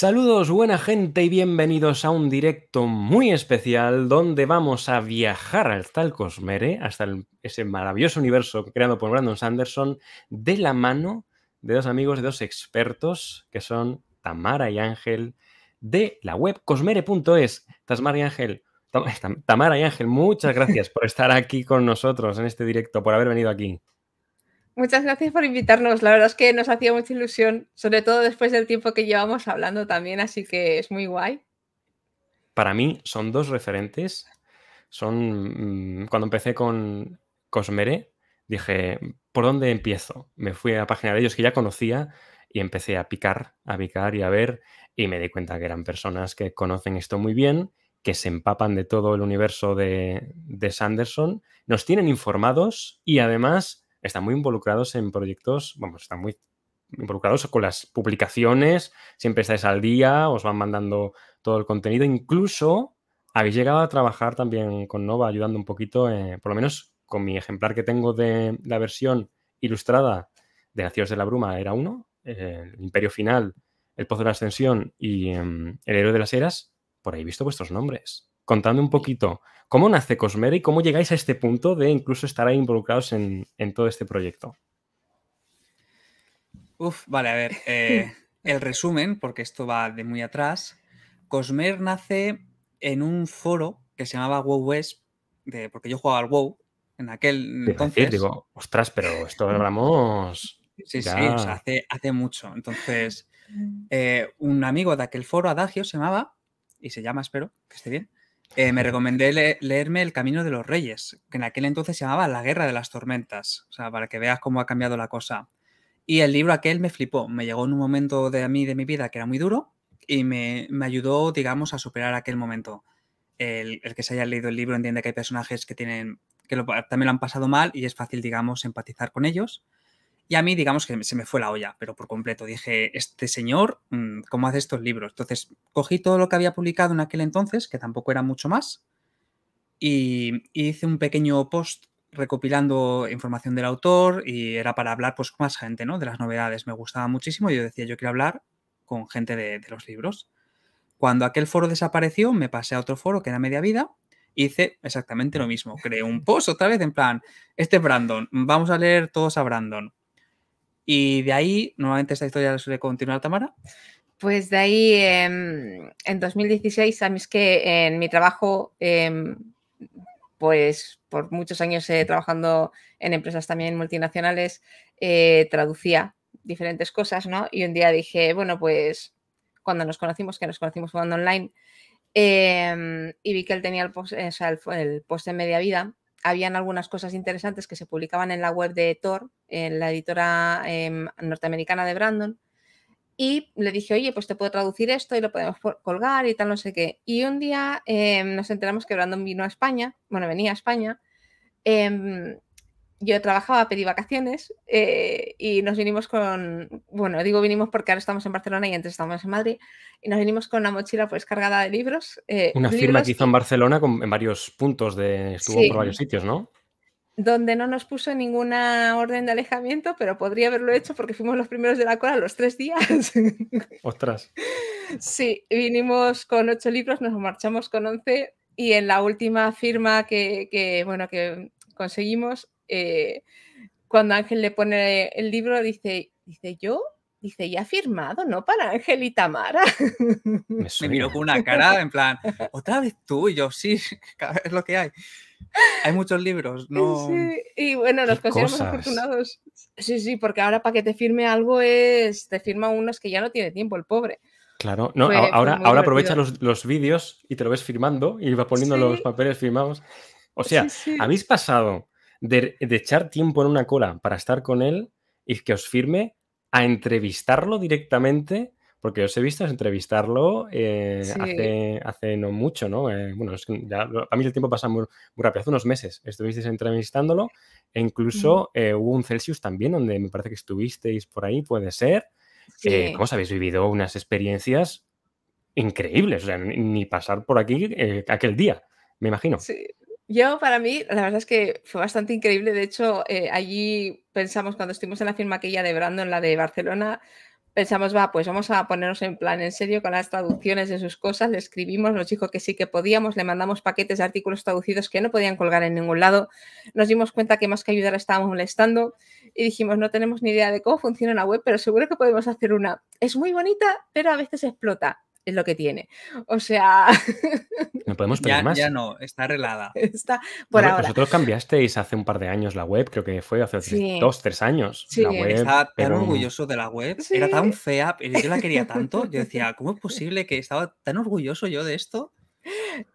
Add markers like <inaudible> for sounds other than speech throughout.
Saludos buena gente y bienvenidos a un directo muy especial donde vamos a viajar hasta el Cosmere, hasta ese maravilloso universo creado por Brandon Sanderson, de la mano de dos amigos, de dos expertos que son Tamara y Ángel de la web cosmere.es. Tamara y Ángel, Tamara y Ángel, muchas gracias por estar aquí con nosotros en este directo, por haber venido aquí. Muchas gracias por invitarnos. La verdad es que nos hacía mucha ilusión, sobre todo después del tiempo que llevamos hablando también, así que es muy guay. Para mí son dos referentes. Son mm, cuando empecé con Cosmere, dije, ¿por dónde empiezo? Me fui a la página de ellos que ya conocía y empecé a picar, a picar y a ver y me di cuenta que eran personas que conocen esto muy bien, que se empapan de todo el universo de, de Sanderson, nos tienen informados y además están muy involucrados en proyectos, vamos, están muy involucrados con las publicaciones, siempre estáis al día, os van mandando todo el contenido, incluso habéis llegado a trabajar también con Nova, ayudando un poquito, eh, por lo menos con mi ejemplar que tengo de la versión ilustrada de Nacidos de la Bruma, era uno, el Imperio Final, el Pozo de la Ascensión y em, el Héroe de las Eras, por ahí he visto vuestros nombres. contando un poquito ¿Cómo nace Cosmer y cómo llegáis a este punto de incluso estar ahí involucrados en, todo este proyecto? Uf, vale, a ver, eh, <laughs> el resumen, porque esto va de muy atrás. Cosmer nace en un foro que se llamaba WoW West, porque yo jugaba al WoW en aquel entonces. digo, ostras, pero esto lo hablamos. Sí, sí, hace, mucho. Entonces, eh, un amigo de aquel foro, Adagio, se llamaba, y se llama, espero que esté bien, eh, me recomendé leerme El Camino de los Reyes, que en aquel entonces se llamaba La Guerra de las Tormentas, para que veas cómo ha cambiado la cosa. Y el libro aquel me flipó, me llegó en un momento de mí, de mi vida, que era muy duro y me, me ayudó, digamos, a superar aquel momento. El, que se haya leído el libro entiende que hay personajes que tienen que también lo han pasado mal y es fácil, digamos, empatizar con ellos. Y a mí, digamos que se me fue la olla, pero por completo. Dije, este señor, mm, ¿cómo hace estos libros? Entonces, cogí todo lo que había publicado en aquel entonces, que tampoco era mucho más, y, hice un pequeño post recopilando información del autor y era para hablar pues, con más gente, ¿no? De las novedades. Me gustaba muchísimo y yo decía, yo quiero hablar con gente de, los libros. Cuando aquel foro desapareció, me pasé a otro foro que era Media Vida hice exactamente lo mismo. Creé un post otra vez en plan, este es Brandon, vamos a leer todos a Brandon. Y de ahí, nuevamente esta historia la suele continuar Tamara. Pues de ahí, em, en 2016, a mí es que en mi trabajo, em, pues por muchos años eh, trabajando en empresas también multinacionales, eh, traducía diferentes cosas, ¿no? Y un día dije, bueno, pues cuando nos conocimos, que nos conocimos jugando online, em, y vi que él tenía el post, o el post en media vida, habían algunas cosas interesantes que se publicaban en la web de Thor, en la editora em, norteamericana de Brandon, y le dije, oye, pues te puedo traducir esto y lo podemos colgar y tal, no sé qué. Y un día em, nos enteramos que Brandon vino a España, bueno, venía a España, em, yo trabajaba, pedí vacaciones eh, y nos vinimos con, bueno, digo vinimos porque ahora estamos en Barcelona y antes estábamos en Madrid, y nos vinimos con una mochila pues cargada de libros. Eh, una firma que hizo en Barcelona con, en varios puntos, de, estuvo por varios sitios, ¿no? Donde no nos puso ninguna orden de alejamiento, pero podría haberlo hecho porque fuimos los primeros de la cola los tres días. <laughs> Ostras. Sí, vinimos con ocho libros, nos marchamos con once y en la última firma que bueno, que conseguimos eh, cuando Ángel le pone el libro, dice, dice yo, dice, ya firmado, ¿no? Para Ángel y Tamara. Me, con una cara en plan, <laughs> otra vez tú y yo, sí, es <laughs> lo que hay. Hay muchos libros, ¿no? Sí, y bueno, los Sí, sí, porque ahora para que te firme algo es, te firma unos que ya no tiene tiempo el pobre. Claro, no, ahora, ahora aprovecha los, los, vídeos y te lo ves firmando y va poniendo los papeles firmados. O sea, habéis pasado de, echar tiempo en una cola para estar con él y que os firme a entrevistarlo directamente porque os he visto entrevistarlo eh, hace, hace, no mucho, ¿no? Eh, bueno, es que ya, a mí el tiempo pasa muy, rápido, hace unos meses estuvisteis entrevistándolo e incluso eh, hubo un Celsius también donde me parece que estuvisteis por ahí, puede ser. ¿Cómo os habéis vivido unas experiencias increíbles? O sea, ni pasar por aquí aquel día, me imagino. Sí. Yo, para mí, la verdad es que fue bastante increíble. De hecho, eh, allí pensamos, cuando estuvimos en la firma aquella de Brandon, la de Barcelona, pensamos, va, pues vamos a ponernos en plan en serio con las traducciones de sus cosas. Le escribimos, nos dijo que sí que podíamos, le mandamos paquetes de artículos traducidos que no podían colgar en ningún lado. Nos dimos cuenta que más que ayudar estábamos molestando y dijimos, no tenemos ni idea de cómo funciona una web, pero seguro que podemos hacer una. Es muy bonita, pero a veces explota es lo que tiene. O sea. <laughs> No podemos pedir más. Ya no, está arreglada. Está Vosotros cambiasteis hace un par de años la web, creo que fue hace dos, tres años. Sí. La estaba tan orgulloso de la web, era tan fea, yo la quería tanto. Yo decía, ¿cómo es posible que estaba tan orgulloso yo de esto?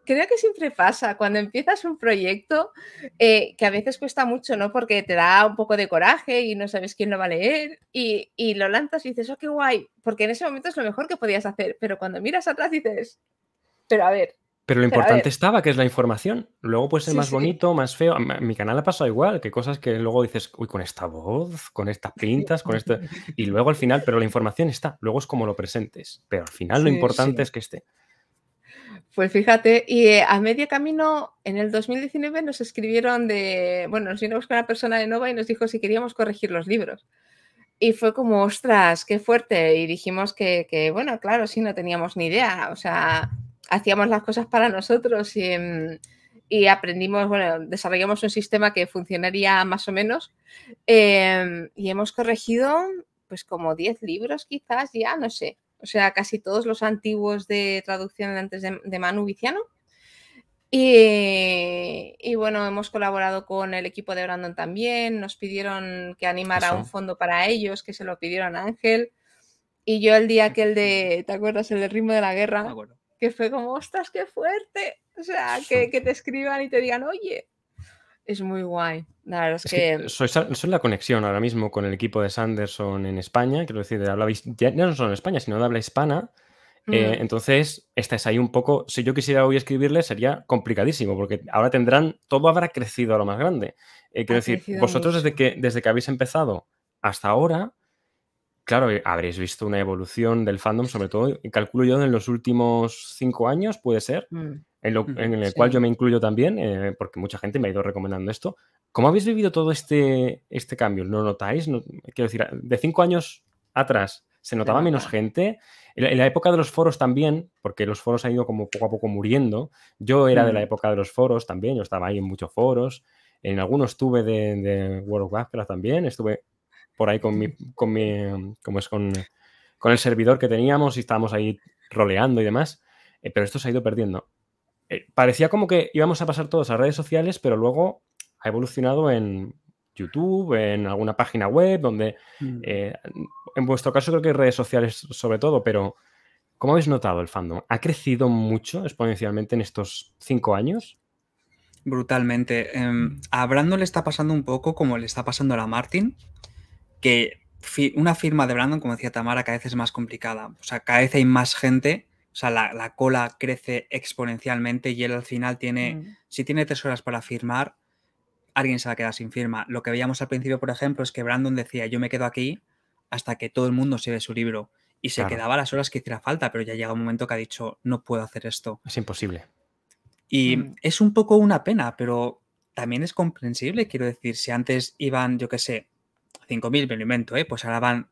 creo que siempre pasa cuando empiezas un proyecto eh, que a veces cuesta mucho, ¿no? Porque te da un poco de coraje y no sabes quién lo va a leer y, lo lanzas y dices, oh, qué guay, porque en ese momento es lo mejor que podías hacer, pero cuando miras atrás dices, pero a ver, pero lo importante estaba, que es la información. Luego puede ser más bonito, más feo. Mi canal ha pasado igual, que cosas que luego dices, uy, con esta voz, con estas <laughs> pintas, con esto, Y luego al final, pero la información está. Luego es como lo presentes. Pero al final lo importante es que esté. Pues fíjate, y eh, a medio camino, en el 2019 nos escribieron de, bueno, nos vino a buscar una persona de Nova y nos dijo si queríamos corregir los libros. Y fue como, ostras, qué fuerte. Y dijimos que, bueno, claro, sí, no teníamos ni idea. O sea, hacíamos las cosas para nosotros y, mm, aprendimos, bueno, desarrollamos un sistema que funcionaría más o menos. Em, y hemos corregido, pues, como 10 libros quizás ya, no sé o sea, casi todos los antiguos de traducción antes de, Manu Viciano. Y, bueno, hemos colaborado con el equipo de Brandon también, nos pidieron que animara un fondo para ellos, que se lo pidieron a Ángel. Y yo el día que el de, ¿te acuerdas? El de ritmo de la guerra, que fue como, ostras, qué fuerte. O sea, que te escriban y te digan, oye, es muy guay. La que... la conexión ahora mismo con el equipo de Sanderson en España, quiero decir, hablabais, ya no solo en España, sino de habla hispana. Eh, entonces esta entonces, ahí un poco. Si yo quisiera hoy escribirle, sería complicadísimo, porque ahora tendrán, todo habrá crecido a lo más grande. Eh, quiero decir, vosotros desde que, desde que habéis empezado hasta ahora, claro, eh, habréis visto una evolución del fandom, sobre todo, calculo yo, en los últimos cinco años, puede ser. Mm en, el cual yo me incluyo también, eh, porque mucha gente me ha ido recomendando esto. ¿Cómo habéis vivido todo este, este cambio? ¿no notáis? quiero decir, de cinco años atrás se notaba menos gente. En, la época de los foros también, porque los foros han ido como poco a poco muriendo. Yo era de la época de los foros también, yo estaba ahí en muchos foros. En algunos estuve de, World of Warcraft también, estuve por ahí con mi, con mi, como es con, con el servidor que teníamos y estábamos ahí roleando y demás. Eh, pero esto se ha ido perdiendo. Eh, parecía como que íbamos a pasar todos a redes sociales, pero luego ha evolucionado en YouTube, en alguna página web, donde mm. eh, en vuestro caso creo que redes sociales sobre todo, pero ¿cómo habéis notado el fandom? ¿Ha crecido mucho exponencialmente en estos cinco años? Brutalmente. Em, a Brandon le está pasando un poco como le está pasando a la Martin, que una firma de Brandon, como decía Tamara, cada vez es más complicada. O sea, cada vez hay más gente o sea, la, cola crece exponencialmente y él al final tiene, mm. si tiene tres horas para firmar, alguien se va a quedar sin firma. Lo que veíamos al principio, por ejemplo, es que Brandon decía, yo me quedo aquí hasta que todo el mundo se ve su libro. Y se quedaba las horas que hiciera falta, pero ya llega un momento que ha dicho, no puedo hacer esto. Es imposible. Y mm. es un poco una pena, pero también es comprensible, quiero decir, si antes iban, yo qué sé, 5.000, me lo invento, ¿eh? pues ahora van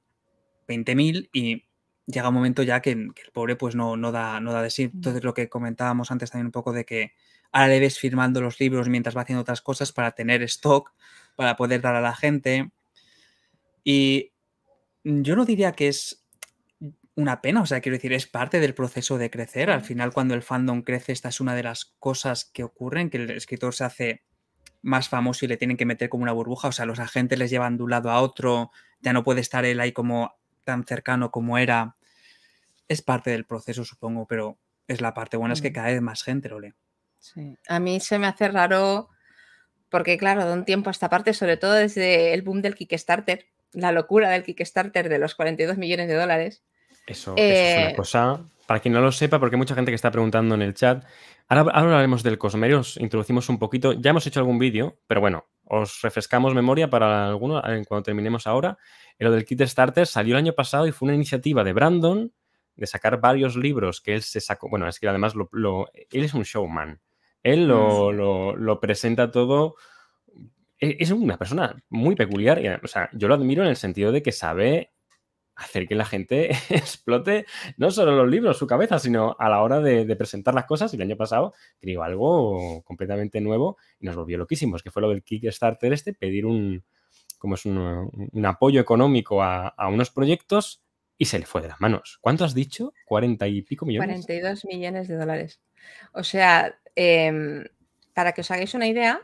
20.000 y llega un momento ya que, el pobre pues no, no, da, no da de sí. Entonces lo que comentábamos antes también un poco de que ahora le ves firmando los libros mientras va haciendo otras cosas para tener stock, para poder dar a la gente. Y yo no diría que es una pena, o sea, quiero decir, es parte del proceso de crecer. Al final, cuando el fandom crece, esta es una de las cosas que ocurren, que el escritor se hace más famoso y le tienen que meter como una burbuja, o sea, los agentes les llevan de un lado a otro, ya no puede estar él ahí como tan cercano como era es parte del proceso, supongo, pero es la parte buena, es que mm. cada vez más gente lo lee. A mí se me hace raro, porque claro, de un tiempo a esta parte, sobre todo desde el boom del Kickstarter, la locura del Kickstarter de los 42 millones de dólares. Eso, es una eh, cosa. Para quien no lo sepa, porque hay mucha gente que está preguntando en el chat, ahora, hablaremos del os introducimos un poquito, ya hemos hecho algún vídeo, pero bueno, os refrescamos memoria para alguno cuando terminemos ahora. Eh, lo del Kickstarter salió el año pasado y fue una iniciativa de Brandon, de sacar varios libros que él se sacó. Bueno, es que además lo, él es un showman. Él ah, lo, presenta todo e-, es una persona muy peculiar. o sea, yo lo admiro en el sentido de que sabe hacer que la gente <laughs> explote no solo los libros, su cabeza, sino a la hora de, presentar las cosas. Y el año pasado creó algo completamente nuevo y nos volvió loquísimos, que fue lo del Kickstarter este, pedir un, como es un, apoyo económico a, unos proyectos y se le fue de las manos. ¿Cuánto has dicho? ¿40 y pico millones? 42 millones de dólares. O sea, em, para que os hagáis una idea,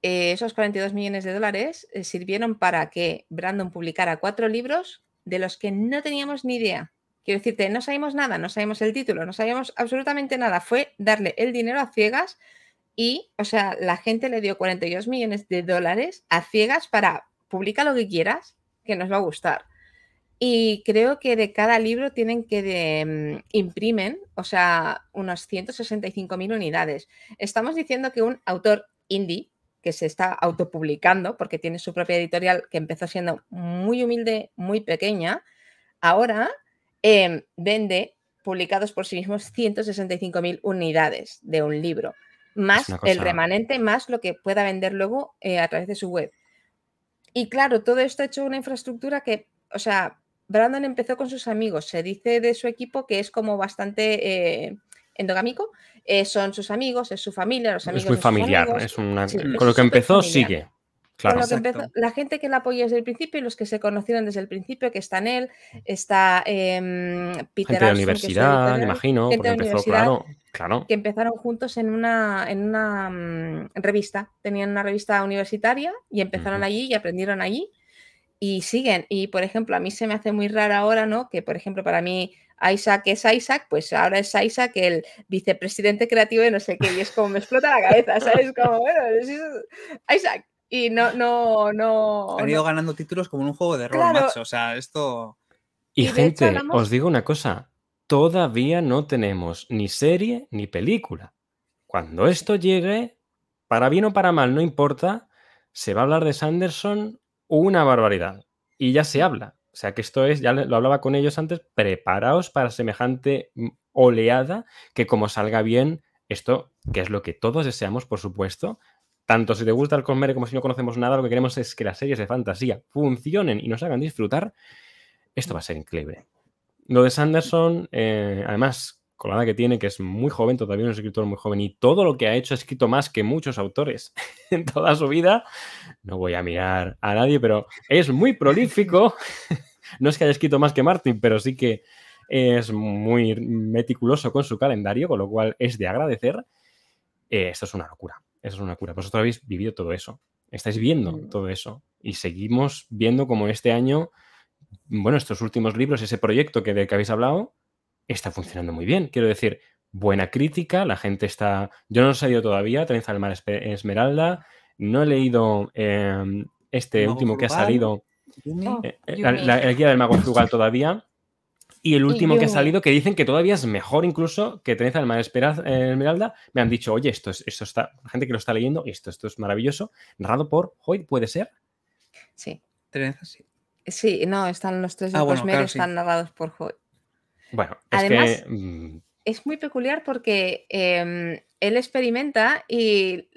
eh, esos 42 millones de dólares eh, sirvieron para que Brandon publicara cuatro libros de los que no teníamos ni idea. Quiero decirte, no sabíamos nada, no sabíamos el título, no sabíamos absolutamente nada. Fue darle el dinero a ciegas y, o sea, la gente le dio 42 millones de dólares a ciegas para publica lo que quieras, que nos va a gustar. Y creo que de cada libro tienen que mm, imprimen, o sea, unas 165.000 unidades. Estamos diciendo que un autor indie que se está autopublicando, porque tiene su propia editorial que empezó siendo muy humilde, muy pequeña, ahora em, vende publicados por sí mismos 165.000 unidades de un libro, más el remanente, más lo que pueda vender luego eh, a través de su web. Y claro, todo esto ha hecho una infraestructura que, o sea, Brandon empezó con sus amigos. Se dice de su equipo que es como bastante eh, endogámico. Eh, son sus amigos, es su familia, los amigos. Es muy familiar. Eh, es con lo que empezó sigue. la gente que la apoyó desde el principio y los que se conocieron desde el principio, que está en él, está eh, Peter gente universidad, imagino, claro, claro. Que empezaron juntos en una, en una mm, revista. Tenían una revista universitaria y empezaron allí y aprendieron allí y siguen. Y por ejemplo, a mí se me hace muy raro ahora, ¿no? Que por ejemplo, para mí Isaac es Isaac, pues ahora es Isaac el vicepresidente creativo de no sé qué, y es como me explota la cabeza, ¿sabes? Como, bueno, es Isaac. Y no, no, no. Han ido ganando títulos como en un juego de rol, O sea, esto. Y, gente, os digo una cosa: todavía no tenemos ni serie ni película. Cuando esto llegue, para bien o para mal, no importa, se va a hablar de Sanderson una barbaridad. Y ya se habla. O sea que esto es, ya lo hablaba con ellos antes, preparaos para semejante oleada que como salga bien, esto, que es lo que todos deseamos, por supuesto, tanto si te gusta el Cosmere como si no conocemos nada, lo que queremos es que las series de fantasía funcionen y nos hagan disfrutar, esto va a ser increíble. Lo de Sanderson, eh, además, con la que tiene, que es muy joven, todavía es un escritor muy joven, y todo lo que ha hecho ha escrito más que muchos autores <laughs> en toda su vida. No voy a mirar a nadie, pero es muy prolífico. <laughs> no es que haya escrito más que Martin, pero sí que es muy meticuloso con su calendario, con lo cual es de agradecer. Eh, esto es una locura, eso es una locura. Vosotros habéis vivido todo eso, estáis viendo mm. todo eso, y seguimos viendo como este año, bueno, estos últimos libros, ese proyecto que, de que habéis hablado, está funcionando muy bien. Quiero decir, buena crítica, la gente está... Yo no he salido todavía, Trenza del Mar Esmeralda, no he leído em, este último que ha salido, oh, eh, eh, el guía del Mago Frugal todavía, y el último que ha salido que dicen que todavía es mejor incluso que Trenza del Mar Esmeralda, me han dicho, oye, esto, esto está, la gente que lo está leyendo, esto, esto es maravilloso, narrado por Hoyt, ¿puede ser? Sí. sí. no, están los tres ah, de están narrados por Hoy bueno, es que... Mm. es muy peculiar porque em, él experimenta y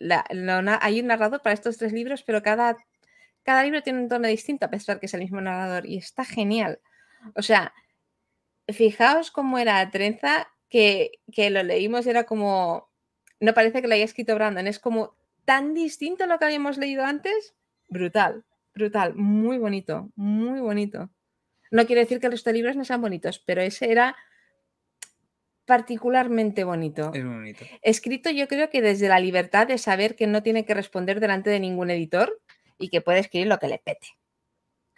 hay un narrador para estos tres libros, pero cada, cada libro tiene un tono distinto a pesar que es el mismo narrador y está genial. O sea, fijaos cómo era trenza que, lo leímos, era como, no parece que lo haya escrito Brandon, es como tan distinto a lo que habíamos leído antes, brutal, brutal, muy bonito, muy bonito. No quiere decir que el resto de libros no sean bonitos, pero ese era particularmente bonito. Es bonito. Escrito yo creo que desde la libertad de saber que no tiene que responder delante de ningún editor y que puede escribir lo que le pete.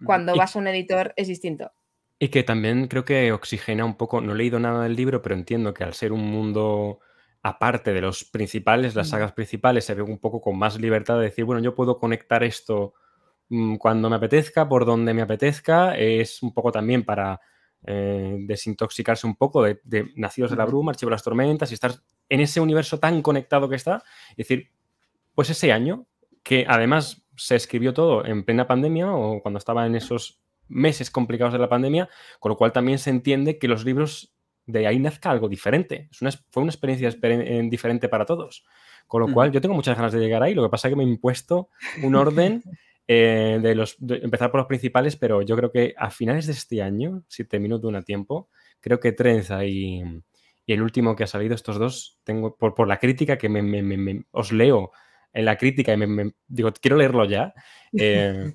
Cuando vas a un editor es distinto. Y que también creo que oxigena un poco, no he leído nada del libro, pero entiendo que al ser un mundo aparte de los principales, las mm. sagas principales, se ve un poco con más libertad de decir, bueno, yo puedo conectar esto Mm, cuando me apetezca, por donde me apetezca. Es un poco también para eh, desintoxicarse un poco de, Nacidos de la Bruma, Archivo de las Tormentas y estar en ese universo tan conectado que está. Es decir, pues ese año, que además se escribió todo en plena pandemia o cuando estaba en esos meses complicados de la pandemia, con lo cual también se entiende que los libros de ahí nazca algo diferente. Es fue una experiencia eh, diferente para todos. Con lo cual, yo tengo muchas ganas de llegar ahí. Lo que pasa es que me he impuesto un orden <laughs> Eh, de los, empezar por los principales, pero yo creo que a finales de este año, si termino de una tiempo, creo que Trenza y, el último que ha salido, estos dos, tengo por, la crítica que me, os leo en la crítica y me, digo, quiero leerlo ya. <laughs> Eh,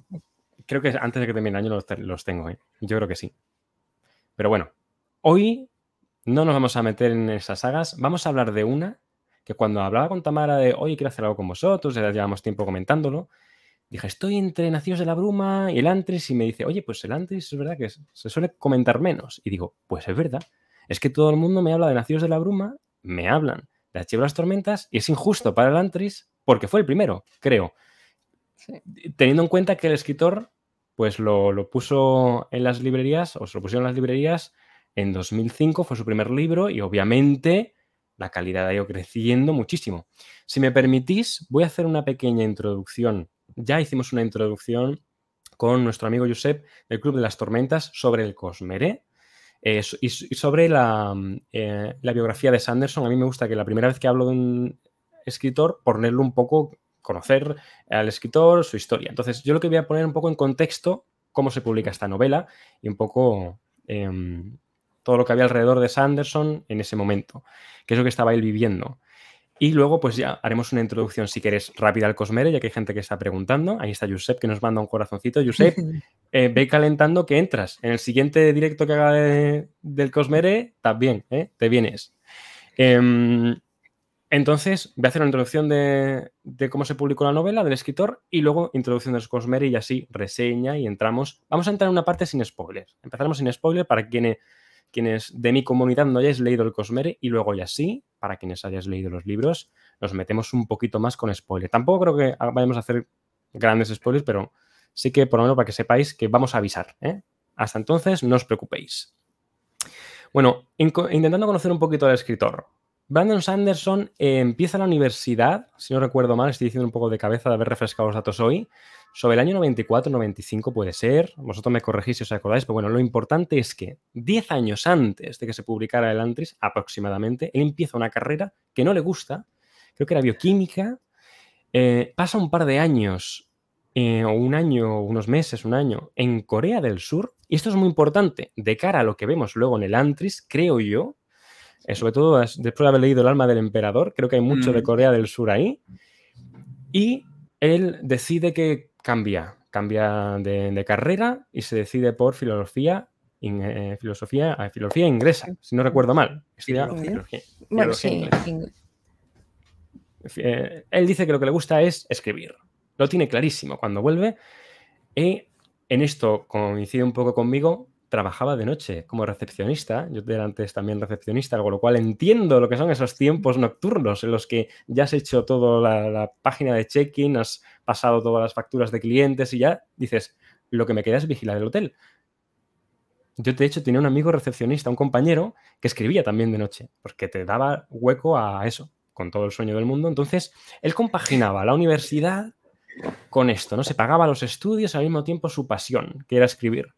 creo que antes de que termine el año los, tengo, ¿eh? yo creo que sí. Pero bueno, hoy no nos vamos a meter en esas sagas, vamos a hablar de una que cuando hablaba con Tamara de, oye, quiero hacer algo con vosotros, ya llevamos tiempo comentándolo, dije, estoy entre Nacidos de la Bruma y el Antris, y me dice, oye, pues el Antris es verdad que se suele comentar menos. Y digo, pues es verdad, es que todo el mundo me habla de Nacidos de la Bruma, me hablan de Archivo de las Tormentas, y es injusto para el Antris porque fue el primero, creo. Teniendo en cuenta que el escritor pues lo, lo, puso en las librerías, o se lo pusieron en las librerías en 2005, fue su primer libro y obviamente la calidad ha ido creciendo muchísimo. Si me permitís, voy a hacer una pequeña introducción ya hicimos una introducción con nuestro amigo Josep del Club de las Tormentas sobre el Cosmere. Eh, y, sobre mm, eh, la, biografía de Sanderson, a mí me gusta que la primera vez que hablo de un escritor, ponerlo un poco, conocer al escritor, su historia. Entonces, yo lo que voy a poner un poco en contexto cómo se publica esta novela y un poco em, todo lo que había alrededor de Sanderson en ese momento, que es lo que estaba él viviendo. Y luego, pues ya haremos una introducción, si quieres, rápida al Cosmere, ya que hay gente que está preguntando. Ahí está Josep, que nos manda un corazoncito. Josep, <laughs> eh, ve calentando que entras. En el siguiente directo que haga del Cosmere, también, eh, te vienes. Em, entonces, voy a hacer una introducción de, cómo se publicó la novela, del escritor, y luego introducción del Cosmere y así reseña y entramos. Vamos a entrar en una parte sin spoilers. Empezaremos sin spoiler para quienes, quienes de mi comunidad no hayáis leído el Cosmere y luego ya sí, para quienes hayáis leído los libros, nos metemos un poquito más con spoiler. Tampoco creo que vayamos a hacer grandes spoilers, pero sí que por lo menos para que sepáis que vamos a avisar. ¿eh? Hasta entonces, no os preocupéis. Bueno, intentando conocer un poquito al escritor. Brandon Sanderson eh, empieza la universidad, si no recuerdo mal, estoy diciendo un poco de cabeza de haber refrescado los datos hoy, sobre el año 94-95 puede ser, vosotros me corregís si os acordáis, pero bueno, lo importante es que 10 años antes de que se publicara el Antris, aproximadamente, él empieza una carrera que no le gusta, creo que era bioquímica, eh, pasa un par de años, eh, o un año, unos meses, un año, en Corea del Sur, y esto es muy importante de cara a lo que vemos luego en el Antris, creo yo, eh, sobre todo después de haber leído El alma del emperador, creo que hay mucho de mm. Corea del Sur ahí, y él decide que cambia, cambia de, carrera y se decide por eh, filosofía. filosofía, eh, filosofía inglesa, si no recuerdo mal. Eh, él dice que lo que le gusta es escribir. Lo tiene clarísimo cuando vuelve. Y en esto coincide un poco conmigo, trabajaba de noche como recepcionista, yo era antes también recepcionista, con lo cual entiendo lo que son esos tiempos nocturnos en los que ya has hecho toda la, la, página de check-in, has pasado todas las facturas de clientes y ya dices, lo que me queda es vigilar el hotel. Yo, de hecho, tenía un amigo recepcionista, un compañero, que escribía también de noche, porque te daba hueco a eso, con todo el sueño del mundo. Entonces, él compaginaba la universidad con esto, ¿no? Se pagaba los estudios al mismo tiempo su pasión, que era escribir.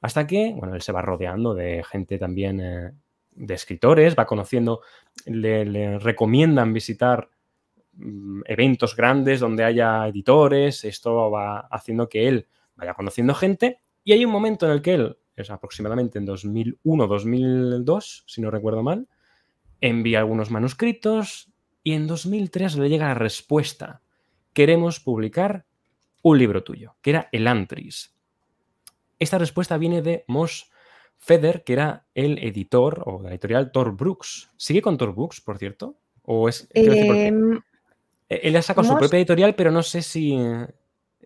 Hasta que, bueno, él se va rodeando de gente también, eh, de escritores, va conociendo, le recomiendan visitar Mm, eventos grandes donde haya editores, esto va haciendo que él vaya conociendo gente y hay un momento en el que él, es aproximadamente en 2001-2002, si no recuerdo mal, envía algunos manuscritos y en 2003 le llega la respuesta, queremos publicar un libro tuyo, que era El Antris. Esta respuesta viene de Moss Feder, que era el editor o la editorial Thor Brooks. ¿Sigue con Thor Brooks, por cierto? ¿O es, eh, eh, él ha sacado su propia editorial, pero no sé si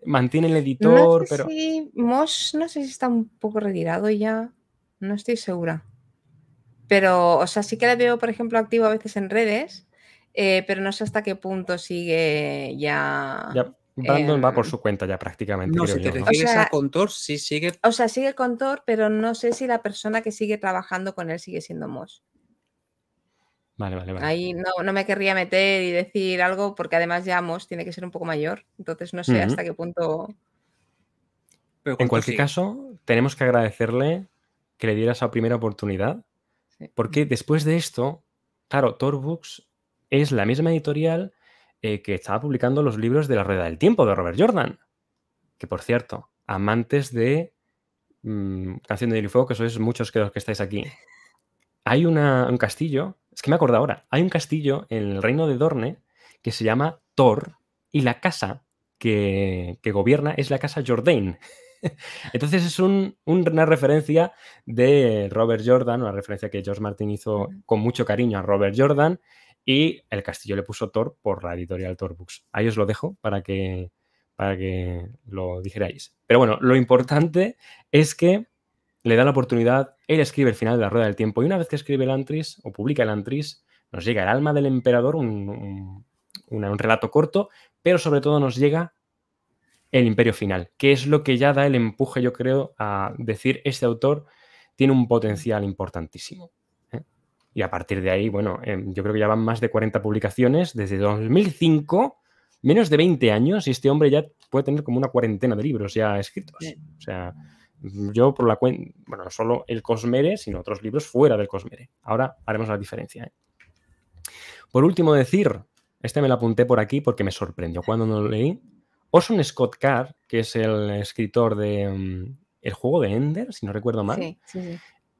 mantiene el editor. No pero... no sé si está un poco retirado ya. No estoy segura. Pero, o sea, sí que la veo, por ejemplo, activo a veces en redes, eh, pero no sé hasta qué punto sigue ya. Brandon va por eh, su cuenta ya prácticamente. No, si te refieres o sea, Contor, sí sigue. O sea, sigue Contor, pero no sé si la persona que sigue trabajando con él sigue siendo Moss. Vale, vale, vale. Ahí no, me querría meter y decir algo porque además ya Moss tiene que ser un poco mayor. Entonces no sé hasta qué punto... en cualquier caso, tenemos que agradecerle que le diera esa primera oportunidad. Porque después de esto, claro, Books es la misma editorial eh, que estaba publicando los libros de la Rueda del Tiempo de Robert Jordan. Que por cierto, amantes de mm, Canción de Hielo y Fuego, que sois muchos que los que estáis aquí. <laughs> Hay una, un castillo es que me acuerdo ahora. Hay un castillo en el reino de Dorne que se llama Thor y la casa que, gobierna es la casa Jordain. <laughs> Entonces es una referencia de Robert Jordan, una referencia que George Martin hizo con mucho cariño a Robert Jordan y el castillo le puso Thor por la editorial Thor Books. Ahí os lo dejo para que, para que lo dijerais. Pero bueno, lo importante es que le da la oportunidad, él escribe el final de la Rueda del Tiempo y una vez que escribe el Antris o publica el Antris, nos llega el alma del emperador, un, relato corto, pero sobre todo nos llega el imperio final, que es lo que ya da el empuje, yo creo, a decir este autor tiene un potencial importantísimo. ¿eh? Y a partir de ahí, bueno, em, yo creo que ya van más de 40 publicaciones desde 2005, menos de 20 años, y este hombre ya puede tener como una cuarentena de libros ya escritos. O sea, Mm, yo por la cuenta, bueno, no solo el Cosmere, sino otros libros fuera del Cosmere. Ahora haremos la diferencia. ¿eh? Por último, decir, este me lo apunté por aquí porque me sorprendió cuando no lo leí. Orson Scott Carr, que es el escritor de mm, El juego de Ender, si no recuerdo mal,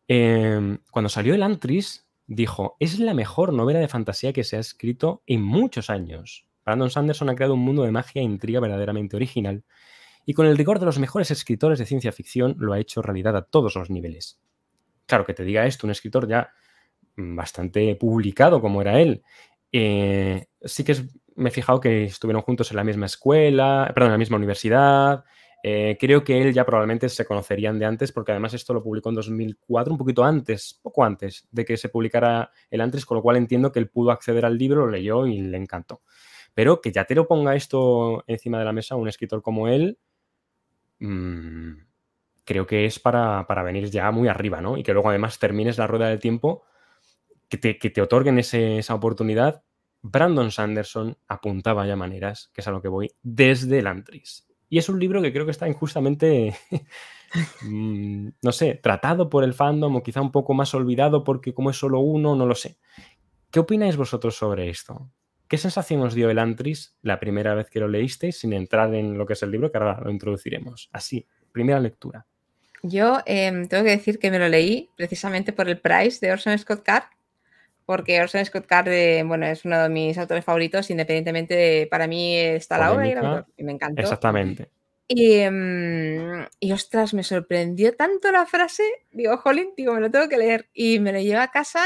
em, cuando salió el Antris, dijo, es la mejor novela de fantasía que se ha escrito en muchos años. Brandon Sanderson ha creado un mundo de magia e intriga verdaderamente original y con el rigor de los mejores escritores de ciencia ficción lo ha hecho realidad a todos los niveles. Claro que te diga esto, un escritor ya mm, bastante publicado como era él. Eh, sí que me he fijado que estuvieron juntos en la misma escuela, perdón, en la misma universidad. Eh, creo que él ya probablemente se conocerían de antes, porque además esto lo publicó en 2004, un poquito antes, poco antes de que se publicara el antes, con lo cual entiendo que él pudo acceder al libro, lo leyó y le encantó. Pero que ya te lo ponga esto encima de la mesa un escritor como él, Mm, creo que es para, para, venir ya muy arriba, ¿no? Y que luego además termines la rueda del tiempo, que te, que te otorguen esa oportunidad. Brandon Sanderson apuntaba ya maneras, que es a lo que voy, desde el Antris. Y es un libro que creo que está injustamente, <laughs> mm, no sé, tratado por el fandom o quizá un poco más olvidado porque como es solo uno, no lo sé. ¿Qué opináis vosotros sobre esto? ¿Qué sensación os dio el Antris la primera vez que lo leísteis, sin entrar en lo que es el libro, que ahora lo introduciremos? Así, primera lectura. Yo em, tengo que decir que me lo leí precisamente por el Price de Orson Scott Card, porque Orson Scott Card eh, bueno, es uno de mis autores favoritos, independientemente de, para mí está la obra y me encantó. Exactamente. Y, em, y, ostras, me sorprendió tanto la frase, digo, jolín, digo, me lo tengo que leer. Y me lo llevo a casa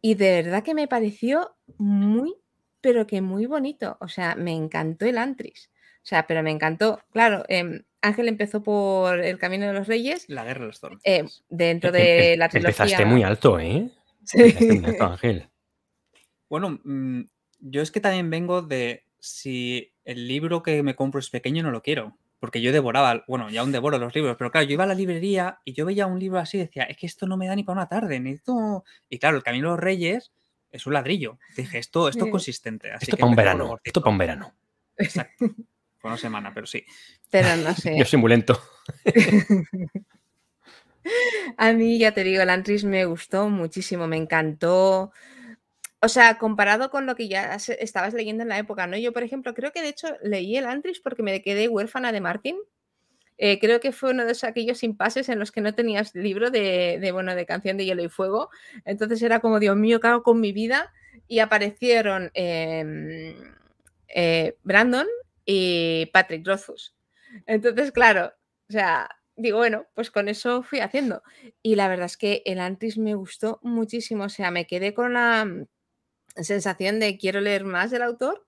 y de verdad que me pareció muy pero que muy bonito. O sea, me encantó el Antris. O sea, pero me encantó. Claro, em, Ángel empezó por El Camino de los Reyes. La Guerra de los em, dentro e-, e-, de la e-, trilogía. Empezaste muy alto, ¿eh? Sí. Ángel. Bueno, mm, yo es que también vengo de si el libro que me compro es pequeño, no lo quiero. Porque yo devoraba, bueno, ya aún devoro los libros, pero claro, yo iba a la librería y yo veía un libro así y decía, es que esto no me da ni para una tarde, Y claro, El Camino de los Reyes es un ladrillo. Dije, esto, esto es consistente. esto para un verano, esto para un verano. Exacto. Por <laughs> una semana, pero sí. Pero no <laughs> sé. Yo soy muy lento. <laughs> A mí, ya te digo, el Antris me gustó muchísimo, me encantó. O sea, comparado con lo que ya estabas leyendo en la época, ¿no? Yo, por ejemplo, creo que de hecho leí el Antris porque me quedé huérfana de Martín. Eh, creo que fue uno de esos, aquellos impases en los que no tenías libro de, bueno, de canción de hielo y fuego. Entonces era como, Dios mío, cago con mi vida? Y aparecieron em, eh, Brandon y Patrick Rothfuss. Entonces, claro, o sea, digo, bueno, pues con eso fui haciendo. Y la verdad es que el antes me gustó muchísimo. O sea, me quedé con la sensación de quiero leer más del autor.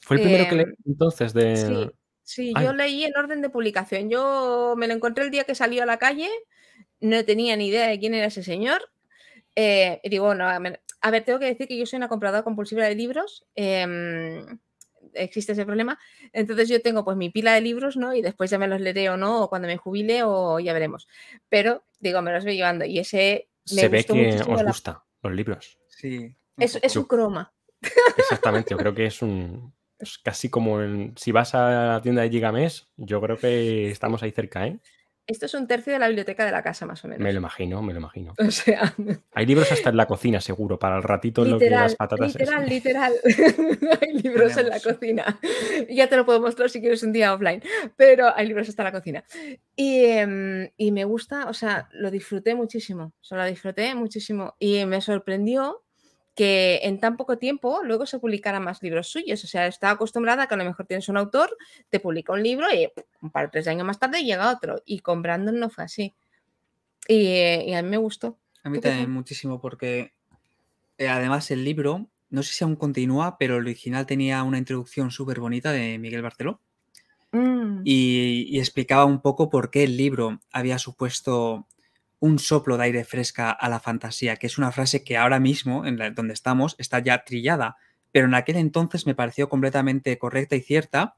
Fue el primero que leí em, entonces de... Sí, yo leí en orden de publicación. Yo me lo encontré el día que salió a la calle, no tenía ni idea de quién era ese señor. Eh, y digo, bueno, a ver, tengo que decir que yo soy una compradora compulsiva de libros. Em, existe ese problema. Entonces yo tengo pues mi pila de libros, ¿no? Y después ya me los leeré o no, o cuando me jubile o ya veremos. Pero digo, me los voy llevando y ese... Me Se ve que os gustan los libros. Sí. Es, es un croma. Exactamente, yo creo que es un, es casi como si vas a la tienda de Gigamesh, yo creo que estamos ahí cerca, ¿eh? Esto es un tercio de la biblioteca de la casa, más o menos. Me lo imagino, me lo imagino. <laughs> Hay libros hasta en la cocina, seguro, para el ratito literal, en lo que las patatas. Literal, literal. <laughs> hay libros en la cocina. Ya te lo puedo mostrar si quieres un día offline, pero hay libros hasta la cocina. Y, em, y me gusta, o sea, lo disfruté muchísimo. O sea, lo disfruté muchísimo. Y me sorprendió que en tan poco tiempo luego se publicaran más libros suyos. O sea, está acostumbrada a que a lo mejor tienes un autor, te publica un libro y un par de tres años más tarde llega otro. Y con Brandon no fue así. Y, a mí me gustó. A mí también muchísimo porque eh, además el libro, no sé si aún continúa, pero el original tenía una introducción súper bonita de Miguel Barteló mm. y, explicaba un poco por qué el libro había supuesto un soplo de aire fresca a la fantasía, que es una frase que ahora mismo, en donde estamos, está ya trillada, pero en aquel entonces me pareció completamente correcta y cierta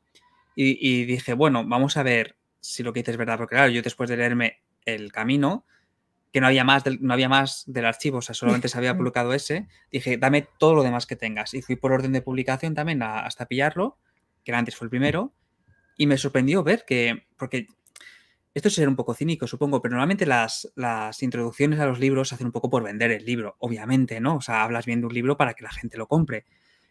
y, dije, bueno, vamos a ver si lo que dices es verdad, porque claro, yo después de leerme El Camino, que no había más del, no había más del archivo, o sea, solamente se había <laughs> publicado ese, dije, dame todo lo demás que tengas. Y fui por orden de publicación también hasta pillarlo, que antes fue el primero, y me sorprendió ver que, porque esto es ser un poco cínico, supongo, pero normalmente las, las, introducciones a los libros se hacen un poco por vender el libro, obviamente, ¿no? O sea, hablas bien de un libro para que la gente lo compre.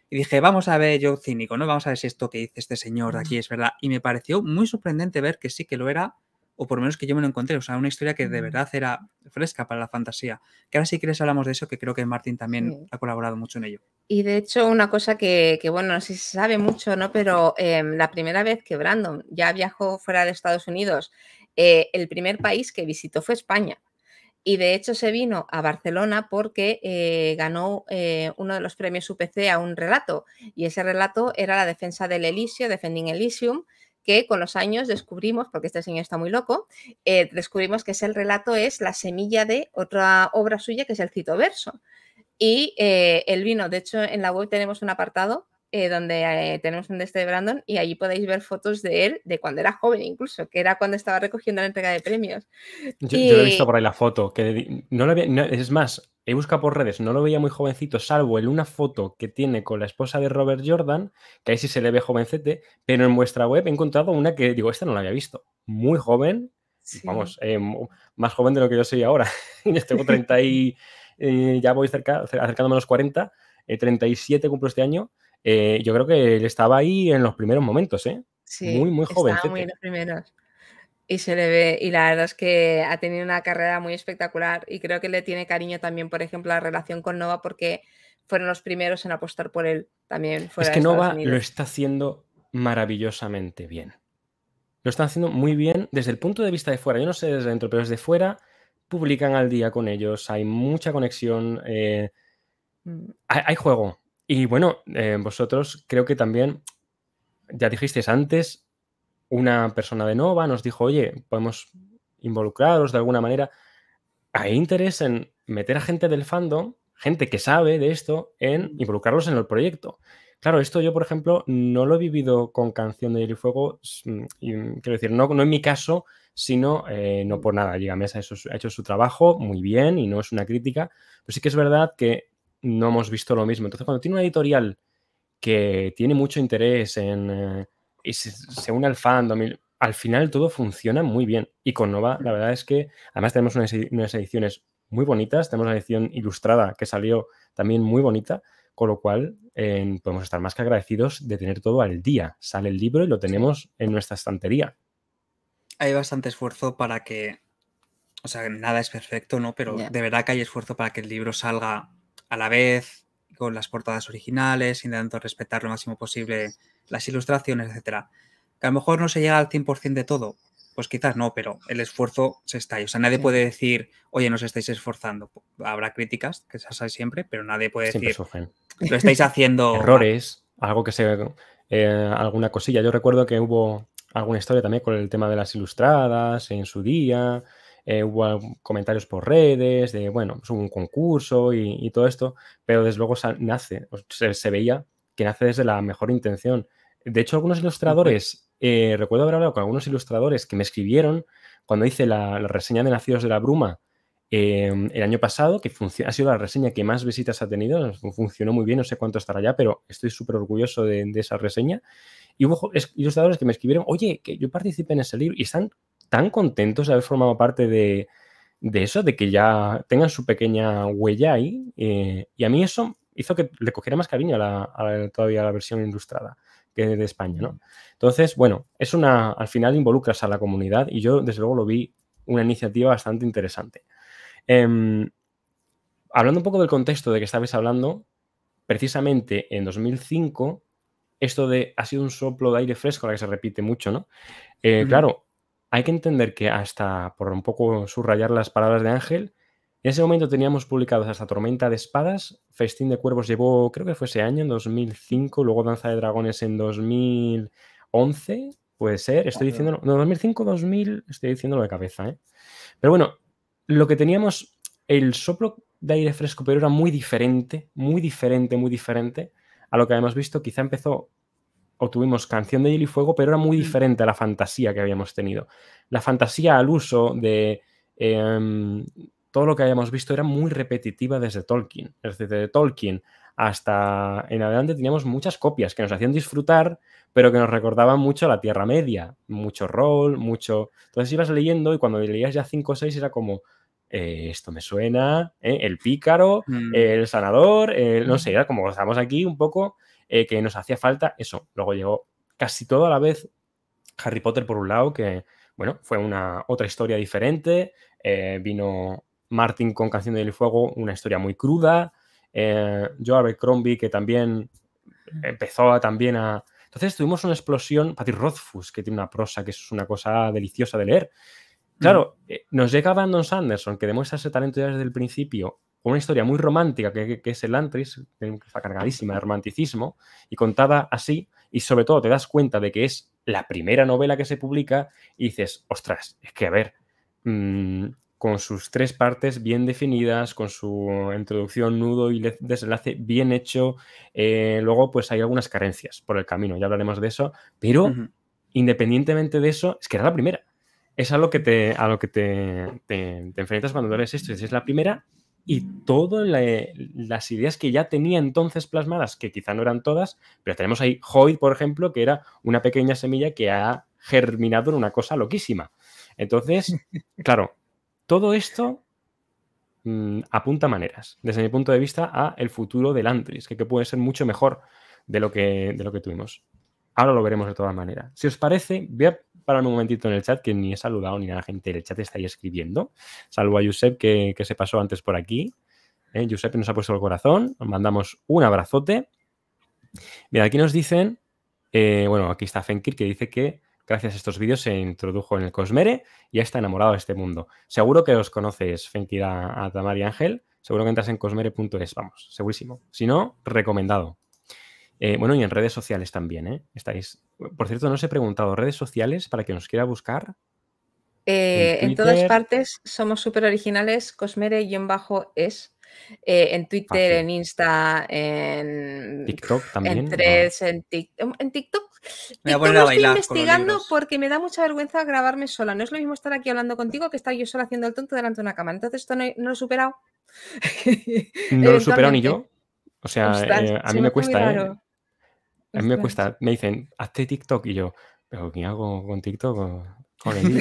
Y dije, vamos a ver, yo cínico, ¿no? Vamos a ver si esto que dice este señor de aquí es verdad. Y me pareció muy sorprendente ver que sí que lo era, o por lo menos que yo me lo encontré. O sea, una historia que de mm. verdad era fresca para la fantasía. Que ahora sí que les hablamos de eso, que creo que Martín también ha colaborado mucho en ello. Y de hecho, una cosa que, bueno, no sé si se sabe mucho, ¿no? Pero em, la primera vez que Brandon ya viajó fuera de Estados Unidos eh, el primer país que visitó fue España. Y de hecho se vino a Barcelona porque eh, ganó eh, uno de los premios UPC a un relato. Y ese relato era la defensa del Elysium, Defending Elysium, que con los años descubrimos, porque este señor está muy loco, descubrimos que ese relato es la semilla de otra obra suya que es el citoverso. Y él vino, de hecho en la web tenemos un apartado eh, donde eh, tenemos un este de Brandon y allí podéis ver fotos de él de cuando era joven incluso, que era cuando estaba recogiendo la entrega de premios. Yo, lo he visto por ahí la foto, que es más, he buscado por redes, no lo veía muy jovencito, salvo en una foto que tiene con la esposa de Robert Jordan, que ahí sí se le ve jovencete, pero en vuestra web he encontrado una que digo, esta no la había visto, muy joven, vamos, eh, más joven de lo que yo soy ahora, <laughs> yo tengo 30 y ya voy cerca, acercándome a los 40, 37 cumplo este año eh, yo creo que él estaba ahí en los primeros momentos, ¿eh? muy, muy joven. Estaba muy en los primeros. Y se le ve, y la verdad es que ha tenido una carrera muy espectacular y creo que le tiene cariño también, por ejemplo, la relación con Nova porque fueron los primeros en apostar por él también. es que Nova lo está haciendo maravillosamente bien. Lo están haciendo muy bien desde el punto de vista de fuera. Yo no sé desde dentro, pero desde fuera publican al día con ellos, hay mucha conexión, eh, mm. hay, juego, y bueno, eh, vosotros creo que también, ya dijisteis antes, una persona de Nova nos dijo, oye, podemos involucraros de alguna manera. Hay interés en meter a gente del fandom, gente que sabe de esto, en involucrarlos en el proyecto. Claro, esto yo, por ejemplo, no lo he vivido con Canción de Hielo y Fuego, mm, mm, quiero decir, no, no en mi caso, sino eh, no por nada. Mesa ha hecho su trabajo muy bien y no es una crítica, pero sí que es verdad que no hemos visto lo mismo. Entonces, cuando tiene una editorial que tiene mucho interés en... Eh, y se, une al fandom, al final todo funciona muy bien. Y con Nova, la verdad es que además tenemos unas, ediciones muy bonitas, tenemos la edición ilustrada que salió también muy bonita, con lo cual eh, podemos estar más que agradecidos de tener todo al día. Sale el libro y lo tenemos en nuestra estantería. Hay bastante esfuerzo para que, o sea, nada es perfecto, ¿no? Pero de verdad que hay esfuerzo para que el libro salga a la vez, con las portadas originales, intentando respetar lo máximo posible las ilustraciones, etc. Que a lo mejor no se llega al 100% de todo, pues quizás no, pero el esfuerzo se está ahí. O sea, nadie puede decir, oye, nos estáis esforzando. Habrá críticas, que se hay siempre, pero nadie puede decir, lo estáis haciendo. <laughs> Errores, algo que se. Eh, alguna cosilla. Yo recuerdo que hubo alguna historia también con el tema de las ilustradas en su día. Eh, hubo comentarios por redes, de bueno, es pues un concurso y, todo esto, pero desde luego nace, se, veía que nace desde la mejor intención. De hecho, algunos ilustradores, eh, recuerdo haber hablado con algunos ilustradores que me escribieron cuando hice la, reseña de Nacidos de la Bruma eh, el año pasado, que ha sido la reseña que más visitas ha tenido, funcionó muy bien, no sé cuánto estará ya, pero estoy súper orgulloso de, de, esa reseña. Y hubo ilustradores que me escribieron, oye, que yo participé en ese libro y están tan contentos de haber formado parte de, eso, de que ya tengan su pequeña huella ahí. Eh, y a mí eso hizo que le cogiera más cariño a la, todavía a la versión ilustrada que de España, ¿no? Mm. Entonces, bueno, es una, al final involucras a la comunidad y yo desde luego lo vi una iniciativa bastante interesante. Em, hablando un poco del contexto de que estabais hablando, precisamente en 2005, esto de ha sido un soplo de aire fresco, la que se repite mucho, ¿no? Eh, claro, hay que entender que hasta, por un poco subrayar las palabras de Ángel, en ese momento teníamos publicados hasta Tormenta de Espadas, Festín de Cuervos llevó, creo que fue ese año, en 2005, luego Danza de Dragones en 2011, puede ser, estoy diciendo, no, 2005, 2000, estoy diciéndolo de cabeza, ¿eh? Pero bueno, lo que teníamos, el soplo de aire fresco, pero era muy diferente, muy diferente, muy diferente a lo que habíamos visto, quizá empezó obtuvimos Canción de Hielo y Fuego, pero era muy mm. diferente a la fantasía que habíamos tenido. La fantasía al uso de em, todo lo que habíamos visto era muy repetitiva desde Tolkien. Desde Tolkien hasta en adelante teníamos muchas copias que nos hacían disfrutar, pero que nos recordaban mucho a la Tierra Media, mucho rol, mucho... Entonces ibas leyendo y cuando leías ya 5 o 6 era como, eh, esto me suena, ¿eh? el pícaro, mm. el sanador, no mm. sé, era como estamos aquí un poco eh, que nos hacía falta eso. Luego llegó casi todo a la vez Harry Potter por un lado, que bueno, fue una otra historia diferente, eh, vino Martin con Canción del Fuego, una historia muy cruda, eh, Crombie que también empezó a, también a... Entonces tuvimos una explosión, Patrick Rothfuss, que tiene una prosa que es una cosa deliciosa de leer. Claro, mm. eh, nos llega Brandon Sanderson, que demuestra ese talento ya desde el principio, una historia muy romántica que, es el Antris, que está cargadísima de romanticismo, y contada así, y sobre todo te das cuenta de que es la primera novela que se publica y dices, ostras, es que a ver, mm, con sus tres partes bien definidas, con su introducción, nudo y desenlace bien hecho, eh, luego pues hay algunas carencias por el camino, ya hablaremos de eso, pero independientemente de eso, es que era la primera. Es a lo que te, a lo que te, te enfrentas cuando lees esto. Es la primera y todas las ideas que ya tenía entonces plasmadas, que quizá no eran todas, pero tenemos ahí Hoyt, por ejemplo, que era una pequeña semilla que ha germinado en una cosa loquísima. Entonces, <laughs> claro, todo esto mm, apunta maneras, desde mi punto de vista, a el futuro del Antris, que, puede ser mucho mejor de lo, que, de lo que tuvimos. Ahora lo veremos de todas maneras. Si os parece, voy Parar un momentito en el chat, que ni he saludado ni nada, gente. El chat está ahí escribiendo. Salvo a Josep, que, se pasó antes por aquí. Eh, Josep nos ha puesto el corazón. mandamos un abrazote. Mira, aquí nos dicen. Eh, bueno, aquí está Fenkir, que dice que gracias a estos vídeos se introdujo en el Cosmere y ya está enamorado de este mundo. Seguro que los conoces, Fenkir, a, Tamar y Ángel. Seguro que entras en cosmere.es, vamos, segurísimo. Si no, recomendado. Eh, bueno, y en redes sociales también, ¿eh? Estáis por cierto, no os he preguntado, ¿redes sociales para que nos quiera buscar? Eh, en, todas partes somos súper originales, Cosmere-es. Eh, en Twitter, en Insta, en TikTok también. En Threads, en, em, en, TikTok. Me estoy investigando porque me da mucha vergüenza grabarme sola. No es lo mismo estar aquí hablando contigo que estar yo sola haciendo el tonto delante de una cámara. Entonces, esto no, lo he superado. no lo he superado ni yo. O sea, eh, a mí me, cuesta, ¿eh? A mí me cuesta, me dicen, hazte TikTok y yo, pero ¿qué hago con TikTok? Con el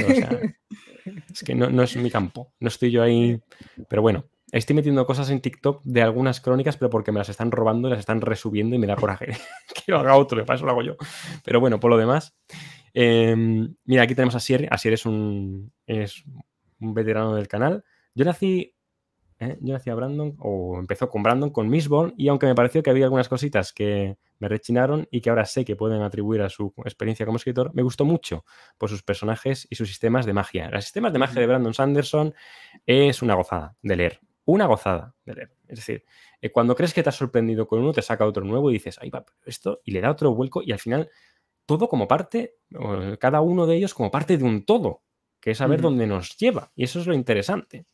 es que no, es mi campo, no estoy yo ahí. Pero bueno, estoy metiendo cosas en TikTok de algunas crónicas, pero porque me las están robando las están resubiendo y me da coraje <laughs> que lo haga otro, para eso lo hago yo. Pero bueno, por lo demás, em, mira, aquí tenemos a Sierre. Asier es un, es un veterano del canal. Yo nací ¿eh? yo hacía Brandon, o empezó con Brandon, con Mistborn, y aunque me pareció que había algunas cositas que me rechinaron y que ahora sé que pueden atribuir a su experiencia como escritor, me gustó mucho por sus personajes y sus sistemas de magia. Los sistemas de magia de Brandon Sanderson es una gozada de leer, una gozada de leer. Es decir, eh, cuando crees que te has sorprendido con uno, te saca otro nuevo y dices, ahí va, esto, y le da otro vuelco, y al final todo como parte, cada uno de ellos como parte de un todo, que es saber dónde nos lleva. Y eso es lo interesante.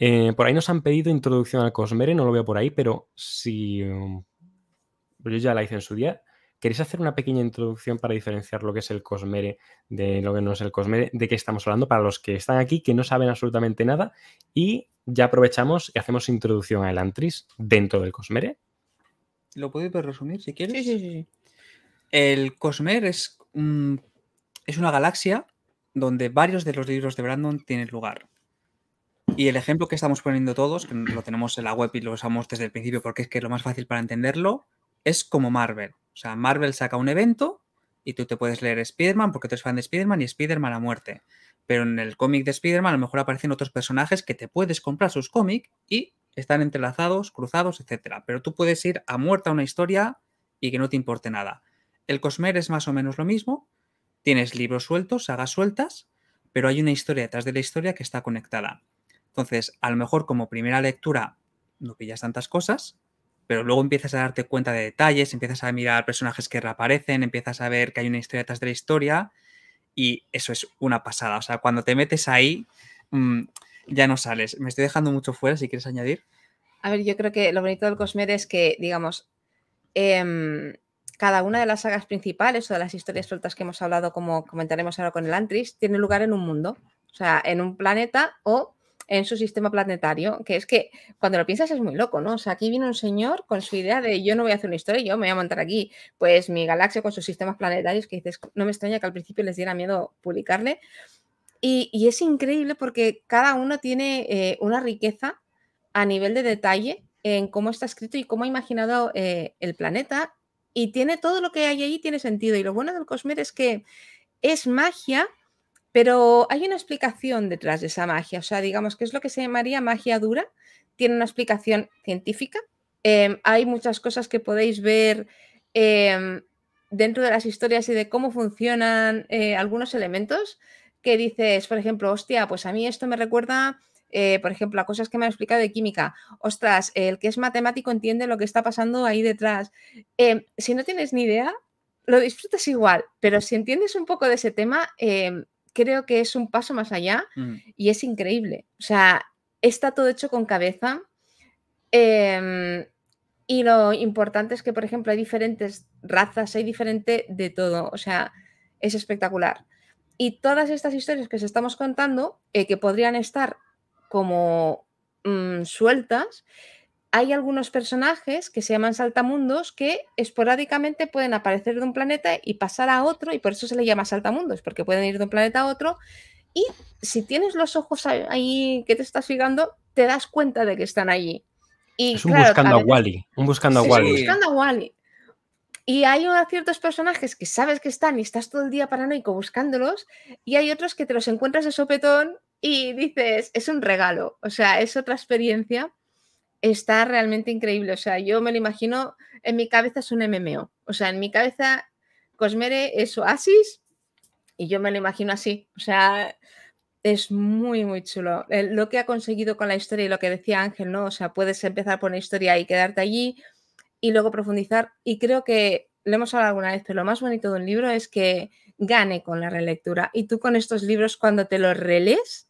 Eh, por ahí nos han pedido introducción al Cosmere, no lo veo por ahí, pero si. Um, pues yo ya la hice en su día. ¿Queréis hacer una pequeña introducción para diferenciar lo que es el Cosmere de lo que no es el Cosmere? ¿De qué estamos hablando? Para los que están aquí, que no saben absolutamente nada, y ya aprovechamos y hacemos introducción a Elantris dentro del Cosmere. ¿Lo podéis resumir si quieres? El Cosmere es, es una galaxia donde varios de los libros de Brandon tienen lugar. Y el ejemplo que estamos poniendo todos, que lo tenemos en la web y lo usamos desde el principio porque es que es lo más fácil para entenderlo, es como Marvel. O sea, Marvel saca un evento y tú te puedes leer Spider-Man porque tú eres fan de Spider-Man y Spider-Man a muerte. Pero en el cómic de Spider-Man a lo mejor aparecen otros personajes que te puedes comprar sus cómics y están entrelazados, cruzados, etcétera. Pero tú puedes ir a muerta una historia y que no te importe nada. El Cosmer es más o menos lo mismo. Tienes libros sueltos, sagas sueltas, pero hay una historia detrás de la historia que está conectada. Entonces, a lo mejor como primera lectura no pillas tantas cosas, pero luego empiezas a darte cuenta de detalles, empiezas a mirar personajes que reaparecen, empiezas a ver que hay una historia detrás de la historia y eso es una pasada. O sea, cuando te metes ahí, mm, ya no sales. Me estoy dejando mucho fuera, si quieres añadir. A ver, yo creo que lo bonito del Cosmere es que, digamos, em, cada una de las sagas principales o de las historias sueltas que hemos hablado, como comentaremos ahora con el Antris, tiene lugar en un mundo, o sea, en un planeta o en su sistema planetario, que es que cuando lo piensas es muy loco, ¿no? O sea, aquí viene un señor con su idea de yo no voy a hacer una historia, yo me voy a montar aquí, pues mi galaxia con sus sistemas planetarios, que dices, no me extraña que al principio les diera miedo publicarle. Y, es increíble porque cada uno tiene eh, una riqueza a nivel de detalle en cómo está escrito y cómo ha imaginado eh, el planeta. Y tiene todo lo que hay ahí, tiene sentido. Y lo bueno del Cosmer es que es magia pero hay una explicación detrás de esa magia, o sea, digamos que es lo que se llamaría magia dura, tiene una explicación científica, em, hay muchas cosas que podéis ver em, dentro de las historias y de cómo funcionan eh, algunos elementos que dices, por ejemplo, hostia, pues a mí esto me recuerda, eh, por ejemplo, a cosas que me han explicado de química. Ostras, el que es matemático entiende lo que está pasando ahí detrás. Em, si no tienes ni idea, lo disfrutas igual, pero si entiendes un poco de ese tema, creo que es un paso más allá mm. y es increíble. O sea, está todo hecho con cabeza. Em, y lo importante es que, por ejemplo, hay diferentes razas, hay diferente de todo. O sea, es espectacular. Y todas estas historias que se estamos contando, eh, que podrían estar como mm, sueltas, hay algunos personajes que se llaman saltamundos que esporádicamente pueden aparecer de un planeta y pasar a otro, y por eso se le llama saltamundos, porque pueden ir de un planeta a otro. Y si tienes los ojos ahí que te estás fijando, te das cuenta de que están allí. Y, es buscando a, Un buscando a Wally. buscando a Wally. Y hay ciertos personajes que sabes que están y estás todo el día paranoico buscándolos, y hay otros que te los encuentras de sopetón y dices, es un regalo, o sea, es otra experiencia está realmente increíble. O sea, yo me lo imagino, en mi cabeza es un MMO. O sea, en mi cabeza Cosmere es Oasis y yo me lo imagino así. O sea, es muy, muy chulo. Eh, lo que ha conseguido con la historia y lo que decía Ángel, ¿no? O sea, puedes empezar por una historia y quedarte allí y luego profundizar. Y creo que lo hemos hablado alguna vez, pero lo más bonito de un libro es que gane con la relectura. Y tú con estos libros, cuando te los relees,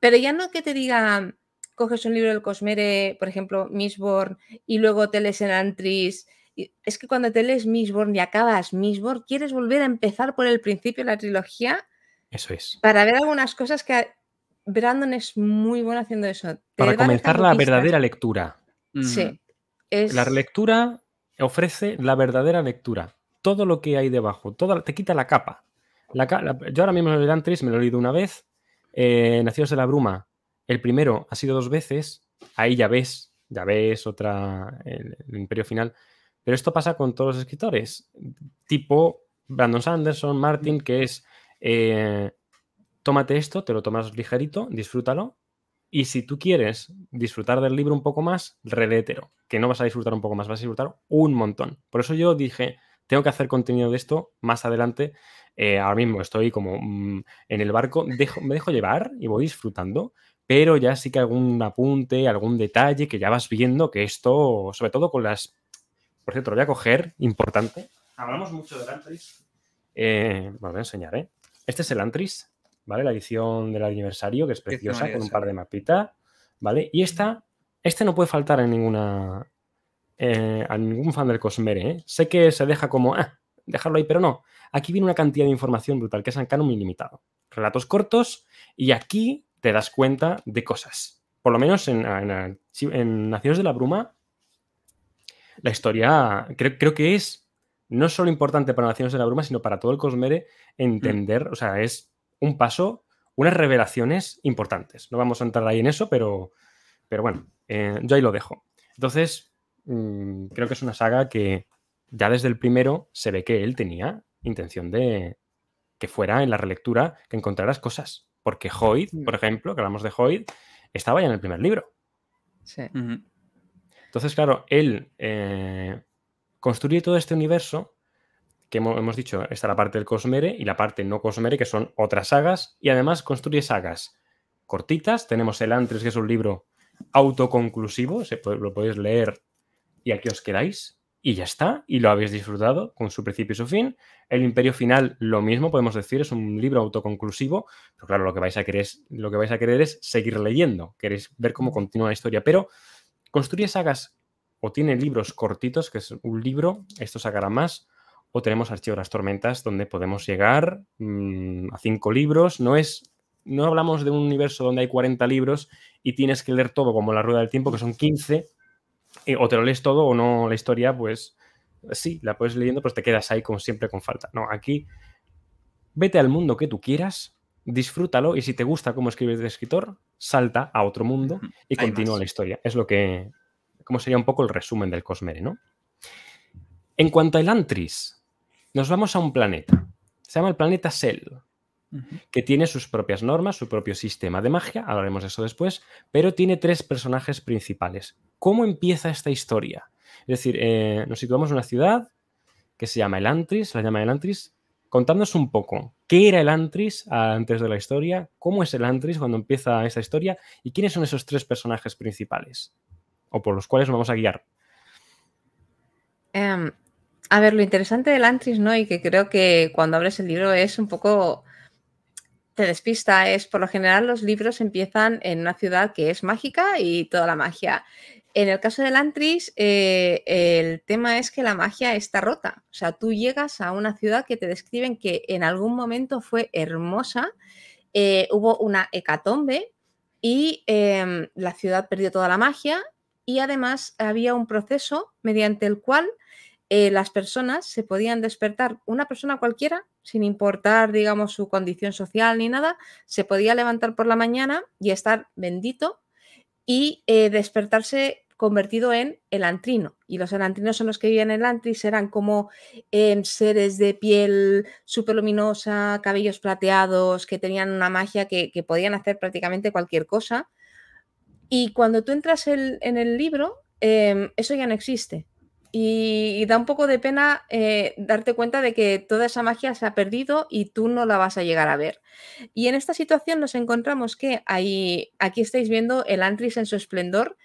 pero ya no que te digan coges un libro del Cosmere, por ejemplo, Misborn, y luego te lees en Antris. Es que cuando te lees Misborn y acabas Misborn, quieres volver a empezar por el principio de la trilogía. Eso es. Para ver algunas cosas que Brandon es muy bueno haciendo eso. para comenzar la verdadera lectura. Sí. La lectura ofrece la verdadera lectura. Todo lo que hay debajo, toda, te quita la capa. yo ahora mismo el Antris me lo he leído una vez. Eh, Nacidos de la Bruma, el primero ha sido dos veces, ahí ya ves, ya ves otra, el, imperio final, pero esto pasa con todos los escritores, tipo Brandon Sanderson, Martin, que es, eh, tómate esto, te lo tomas ligerito, disfrútalo, y si tú quieres disfrutar del libro un poco más, relétero, que no vas a disfrutar un poco más, vas a disfrutar un montón. Por eso yo dije, tengo que hacer contenido de esto más adelante. Eh, ahora mismo estoy como mm, en el barco, me dejo llevar y voy disfrutando, pero ya sí que algún apunte, algún detalle que ya vas viendo que esto, sobre todo con las. Por cierto, lo voy a coger, importante. Hablamos mucho del Antris. Eh, voy a enseñar, ¿eh? Este es el Antris, ¿vale? La edición del aniversario, que es preciosa, con un par de mapitas, ¿vale? Y esta, este no puede faltar en ninguna. Eh, a ningún fan del Cosmere, ¿eh? Sé que se deja como. Ah, dejarlo ahí, pero no. Aquí viene una cantidad de información brutal, que es muy ilimitado. Relatos cortos, y aquí te das cuenta de cosas. Por lo menos en, Naciones de la Bruma, la historia creo, que es no solo importante para Naciones de la Bruma, sino para todo el Cosmere entender, mm. o sea, es un paso, unas revelaciones importantes. No vamos a entrar ahí en eso, pero, pero bueno, eh, yo ahí lo dejo. Entonces, mm, creo que es una saga que ya desde el primero se ve que él tenía intención de que fuera en la relectura que encontraras cosas. Porque Hoyt, por mm. ejemplo, que hablamos de Hoyt, estaba ya en el primer libro. Sí. Entonces, claro, él eh, construye todo este universo que hemos, dicho, está la parte del Cosmere y la parte no Cosmere, que son otras sagas, y además construye sagas cortitas. Tenemos el Antres, que es un libro autoconclusivo, se, lo podéis leer y aquí os quedáis y ya está, y lo habéis disfrutado con su principio y su fin. El Imperio Final, lo mismo podemos decir, es un libro autoconclusivo, pero claro, lo que vais a querer es, lo que vais a querer es seguir leyendo, queréis ver cómo continúa la historia, pero construye sagas o tiene libros cortitos, que es un libro, esto sacará más, o tenemos archivos de las Tormentas, donde podemos llegar mm, a cinco libros, no es... No hablamos de un universo donde hay 40 libros y tienes que leer todo como la rueda del tiempo, que son 15, eh, o te lo lees todo o no la historia, pues sí, la puedes leyendo, pues te quedas ahí como siempre con falta. No, aquí vete al mundo que tú quieras, disfrútalo y si te gusta cómo escribe el escritor, salta a otro mundo y continúa la historia. Es lo que, como sería un poco el resumen del Cosmere, ¿no? En cuanto a Elantris, nos vamos a un planeta. Se llama el planeta Sel que tiene sus propias normas, su propio sistema de magia, hablaremos de eso después, pero tiene tres personajes principales. ¿Cómo empieza esta historia? Es decir, eh, nos situamos en una ciudad que se llama Elantris, la llama Elantris. Contándonos un poco, ¿qué era Elantris antes de la historia? ¿Cómo es Elantris cuando empieza esta historia? ¿Y quiénes son esos tres personajes principales? O por los cuales nos vamos a guiar. Em, a ver, lo interesante de Elantris, ¿no? Y que creo que cuando abres el libro es un poco te despista, es por lo general los libros empiezan en una ciudad que es mágica y toda la magia. En el caso de Lantris, eh, el tema es que la magia está rota. O sea, tú llegas a una ciudad que te describen que en algún momento fue hermosa, eh, hubo una hecatombe y em, la ciudad perdió toda la magia y además había un proceso mediante el cual eh, las personas se podían despertar, una persona cualquiera sin importar, digamos, su condición social ni nada, se podía levantar por la mañana y estar bendito y eh, despertarse convertido en elantrino. Y los elantrinos son los que vivían en Elantris, eran como em, seres de piel súper luminosa, cabellos plateados, que tenían una magia que, podían hacer prácticamente cualquier cosa. Y cuando tú entras en el libro, em, eso ya no existe. Y, da un poco de pena eh, darte cuenta de que toda esa magia se ha perdido y tú no la vas a llegar a ver. Y en esta situación nos encontramos que ahí, aquí estáis viendo el Antris en su esplendor.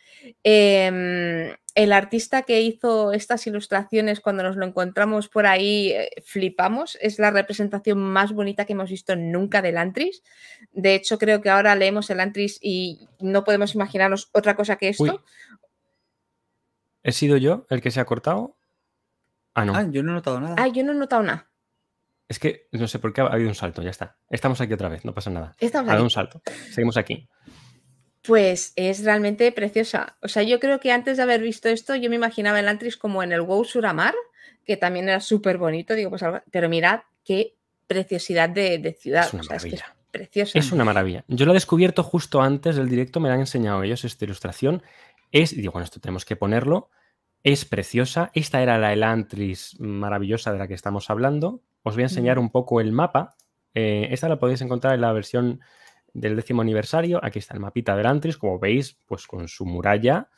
Em, el artista que hizo estas ilustraciones, cuando nos lo encontramos por ahí, eh, flipamos. Es la representación más bonita que hemos visto nunca del Antris. De hecho, creo que ahora leemos el Antris y no podemos imaginarnos otra cosa que esto. ¿He sido yo el que se ha cortado? Ah, no. Ah, yo no he notado nada. Ah, yo no he notado nada. Es que no sé por qué ha habido un salto, ya está. Estamos aquí otra vez, no pasa nada. ha habido un salto. Seguimos aquí. Pues es realmente preciosa. O sea, yo creo que antes de haber visto esto, yo me imaginaba el Antris como en el WoW Suramar, que también era súper bonito. Digo, pues, pero mirad qué preciosidad de, ciudad. Es una maravilla. Es preciosa. Es una maravilla. Yo lo he descubierto justo antes del directo, me la han enseñado ellos esta ilustración es, digo, bueno, esto tenemos que ponerlo, es preciosa. Esta era la Elantris maravillosa de la que estamos hablando. Os voy a enseñar un poco el mapa. Eh, esta la podéis encontrar en la versión del décimo aniversario. Aquí está el mapita de Elantris, como veis, pues con su muralla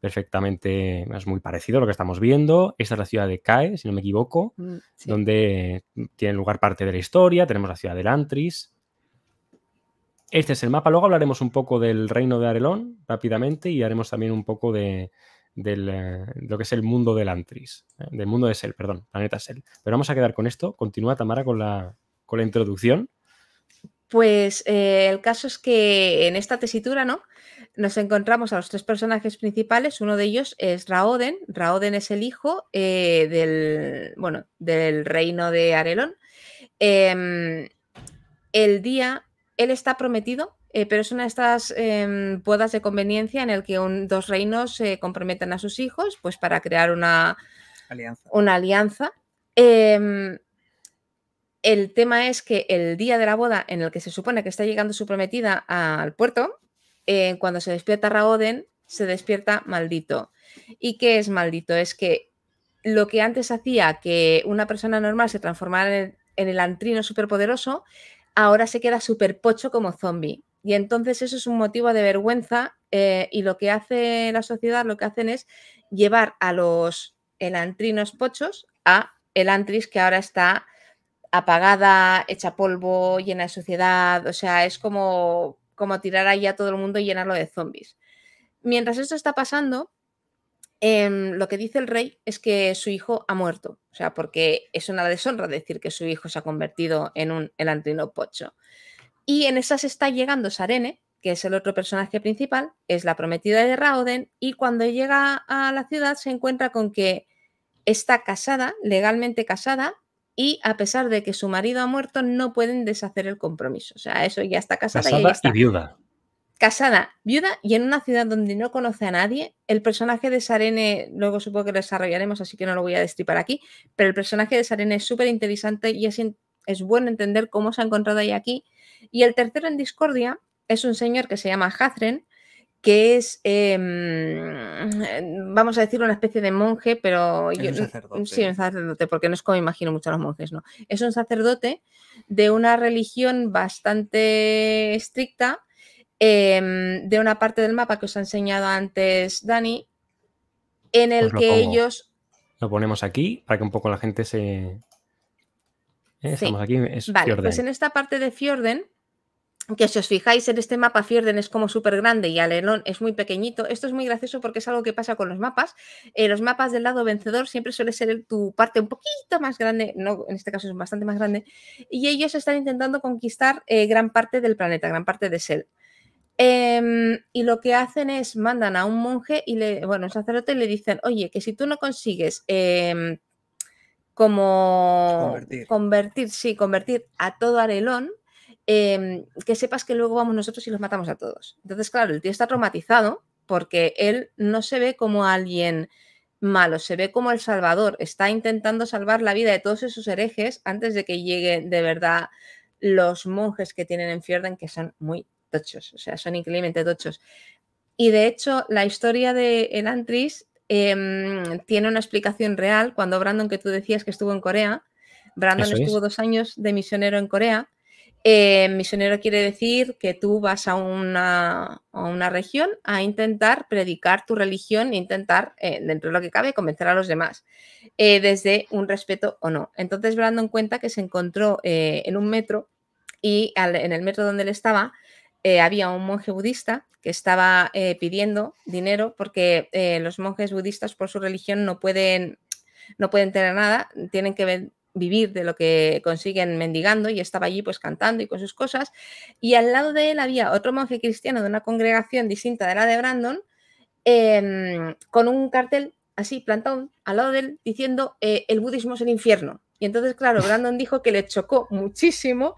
perfectamente, es muy parecido a lo que estamos viendo. Esta es la ciudad de Cae, si no me equivoco, mm, donde tiene lugar parte de la historia. Tenemos la ciudad de Elantris, este es el mapa. Luego hablaremos un poco del reino de Arelón rápidamente y haremos también un poco de, eh, lo que es el mundo del Antris, ¿eh? del mundo de Sel, perdón, planeta Sel. Pero vamos a quedar con esto. Continúa Tamara con la, introducción. Pues eh, el caso es que en esta tesitura, ¿no? Nos encontramos a los tres personajes principales. Uno de ellos es Raoden. Raoden es el hijo del, bueno, del reino de Arelón. Em, el día él está prometido, eh, pero es una de estas em, bodas de conveniencia en el que dos reinos se comprometen a sus hijos pues para crear una alianza. Una alianza. Em, el tema es que el día de la boda en el que se supone que está llegando su prometida al puerto, eh, cuando se despierta Raoden, se despierta maldito. ¿Y qué es maldito? Es que lo que antes hacía que una persona normal se transformara en el antrino superpoderoso, ahora se queda súper pocho como zombie. Y entonces eso es un motivo de vergüenza eh, y lo que hace la sociedad, lo que hacen es llevar a los elantrinos pochos a elantris que ahora está apagada, hecha polvo, llena de suciedad, o sea, es como, como tirar ahí a todo el mundo y llenarlo de zombies. Mientras esto está pasando, Em, lo que dice el rey es que su hijo ha muerto, o sea, porque es una deshonra decir que su hijo se ha convertido en un elantrino pocho. Y en esas está llegando Sarene, que es el otro personaje principal, es la prometida de Raoden, y cuando llega a la ciudad se encuentra con que está casada, legalmente casada, y a pesar de que su marido ha muerto, no pueden deshacer el compromiso. O sea, eso ya está casada, y, viuda. Casada, viuda y en una ciudad donde no conoce a nadie, el personaje de Sarene, luego supongo que lo desarrollaremos, así que no lo voy a destripar aquí, pero el personaje de Sarene es súper interesante y es, bueno entender cómo se ha encontrado ahí aquí. Y el tercero en discordia es un señor que se llama Hazren, que es, em, vamos a decir, una especie de monje, pero... un sacerdote. Sí, un sacerdote, porque no es como imagino mucho los monjes, ¿no? Es un sacerdote de una religión bastante estricta Em, de una parte del mapa que os ha enseñado antes Dani, en el pues que ellos... Lo ponemos aquí para que un poco la gente se... Eh, aquí. Es Fjorden. pues en esta parte de Fjorden, que si os fijáis en este mapa, Fjorden es como súper grande y Alenón es muy pequeñito. Esto es muy gracioso porque es algo que pasa con los mapas. Eh, los mapas del lado vencedor siempre suele ser tu parte un poquito más grande, no, en este caso es bastante más grande, y ellos están intentando conquistar eh, gran parte del planeta, gran parte de Sel. Em, y lo que hacen es mandan a un monje y le, bueno, un sacerdote le dicen, oye, que si tú no consigues em, como convertir. sí, convertir a todo Arelón, em, que sepas que luego vamos nosotros y los matamos a todos. Entonces, claro, el tío está traumatizado porque él no se ve como alguien malo, se ve como el salvador, está intentando salvar la vida de todos esos herejes antes de que lleguen de verdad los monjes que tienen en Fierden, que son muy tochos, o sea, son increíblemente tochos. Y de hecho, la historia de Elantris eh, tiene una explicación real. Cuando Brandon, que tú decías que estuvo en Corea, Brandon estuvo dos años de misionero en Corea. Em, misionero quiere decir que tú vas a una, a una, región a intentar predicar tu religión e intentar, eh, dentro de lo que cabe, convencer a los demás, eh, desde un respeto o no. Entonces Brandon cuenta que se encontró eh, en un metro y en el metro donde él estaba eh, había un monje budista que estaba eh, pidiendo dinero porque eh, los monjes budistas por su religión no pueden, no pueden tener nada, tienen que vivir de lo que consiguen mendigando y estaba allí pues cantando y con sus cosas. Y al lado de él había otro monje cristiano de una congregación distinta de la de Brandon em, con un cartel así plantado al lado de él diciendo el budismo es el infierno. Y entonces, claro, Brandon dijo que le chocó muchísimo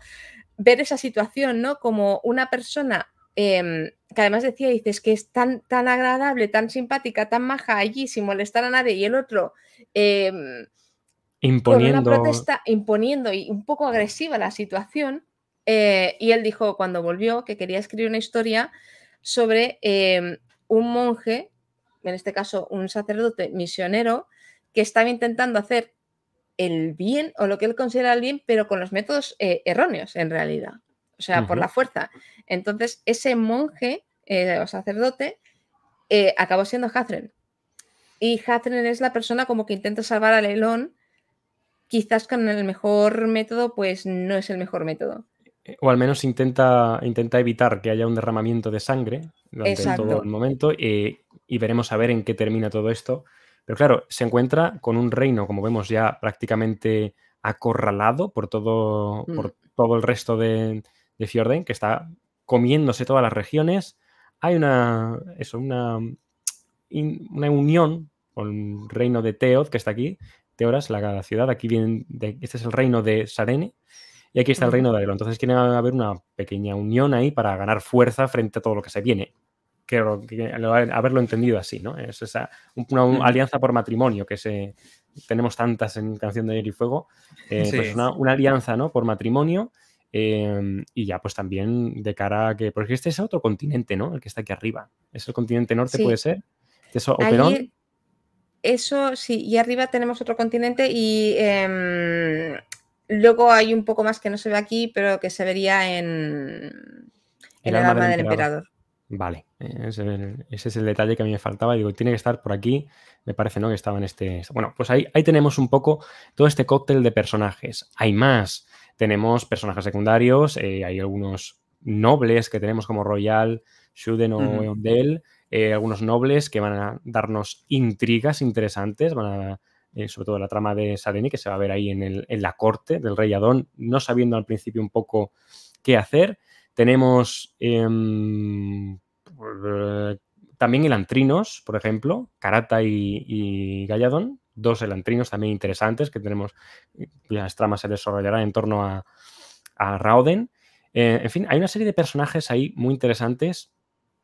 ver esa situación, ¿no? Como una persona em, que además decía, dices que es tan, tan agradable, tan simpática, tan maja allí sin molestar a nadie y el otro... Em, imponiendo. una protesta imponiendo y un poco agresiva la situación. Eh, y él dijo cuando volvió que quería escribir una historia sobre em, un monje, en este caso un sacerdote misionero, que estaba intentando hacer el bien o lo que él considera el bien, pero con los métodos eh, erróneos en realidad, o sea, por la fuerza. Entonces, ese monje eh, o sacerdote eh, acabó siendo Hathren. Y Hathren es la persona como que intenta salvar al Elón, quizás con el mejor método, pues no es el mejor método. O al menos intenta, intenta evitar que haya un derramamiento de sangre durante todo el momento y veremos a ver en qué termina todo esto pero claro, se encuentra con un reino, como vemos ya prácticamente acorralado por todo, mm. por todo el resto de, de Fjorden, que está comiéndose todas las regiones. Hay una, eso, una, una unión con el reino de Teod, que está aquí. Teoras, la ciudad, aquí viene, este es el reino de Sarene, y aquí está el reino de Aero. Entonces quiere haber una pequeña unión ahí para ganar fuerza frente a todo lo que se viene haberlo entendido así, ¿no? Es una, alianza por matrimonio que se, tenemos tantas en Canción de Aire y Fuego, eh, pues una, alianza, ¿no? Por matrimonio em, y ya pues también de cara a que, porque este es otro continente, ¿no? El que está aquí arriba. Es el continente norte, puede ser. Eso, ¿Este eso sí, y arriba tenemos otro continente y em, luego hay un poco más que no se ve aquí, pero que se vería en, el, en alma del, emperador. Vale, ese es, el, detalle que a mí me faltaba. Digo, tiene que estar por aquí, me parece, ¿no? Que estaba en este... Bueno, pues ahí, tenemos un poco todo este cóctel de personajes. Hay más, tenemos personajes secundarios, eh, hay algunos nobles que tenemos como Royal, Shuden o eh, algunos nobles que van a darnos intrigas interesantes, van a... Eh, sobre todo la trama de Sadeni, que se va a ver ahí en, en la corte del rey Adón, no sabiendo al principio un poco qué hacer. Tenemos eh, eh, también elantrinos, por ejemplo, Carata y, Galladón, dos elantrinos también interesantes que tenemos, eh, las tramas se desarrollarán en torno a, Rauden. Eh, en fin, hay una serie de personajes ahí muy interesantes.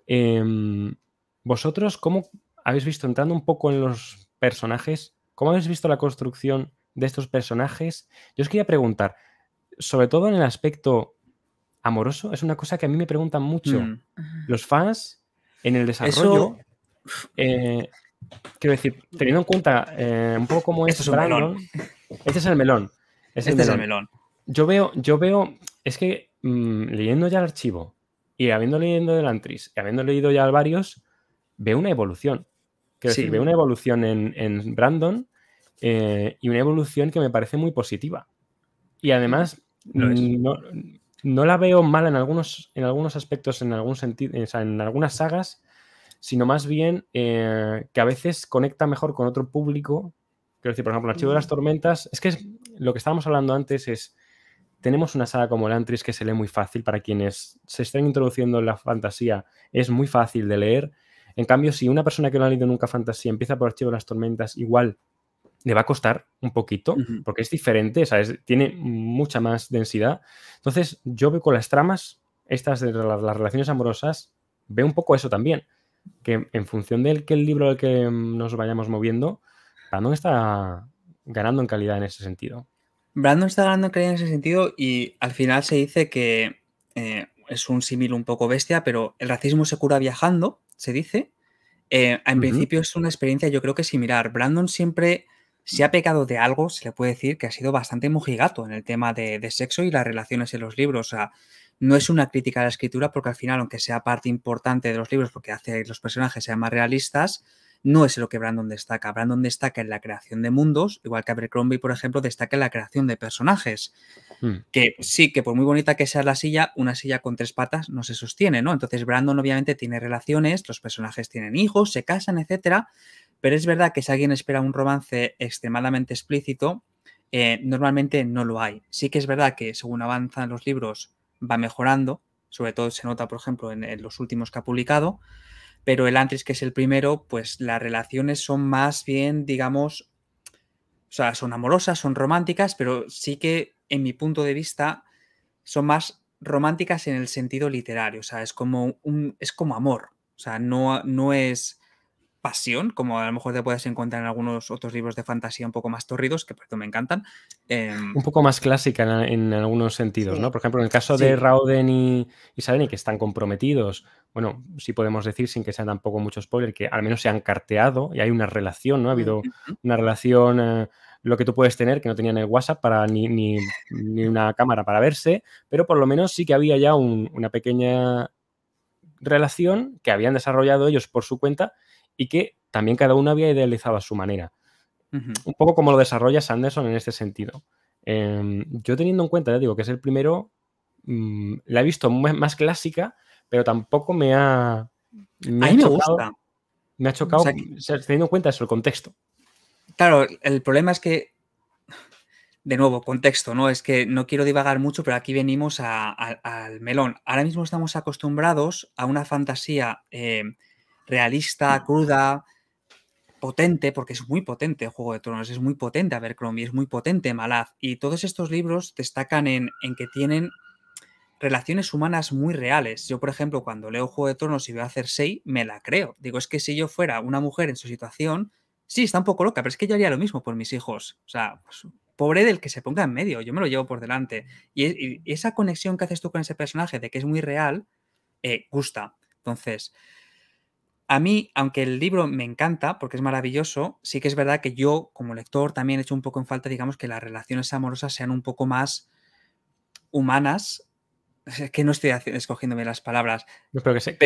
Em, ¿Vosotros cómo habéis visto, entrando un poco en los personajes, cómo habéis visto la construcción de estos personajes? Yo os quería preguntar, sobre todo en el aspecto amoroso es una cosa que a mí me preguntan mucho mm. los fans en el desarrollo. Eh, quiero decir, teniendo en cuenta eh, un poco cómo es, este Brandon, este es el este melón. Yo veo, yo veo, es que mm, leyendo ya el archivo y habiendo leído de Antris y habiendo leído ya varios, veo una evolución. Quiero decir, veo una evolución en, Brandon eh, y una evolución que me parece muy positiva. Y además, no, no la veo mal en algunos, en algunos aspectos, en algún sentido, en algunas sagas, sino más bien eh, que a veces conecta mejor con otro público. Quiero decir, por ejemplo, el Archivo de las mm. Tormentas. Es que lo que estábamos hablando antes es. Tenemos una saga como el Antris que se lee muy fácil para quienes se estén introduciendo en la fantasía. Es muy fácil de leer. En cambio, si una persona que no ha leído nunca fantasía empieza por el Archivo de las Tormentas, igual le va a costar un poquito, porque es diferente, tiene mucha más densidad. Entonces, yo veo con las tramas, estas de las, relaciones amorosas, veo un poco eso también, que en función del que el libro al que mm, nos vayamos moviendo, Brandon está ganando en calidad en ese sentido. Brandon está ganando en calidad en ese sentido y al final se dice que eh, es un símil un poco bestia, pero el racismo se cura viajando, se dice. Eh, en principio es una experiencia yo creo que similar. Brandon siempre si ha pecado de algo, se le puede decir que ha sido bastante mojigato en el tema de, sexo y las relaciones en los libros. O sea, no es una crítica a la escritura porque al final, aunque sea parte importante de los libros porque hace que los personajes sean más realistas, no es lo que Brandon destaca. Brandon destaca en la creación de mundos, igual que Abercrombie, por ejemplo, destaca en la creación de personajes. Hmm. Que sí, que por muy bonita que sea la silla, una silla con tres patas no se sostiene, ¿no? Entonces Brandon obviamente tiene relaciones, los personajes tienen hijos, se casan, etcétera, pero es verdad que si alguien espera un romance extremadamente explícito, eh, normalmente no lo hay. Sí que es verdad que según avanzan los libros va mejorando, sobre todo se nota, por ejemplo, en, los últimos que ha publicado, pero el Antris, que es el primero, pues las relaciones son más bien, digamos, o sea, son amorosas, son románticas, pero sí que, en mi punto de vista, son más románticas en el sentido literario, o sea, es como, un, es como amor, o sea, no, no es pasión, como a lo mejor te puedes encontrar en algunos otros libros de fantasía un poco más torridos, que por eso me encantan. Em, un poco más clásica en, algunos sentidos, ¿no? Por ejemplo, en el caso de Rauden y, y Saleni, que están comprometidos, bueno, sí podemos decir, sin que sean tampoco muchos spoiler, que al menos se han carteado y hay una relación, ¿no? Ha habido una relación... Eh, lo que tú puedes tener, que no tenían el WhatsApp para ni, una cámara para verse, pero por lo menos sí que había ya una pequeña relación que habían desarrollado ellos por su cuenta y que también cada uno había idealizado a su manera. Un poco como lo desarrolla Sanderson en este sentido. Em, yo teniendo en cuenta, ya digo, que es el primero, mm, la he visto más clásica, pero tampoco me ha... Me a mí chocado, me gusta. Me ha chocado, teniendo en cuenta eso, el contexto. Claro, el problema es que de nuevo, contexto, ¿no? Es que no quiero divagar mucho, pero aquí venimos al melón. Ahora mismo estamos acostumbrados a una fantasía eh, realista, cruda, potente, porque es muy potente Juego de Tronos, es muy potente Abercrombie, es muy potente Malaz. Y todos estos libros destacan en, en que tienen relaciones humanas muy reales. Yo, por ejemplo, cuando leo Juego de Tronos y veo a Cersei, me la creo. Digo, es que si yo fuera una mujer en su situación, sí, está un poco loca, pero es que yo haría lo mismo por mis hijos. O sea, pues, pobre del que se ponga en medio, yo me lo llevo por delante. Y, esa conexión que haces tú con ese personaje de que es muy real, eh, gusta. Entonces, a mí, aunque el libro me encanta porque es maravilloso, sí que es verdad que yo, como lector, también he hecho un poco en falta, digamos, que las relaciones amorosas sean un poco más humanas. <laughs> Es que no estoy escogiéndome las palabras. No, pero que,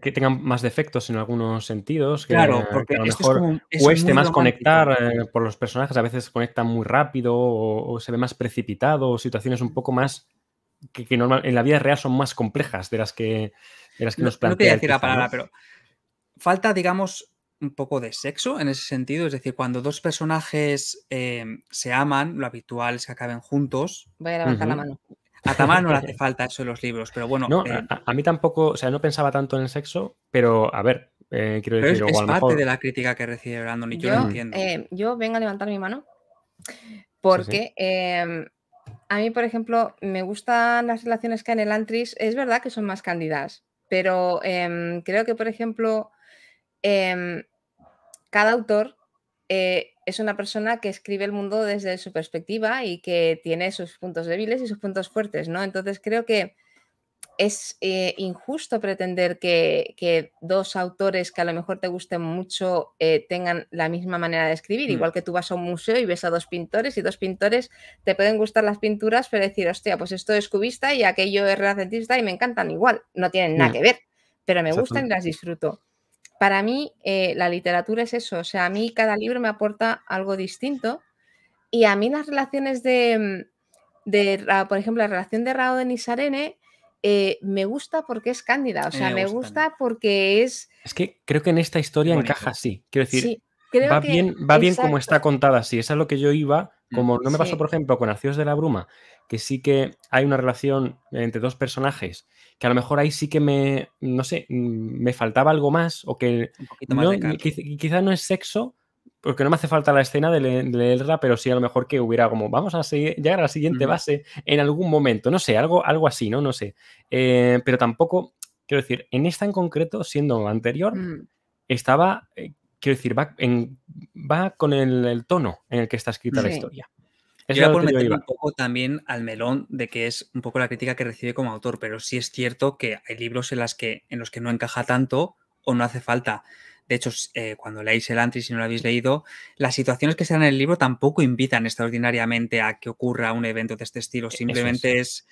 que, tengan más defectos en algunos sentidos. claro, porque a lo este mejor es cueste más conectar eh, por los personajes. A veces conectan muy rápido o, se ve más precipitado o situaciones un poco más que, normal, en la vida real son más complejas de las que, de las que no, nos plantea. No decir la palabra, pero falta, digamos, un poco de sexo en ese sentido, es decir, cuando dos personajes em, se aman, lo habitual es que acaben juntos. Voy a levantar la mano. A Tamar no le hace <laughs> falta eso en los libros, pero bueno. Eh, a, mí tampoco, o sea, no pensaba tanto en el sexo, pero a ver, eh, quiero decir. lo es, parte de la crítica que recibe Brandon y yo, yo lo entiendo. Eh, yo vengo a levantar mi mano porque em, a mí, por ejemplo, me gustan las relaciones que hay en el Antris. Es verdad que son más cándidas, pero em, creo que, por ejemplo Em, cada autor eh, es una persona que escribe el mundo desde su perspectiva y que tiene sus puntos débiles y sus puntos fuertes, ¿no? Entonces creo que es eh, injusto pretender que, dos autores que a lo mejor te gusten mucho eh, tengan la misma manera de escribir. Mm. Igual que tú vas a un museo y ves a dos pintores y dos pintores te pueden gustar las pinturas, pero decir, hostia, pues esto es cubista y aquello es renacentista y me encantan igual. No tienen nada mm. que ver, pero me gustan y las disfruto para mí eh, la literatura es eso, o sea, a mí cada libro me aporta algo distinto y a mí las relaciones de, mm, por ejemplo, la relación de Rao y Sarene eh, me gusta porque es cándida, o sea, me, gusta porque es... Es que creo que en esta historia encaja así, quiero decir, va, bien, va bien como está contada así, esa es lo que yo iba, mm. como no me pasó, por ejemplo, con acios de la Bruma, que sí que hay una relación entre dos personajes que a lo mejor ahí sí que me, no sé, mm, me faltaba algo más o que quizás no es sexo, porque no me hace falta la escena de, rap pero sí a lo mejor que hubiera como, vamos a seguir, llegar a la siguiente base en algún momento, no sé, algo, algo así, ¿no? No sé. Eh, pero tampoco, quiero decir, en esta en concreto, siendo anterior, mm. estaba, eh, quiero decir, va, en, va con el, tono en el que está escrita la historia. Yo era por meter un poco también al melón de que es un poco la crítica que recibe como autor, pero sí es cierto que hay libros en, los que no encaja tanto o no hace falta. De hecho, eh, cuando leéis el Antri, si no lo habéis leído, las situaciones que se dan en el libro tampoco invitan extraordinariamente a que ocurra un evento de este estilo. E, Simplemente es.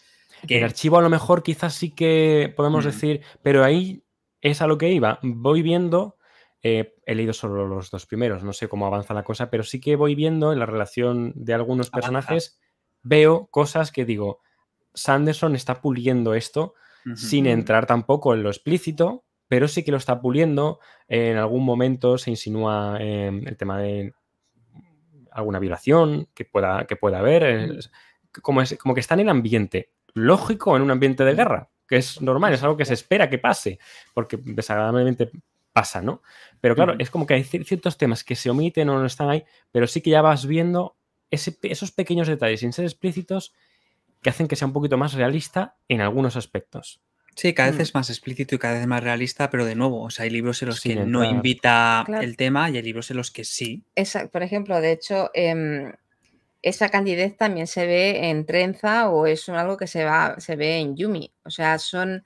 que... El archivo a lo mejor quizás sí que podemos mm. decir, pero ahí es a lo que iba. Voy viendo eh, he leído solo los dos primeros, no sé cómo avanza la cosa, pero sí que voy viendo en la relación de algunos personajes, veo cosas que digo, Sanderson está puliendo esto sin entrar tampoco en lo explícito, pero sí que lo está puliendo. En algún momento se insinúa em, el tema de alguna violación que pueda, que pueda haber, eh, como, es, como que está en el ambiente lógico, en un ambiente de guerra, que es normal, es algo que se espera que pase, porque desagradablemente pasa, ¿no? Pero claro, es como que hay ciertos temas que se omiten o no están ahí, pero sí que ya vas viendo esos pequeños detalles sin ser explícitos que hacen que sea un poquito más realista en algunos aspectos. Sí, cada vez mm. es más explícito y cada vez más realista, pero de nuevo, o sea, hay libros en los que no invita el tema y hay libros en los que sí. por ejemplo, de hecho, em, esa candidez también se ve en Trenza o es algo que se, va, se ve en Yumi. O sea, son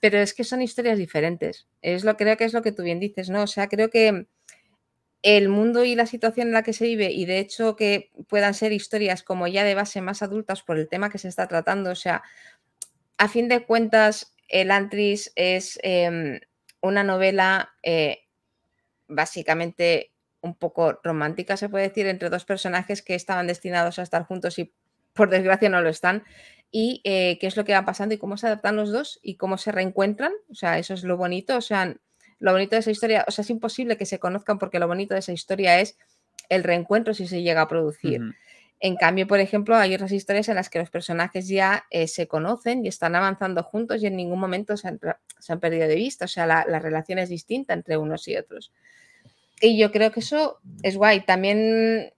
pero es que son historias diferentes. Es lo creo que es lo que tú bien dices, ¿no? O sea, creo que el mundo y la situación en la que se vive y de hecho que puedan ser historias como ya de base más adultas por el tema que se está tratando, o sea, a fin de cuentas, el Antris es em, una novela eh, básicamente un poco romántica, se puede decir, entre dos personajes que estaban destinados a estar juntos y por desgracia no lo están, y eh, qué es lo que va pasando y cómo se adaptan los dos y cómo se reencuentran. O sea, eso es lo bonito. O sea, lo bonito de esa historia, o sea, es imposible que se conozcan porque lo bonito de esa historia es el reencuentro si se llega a producir. En cambio, por ejemplo, hay otras historias en las que los personajes ya eh, se conocen y están avanzando juntos y en ningún momento se han, perdido de vista. O sea, la, la, relación es distinta entre unos y otros. Y yo creo que eso es guay. También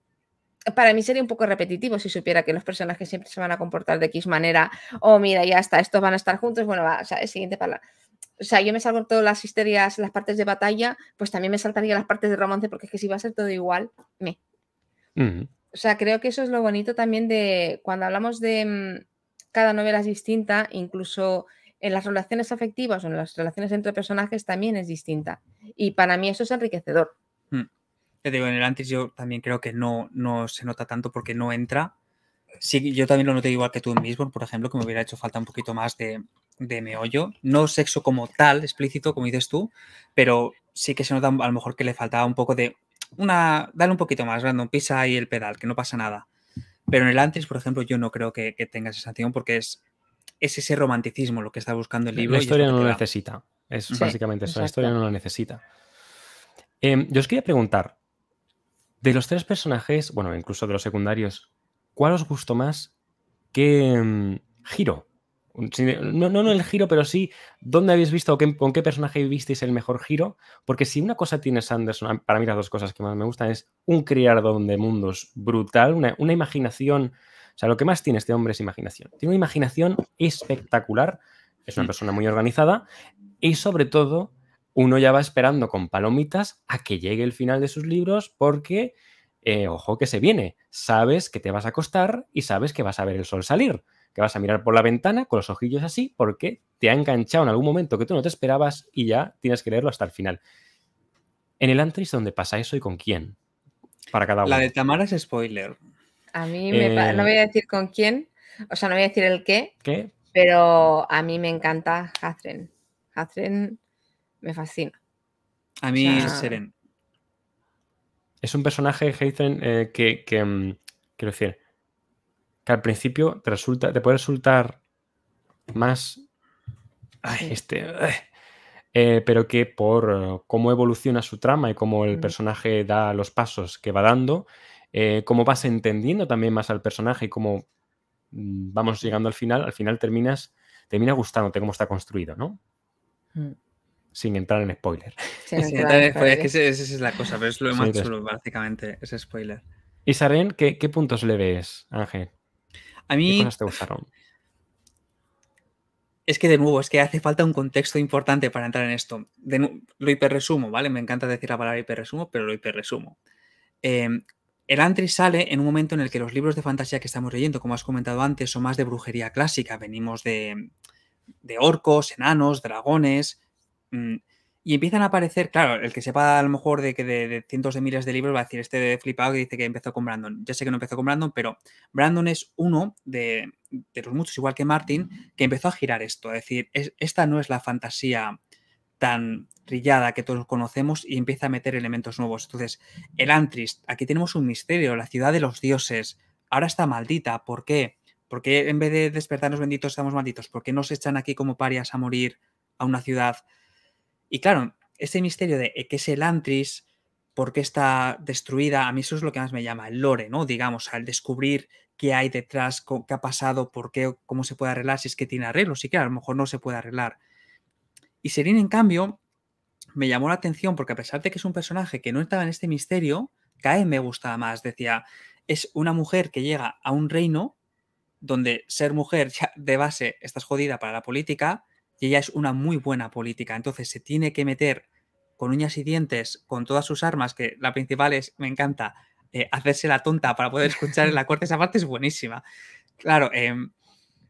para mí sería un poco repetitivo si supiera que los personajes siempre se van a comportar de X manera, o mira, ya está, estos van a estar juntos, bueno, va, o sea, el siguiente palabra O sea, yo me salgo todas las histerias, las partes de batalla, pues también me saltaría las partes de romance, porque es que si va a ser todo igual, me. O sea, creo que eso es lo bonito también de cuando hablamos de mm, cada novela es distinta, incluso en las relaciones afectivas o en las relaciones entre personajes también es distinta. Y para mí eso es enriquecedor. Hmm en el antes yo también creo que no, no se nota tanto porque no entra. Sí, yo también lo noté igual que tú en Lisbon por ejemplo, que me hubiera hecho falta un poquito más de, de meollo. No sexo como tal, explícito, como dices tú, pero sí que se nota a lo mejor que le faltaba un poco de una. Dale un poquito más, random, pisa ahí el pedal, que no pasa nada. Pero en el antes, por ejemplo, yo no creo que, tenga esa sensación porque es, es ese romanticismo lo que está buscando el libro. La historia no lo necesita. Es básicamente eso. La historia no lo necesita. Em, yo os quería preguntar, de los tres personajes, bueno, incluso de los secundarios, ¿cuál os gustó más? ¿Qué giro? Mm, no, no, el giro, pero sí, ¿dónde habéis visto o con qué personaje visteis el mejor giro? Porque si una cosa tiene Sanderson, para mí las dos cosas que más me gustan es un criardón de mundos brutal, una, una imaginación. O sea, lo que más tiene este hombre es imaginación. Tiene una imaginación espectacular, es una mm. persona muy organizada y sobre todo uno ya va esperando con palomitas a que llegue el final de sus libros porque, eh, ojo que se viene, sabes que te vas a acostar y sabes que vas a ver el sol salir, que vas a mirar por la ventana con los ojillos así porque te ha enganchado en algún momento que tú no te esperabas y ya tienes que leerlo hasta el final. En el Antris, ¿dónde pasa eso y con quién? Para cada uno. La de Tamara es spoiler. A mí me no voy a decir con quién, o sea, no voy a decir el qué, ¿Qué? pero a mí me encanta Hazren. Hazren me fascina. A mí, Seren. Es un personaje, eh, que, mm, quiero decir, que al principio te resulta, te puede resultar más. este. Eh, pero que por eh, cómo evoluciona su trama y cómo el mm. personaje da los pasos que va dando, cómo vas entendiendo también más al personaje y cómo mm, vamos llegando al final, al final terminas, termina gustándote cómo está construido, ¿no? sin entrar en spoiler. esa es la cosa, pero es lo más chulo, básicamente, ese spoiler. ¿Y Saren, qué, puntos le ves, Ángel? A mí. te gustaron? Es que de nuevo, es que hace falta un contexto importante para entrar en esto. lo hiperresumo, ¿vale? Me encanta decir la palabra hiperresumo, pero lo hiperresumo. Em, el Antri sale en un momento en el que los libros de fantasía que estamos leyendo, como has comentado antes, son más de brujería clásica. Venimos de orcos, enanos, dragones, Mm, y empiezan a aparecer, claro, el que sepa a lo mejor de que de, cientos de miles de libros va a decir este de flipado que dice que empezó con Brandon. Ya sé que no empezó con Brandon, pero Brandon es uno de, los muchos, igual que Martin, que empezó a girar esto. Es decir, esta no es la fantasía tan trillada que todos conocemos y empieza a meter elementos nuevos. Entonces, el Antrist, aquí tenemos un misterio, la ciudad de los dioses, ahora está maldita, ¿por qué? ¿Por qué en vez de despertarnos benditos estamos malditos? ¿Por qué nos echan aquí como parias a morir a una ciudad y claro, este misterio de eh, qué es el Antris, por qué está destruida, a mí eso es lo que más me llama, el lore, ¿no? Digamos, al descubrir qué hay detrás, qué ha pasado, por qué, cómo se puede arreglar, si es que tiene arreglos, y que a lo mejor no se puede arreglar. Y Serine, en cambio, me llamó la atención porque a pesar de que es un personaje que no estaba en este misterio, cae me gustaba más. Decía, es una mujer que llega a un reino donde ser mujer <laughs> de base está jodida para la política, y ella es una muy buena política. Entonces se tiene que meter con uñas y dientes, con todas sus armas, que la principal es, me encanta, eh, hacerse la tonta para poder escuchar en la corte, esa parte es buenísima. Claro, em,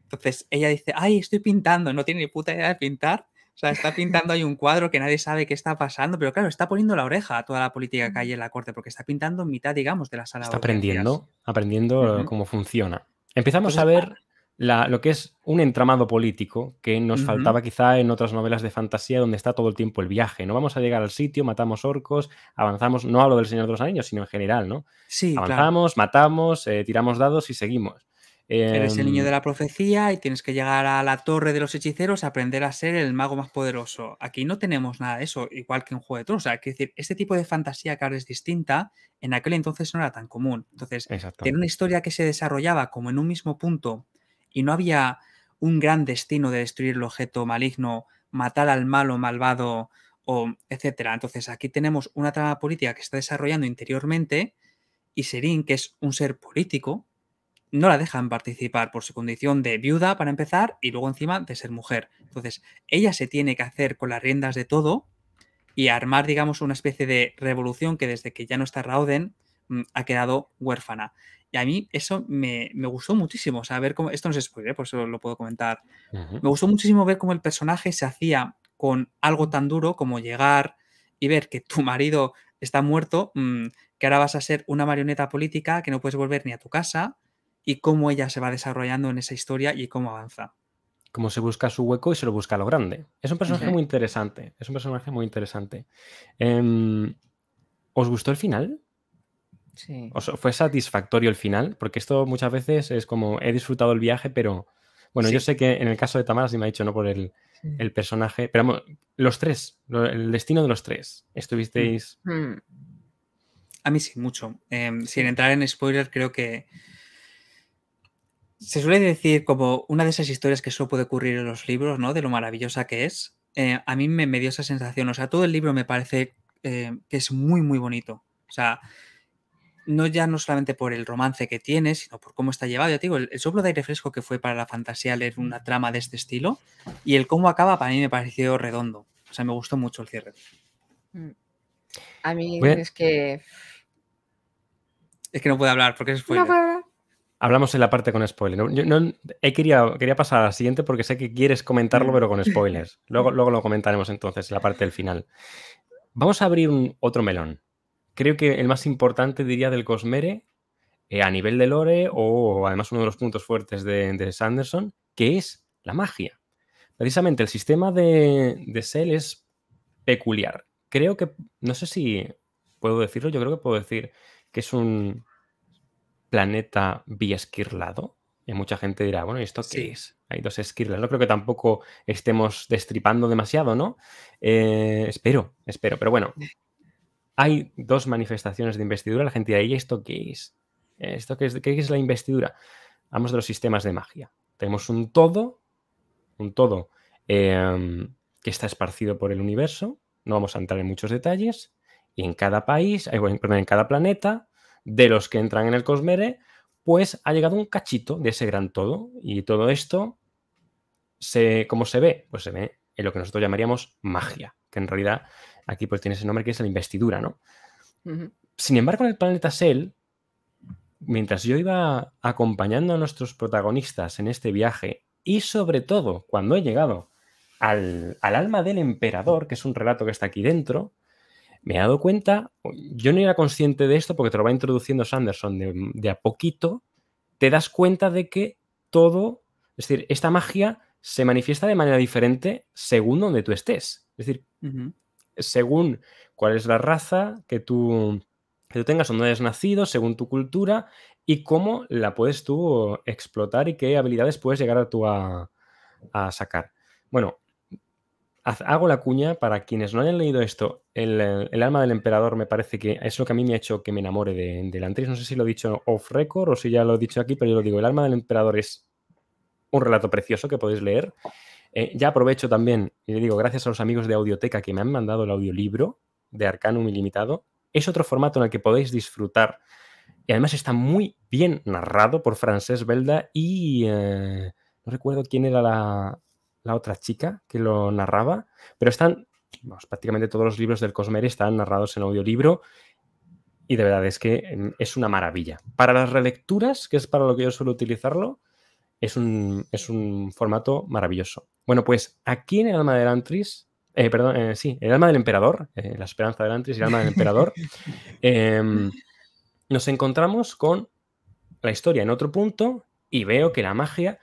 entonces ella dice, ay, estoy pintando, no tiene ni puta idea de pintar. O sea, está pintando ahí un cuadro que nadie sabe qué está pasando, pero claro, está poniendo la oreja a toda la política que hay en la corte, porque está pintando mitad, digamos, de la sala. Está aprendiendo, aprendiendo cómo funciona. Empezamos a ver lo que es un entramado político que nos faltaba quizá en otras novelas de fantasía donde está todo el tiempo el viaje. No vamos a llegar al sitio, matamos orcos, avanzamos, no hablo del Señor de los Anillos, sino en general, ¿no? Sí. Avanzamos, matamos, eh, tiramos dados y seguimos. Eres el niño em, de la profecía y tienes que llegar a la torre de los hechiceros a aprender a ser el mago más poderoso. Aquí no tenemos nada de eso, igual que en Juego de Tronos. O decir, este tipo de fantasía que ahora es distinta, en aquel entonces no era tan común. Entonces, tener una historia que se desarrollaba como en un mismo punto y no había un gran destino de destruir el objeto maligno, matar al malo malvado, o etcétera. Entonces aquí tenemos una trama política que está desarrollando interiormente y Serín, que es un ser político, no la dejan participar por su condición de viuda para empezar y luego encima de ser mujer. Entonces ella se tiene que hacer con las riendas de todo y armar, digamos, una especie de revolución que desde que ya no está Raoden, Mm, ha quedado huérfana. Y a mí eso me, gustó muchísimo. cómo. Esto no es spoiler, por eso lo puedo comentar. Me gustó muchísimo ver cómo el personaje se hacía con algo tan duro como llegar y ver que tu <laughs> marido está muerto, mm, que ahora vas a ser una marioneta política, que no puedes volver ni a tu casa, y cómo ella se va desarrollando en esa historia y cómo avanza. Cómo se busca su hueco y se lo busca lo grande. Es un personaje muy interesante. Es un personaje muy interesante. Em, ¿Os gustó el final? fue satisfactorio el final? Porque esto muchas veces es como, he disfrutado el viaje, pero bueno, yo sé que en el caso de Tamara sí me ha dicho, ¿no? Por el, personaje, pero los tres, el destino de los tres, estuvisteis... Mm. Mm. A mí sí, mucho. Em, sin entrar en spoilers, creo que... Se suele decir como una de esas historias que solo puede ocurrir en los libros, ¿no? De lo maravillosa que es. Eh, a mí me, me, dio esa sensación. O sea, todo el libro me parece eh, que es muy, muy bonito. O sea, no ya no solamente por el romance que tiene, sino por cómo está llevado. Ya te digo, el, soplo de aire fresco que fue para la fantasía leer una trama de este estilo y el cómo acaba para mí me pareció redondo. O sea, me gustó mucho el cierre. Mm. A mí es que... Es que no puedo hablar porque es spoiler. Hablamos en la parte con spoiler. no, quería, quería, pasar a la siguiente porque sé que quieres comentarlo, mm. pero con spoilers. Luego, luego lo comentaremos entonces en la parte del final. Vamos a abrir otro melón creo que el más importante, diría, del Cosmere, eh, a nivel de lore, o además uno de los puntos fuertes de, de Sanderson, que es la magia. Precisamente el sistema de, de Cell es peculiar. Creo que, no sé si puedo decirlo, yo creo que puedo decir que es un planeta esquirlado Y mucha gente dirá, bueno, ¿y esto qué es? Hay dos esquirlas. No creo que tampoco estemos destripando demasiado, ¿no? Eh, espero, espero. Pero bueno, hay dos manifestaciones de investidura. La gente dirá, ¿y esto qué es? ¿Esto qué es, qué es la investidura? Vamos de los sistemas de magia. Tenemos un todo, un todo em, que está esparcido por el universo. No vamos a entrar en muchos detalles. Y en cada país, en cada planeta, de los que entran en el Cosmere, pues ha llegado un cachito de ese gran todo. Y todo esto, se, ¿cómo se ve? Pues se ve en lo que nosotros llamaríamos magia, que en realidad Aquí pues tiene ese nombre que es la investidura, ¿no? Sin embargo, en el planeta Cell, mientras yo iba acompañando a nuestros protagonistas en este viaje, y sobre todo cuando he llegado al, alma del emperador, que es un relato que está aquí dentro, me he dado cuenta, yo no era consciente de esto porque te lo va introduciendo Sanderson de, a poquito, te das cuenta de que todo, es decir, esta magia se manifiesta de manera diferente según donde tú estés. Es decir, según cuál es la raza que tú, que tú tengas, donde has nacido, según tu cultura y cómo la puedes tú explotar y qué habilidades puedes llegar a tú a, sacar. Bueno, hago la cuña para quienes no hayan leído esto. El, el, alma del emperador me parece que es lo que a mí me ha hecho que me enamore de, de No sé si lo he dicho off record o si ya lo he dicho aquí, pero yo lo digo. El alma del emperador es un relato precioso que podéis leer eh, ya aprovecho también y le digo gracias a los amigos de Audioteca que me han mandado el audiolibro de Arcanum Ilimitado. Es otro formato en el que podéis disfrutar y además está muy bien narrado por Frances Belda y eh, no recuerdo quién era la, otra chica que lo narraba, pero están, prácticamente todos los libros del Cosmere están narrados en audiolibro y de verdad es que mm, es una maravilla. Para las relecturas, que es para lo que yo suelo utilizarlo, es es un formato maravilloso. Bueno, pues aquí en el alma del eh, perdón, eh, sí, el alma del emperador, eh, la esperanza de Antris y el alma del emperador, <laughs> em, nos encontramos con la historia en otro punto y veo que la magia,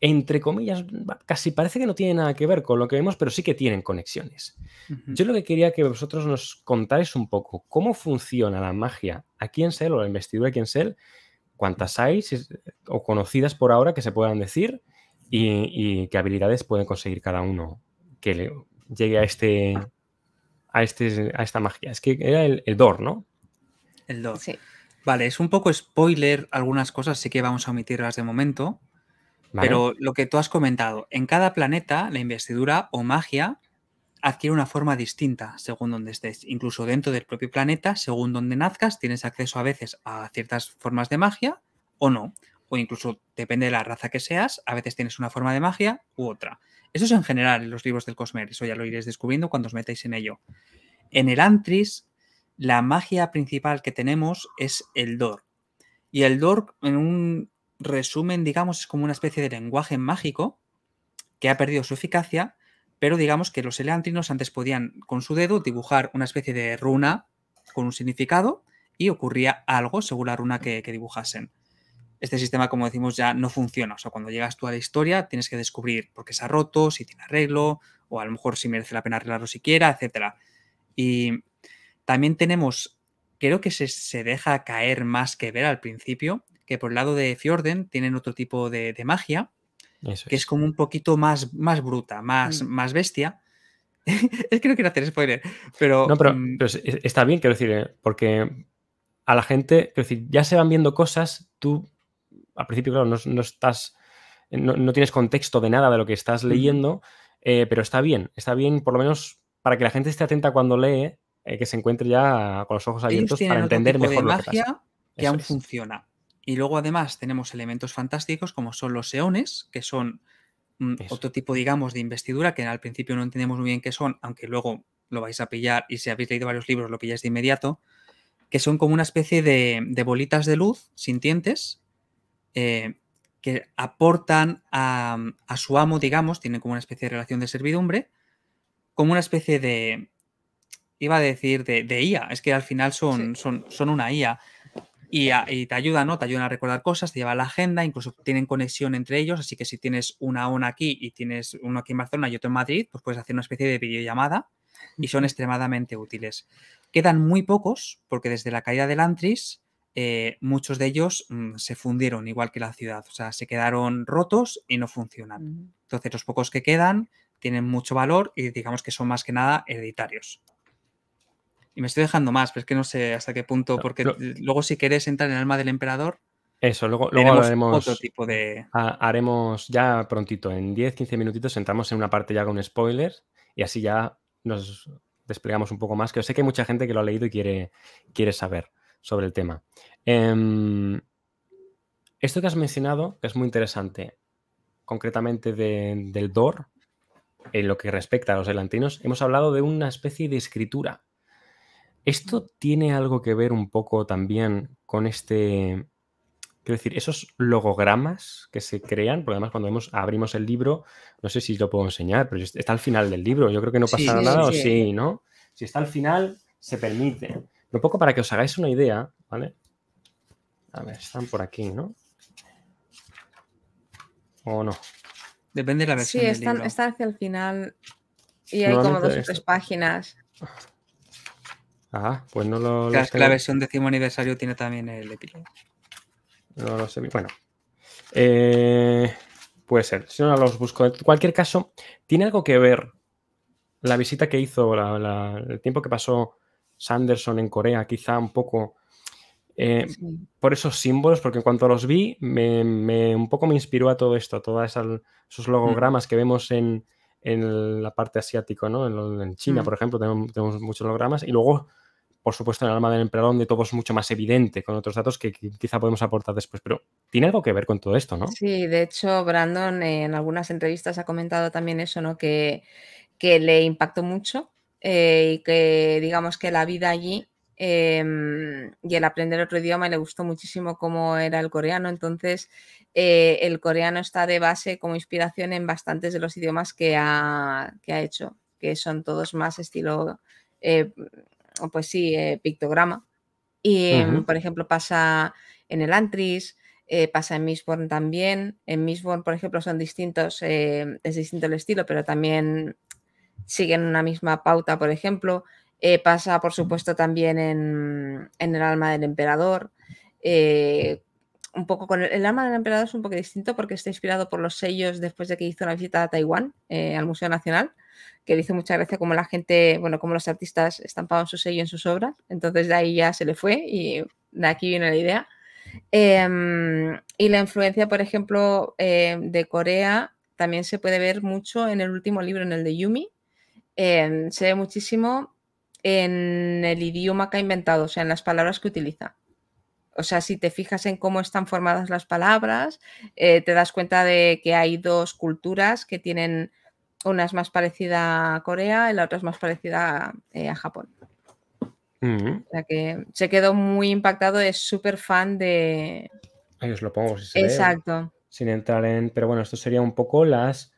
entre comillas, casi parece que no tiene nada que ver con lo que vemos, pero sí que tienen conexiones. Yo lo que quería que vosotros nos contáis un poco cómo funciona la magia aquí en Sel o la investidura aquí en Sel, cuántas hay o conocidas por ahora que se puedan decir, y, qué habilidades puede conseguir cada uno que le llegue a este a, este, a esta magia. Es que era el, Dor, ¿no? El Dor. Sí. Vale, es un poco spoiler algunas cosas, sí que vamos a omitirlas de momento. Pero lo que tú has comentado, en cada planeta la investidura o magia adquiere una forma distinta según donde estés. Incluso dentro del propio planeta, según donde nazcas, tienes acceso a veces a ciertas formas de magia o no o incluso depende de la raza que seas, a veces tienes una forma de magia u otra. Eso es en general en los libros del Cosmer, eso ya lo iréis descubriendo cuando os metáis en ello. En el Antris, la magia principal que tenemos es el Dor. Y el Dor, en un resumen, digamos, es como una especie de lenguaje mágico que ha perdido su eficacia, pero digamos que los eleantrinos antes podían con su dedo dibujar una especie de runa con un significado y ocurría algo según la runa que dibujasen este sistema, como decimos, ya no funciona. O sea, cuando llegas tú a la historia, tienes que descubrir por qué se ha roto, si tiene arreglo, o a lo mejor si merece la pena arreglarlo siquiera, etc. Y también tenemos, creo que se, deja caer más que ver al principio, que por el lado de Fjorden tienen otro tipo de, magia, que es. como un poquito más, más bruta, más, mm. más bestia. <laughs> es que no quiero hacer spoiler, pero... No, pero mm, está bien, quiero decir, eh, porque a la gente, quiero decir, ya se van viendo cosas, tú al principio, claro, no, estás, eh, no, tienes contexto de nada de lo que estás leyendo, eh, pero está bien, está bien por lo menos para que la gente esté atenta cuando lee, eh, que se encuentre ya con los ojos abiertos para entender mejor de lo magia que, pasa. que aún funciona. Y luego además tenemos elementos fantásticos como son los seones, que son mm, otro tipo, digamos, de investidura que al principio no entendemos muy bien qué son, aunque luego lo vais a pillar y si habéis leído varios libros lo pilláis de inmediato, que son como una especie de, de bolitas de luz sintientes eh, que aportan a, su amo, digamos, tienen como una especie de relación de servidumbre, como una especie de, iba a decir, de, IA, es que al final son, son, son una IA. Y, te ayudan, ¿no? Te ayudan a recordar cosas, te llevan la agenda, incluso tienen conexión entre ellos, así que si tienes una ONA aquí y tienes uno aquí en Barcelona y otro en Madrid, pues puedes hacer una especie de videollamada y son extremadamente útiles. Quedan muy pocos, porque desde la caída del Antris eh, muchos de ellos mm, se fundieron igual que la ciudad, o sea, se quedaron rotos y no funcionan. Entonces, los pocos que quedan tienen mucho valor y digamos que son más que nada hereditarios. Y me estoy dejando más, pero es que no sé hasta qué punto, porque luego si quieres entrar en el alma del emperador, eso, luego, luego haremos otro tipo de... haremos ya prontito, en 10, 15 minutitos entramos en una parte ya con spoilers y así ya nos desplegamos un poco más, que sé que hay mucha gente que lo ha leído y quiere, quiere saber sobre el tema. Em, esto que has mencionado, es muy interesante, concretamente del DOR, en lo que respecta a los delantinos, hemos hablado de una especie de escritura. ¿Esto tiene algo que ver un poco también con este, quiero decir, esos logogramas que se crean? Porque además cuando abrimos el libro, no sé si lo puedo enseñar, pero está al final del libro, yo creo que no pasa nada, sí, ¿no? Si está al final, se permite. Un poco para que os hagáis una idea, ¿vale? A ver, están por aquí, ¿no? ¿O no? Depende de la versión. Sí, están, hacia el final y hay como dos o tres páginas. Ah, pues no lo. la versión décimo aniversario tiene también el epílogo. No lo sé. Bueno. Eh, puede ser. Si no, los busco. En cualquier caso, ¿tiene algo que ver la visita que hizo, el tiempo que pasó Sanderson en Corea, quizá un poco eh, por esos símbolos, porque en cuanto los vi, me, un poco me inspiró a todo esto, a todos esos mm. logogramas que vemos en, la parte asiática, ¿no? En, China, mm. por ejemplo, tenemos, muchos logogramas, y luego, por supuesto, en el alma del emperador, donde todo es mucho más evidente, con otros datos que quizá podemos aportar después, pero tiene algo que ver con todo esto, ¿no? Sí, de hecho, Brandon eh, en algunas entrevistas ha comentado también eso, ¿no? Que, que le impactó mucho eh, y que digamos que la vida allí em, y el aprender otro idioma le gustó muchísimo cómo era el coreano. Entonces, eh, el coreano está de base como inspiración en bastantes de los idiomas que ha, hecho, que son todos más estilo, eh, pues sí, pictograma. Y, em, por ejemplo, pasa en el Antris. pasa en misborn también. En misborn por ejemplo, son distintos, es distinto el estilo, pero también siguen una misma pauta, por ejemplo. Eh, pasa, por supuesto, también en, el alma del emperador. Eh, un poco con el, alma del emperador es un poco distinto porque está inspirado por los sellos después de que hizo una visita a Taiwán, eh, al Museo Nacional, que le hizo mucha gracia como la gente, bueno, como los artistas estampaban su sello en sus obras. Entonces de ahí ya se le fue y de aquí viene la idea. Em, y la influencia, por ejemplo, de Corea también se puede ver mucho en el último libro, en el de Yumi, Em, se ve muchísimo en el idioma que ha inventado, o sea, en las palabras que utiliza. O sea, si te fijas en cómo están formadas las palabras, eh, te das cuenta de que hay dos culturas que tienen, una es más parecida a Corea y la otra es más parecida eh, a, Japón. O sea que se quedó muy impactado, es súper fan de... Ahí os lo pongo, si Exacto. sin entrar en... Pero bueno, esto sería un poco las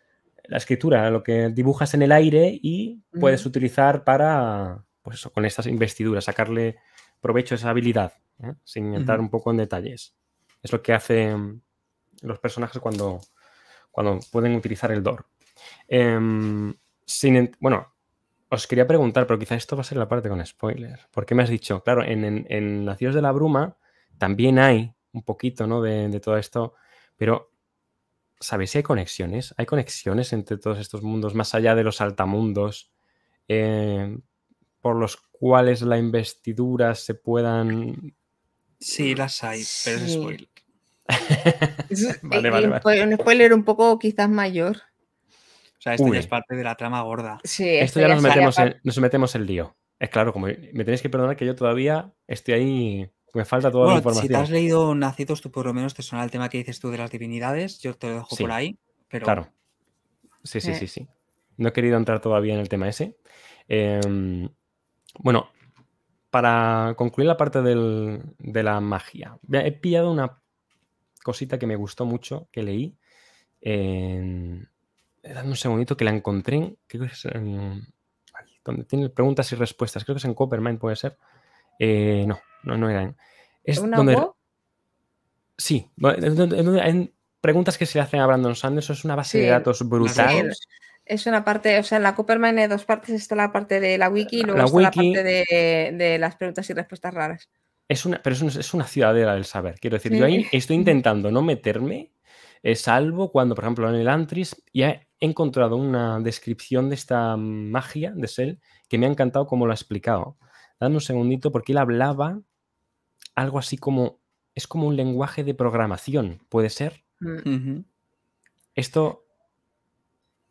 la escritura, lo que dibujas en el aire y puedes utilizar para, pues eso, con estas investiduras, sacarle provecho a esa habilidad, ¿eh? sin entrar un poco en detalles. Es lo que hacen los personajes cuando, cuando pueden utilizar el DOR. Em, sin, bueno, os quería preguntar, pero quizás esto va a ser la parte con spoiler. Porque me has dicho, claro, en, en, en Nacidos de la Bruma también hay un poquito ¿no? de, de todo esto, pero ¿sabéis si hay conexiones? ¿Hay conexiones entre todos estos mundos, más allá de los altamundos, eh, por los cuales la investidura se puedan... Sí, las hay, pero es spoiler. <laughs> <laughs> vale, eh, vale, vale. Un spoiler un poco quizás mayor. O sea, esto ya es parte de la trama gorda. Sí, esto, ya, nos, metemos en, lío. Es claro, como me tenéis que perdonar que yo todavía estoy ahí me falta toda la información. Si te has leído Nacidos, tú por lo menos te suena el tema que dices tú de las divinidades. Yo te lo dejo por ahí. Claro. Sí, sí, eh sí, sí. No he querido entrar todavía en el tema ese. Em, bueno, para concluir la parte de la magia, he pillado una cosita que me gustó mucho, que leí. Eh, dame un segundito que la encontré. Creo que es en, donde tiene preguntas y respuestas. Creo que es en Coppermine, puede ser. Eh, no, no, no eran. Es un donde, Sí, en preguntas que se le hacen a Brandon Sanders, es una base de datos brutal. es una parte, o sea, en la Cooperman hay dos partes, está la parte de la wiki y luego la está la parte de, las preguntas y respuestas raras. Es una, pero es una, es ciudadela del saber. Quiero decir, yo ahí estoy intentando no meterme, eh, salvo cuando, por ejemplo, en el Antris ya he encontrado una descripción de esta magia de Sel que me ha encantado cómo lo ha explicado. Dame un segundito porque él hablaba algo así como, es como un lenguaje de programación, ¿puede ser? Mm. Esto,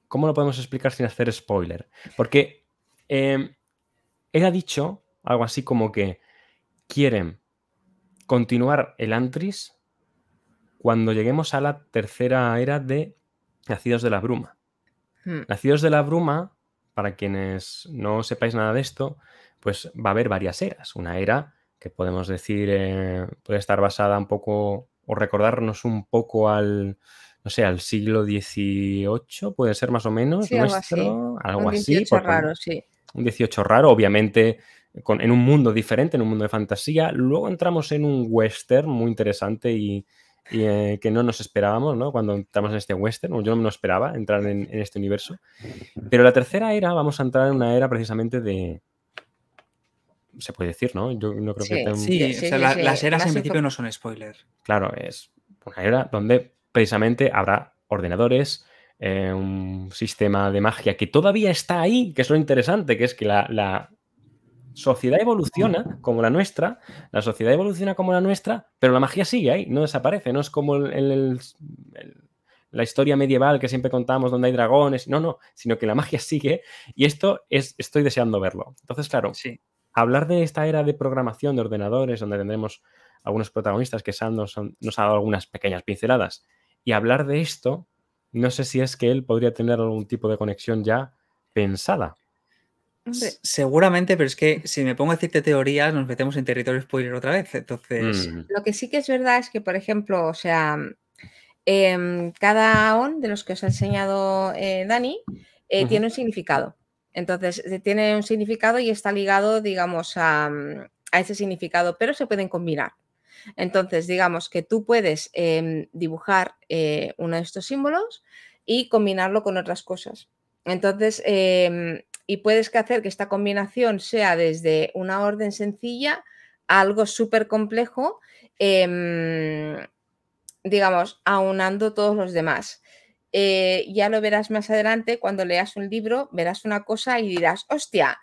¿cómo lo podemos explicar sin hacer spoiler? Porque em, él ha dicho algo así como que quieren continuar el Antris cuando lleguemos a la tercera era de Nacidos de la Bruma. Mm. Nacidos de la Bruma, para quienes no sepáis nada de esto, pues va a haber varias eras. Una era que podemos decir eh, puede estar basada un poco o recordarnos un poco al, no sé, al siglo XVIII, puede ser más o menos nuestro, algo así. un 18 raro, sí. Un 18 raro, obviamente en un mundo diferente, en un mundo de fantasía. Luego entramos en un western muy interesante y, eh, que no nos esperábamos, ¿no? Cuando entramos en este western, yo no esperaba entrar en este universo. Pero la tercera era, vamos a entrar en una era precisamente de, se puede decir, ¿no? Yo no creo que las eras en principio no son spoiler. Claro, es una era donde precisamente habrá ordenadores, eh, un sistema de magia que todavía está ahí, que es lo interesante, que es que la, sociedad evoluciona como la nuestra, la sociedad evoluciona como la nuestra, pero la magia sigue ahí, no desaparece, no es como la historia medieval que siempre contamos donde hay dragones, no, no, sino que la magia sigue y esto es, estoy deseando verlo. Entonces, claro, sí hablar de esta era de programación de ordenadores, donde tendremos algunos protagonistas que nos, han ha dado algunas pequeñas pinceladas, y hablar de esto, no sé si es que él podría tener algún tipo de conexión ya pensada. Seguramente, pero es que si me pongo a decirte teorías, nos metemos en territorio spoiler otra vez. Entonces. Mm. Lo que sí que es verdad es que, por ejemplo, o sea, em, cada on de los que os ha enseñado eh, Dani eh, tiene un significado. Entonces, eh, tiene un significado y está ligado, digamos, mm, a, ese significado, pero se pueden combinar. Entonces, digamos que tú puedes em, dibujar eh, uno de estos símbolos y combinarlo con otras cosas. Entonces, em, y puedes hacer que esta combinación sea desde una orden sencilla a algo súper complejo, em, digamos, aunando todos los demás. Eh, ya lo verás más adelante, cuando leas un libro, verás una cosa y dirás, hostia,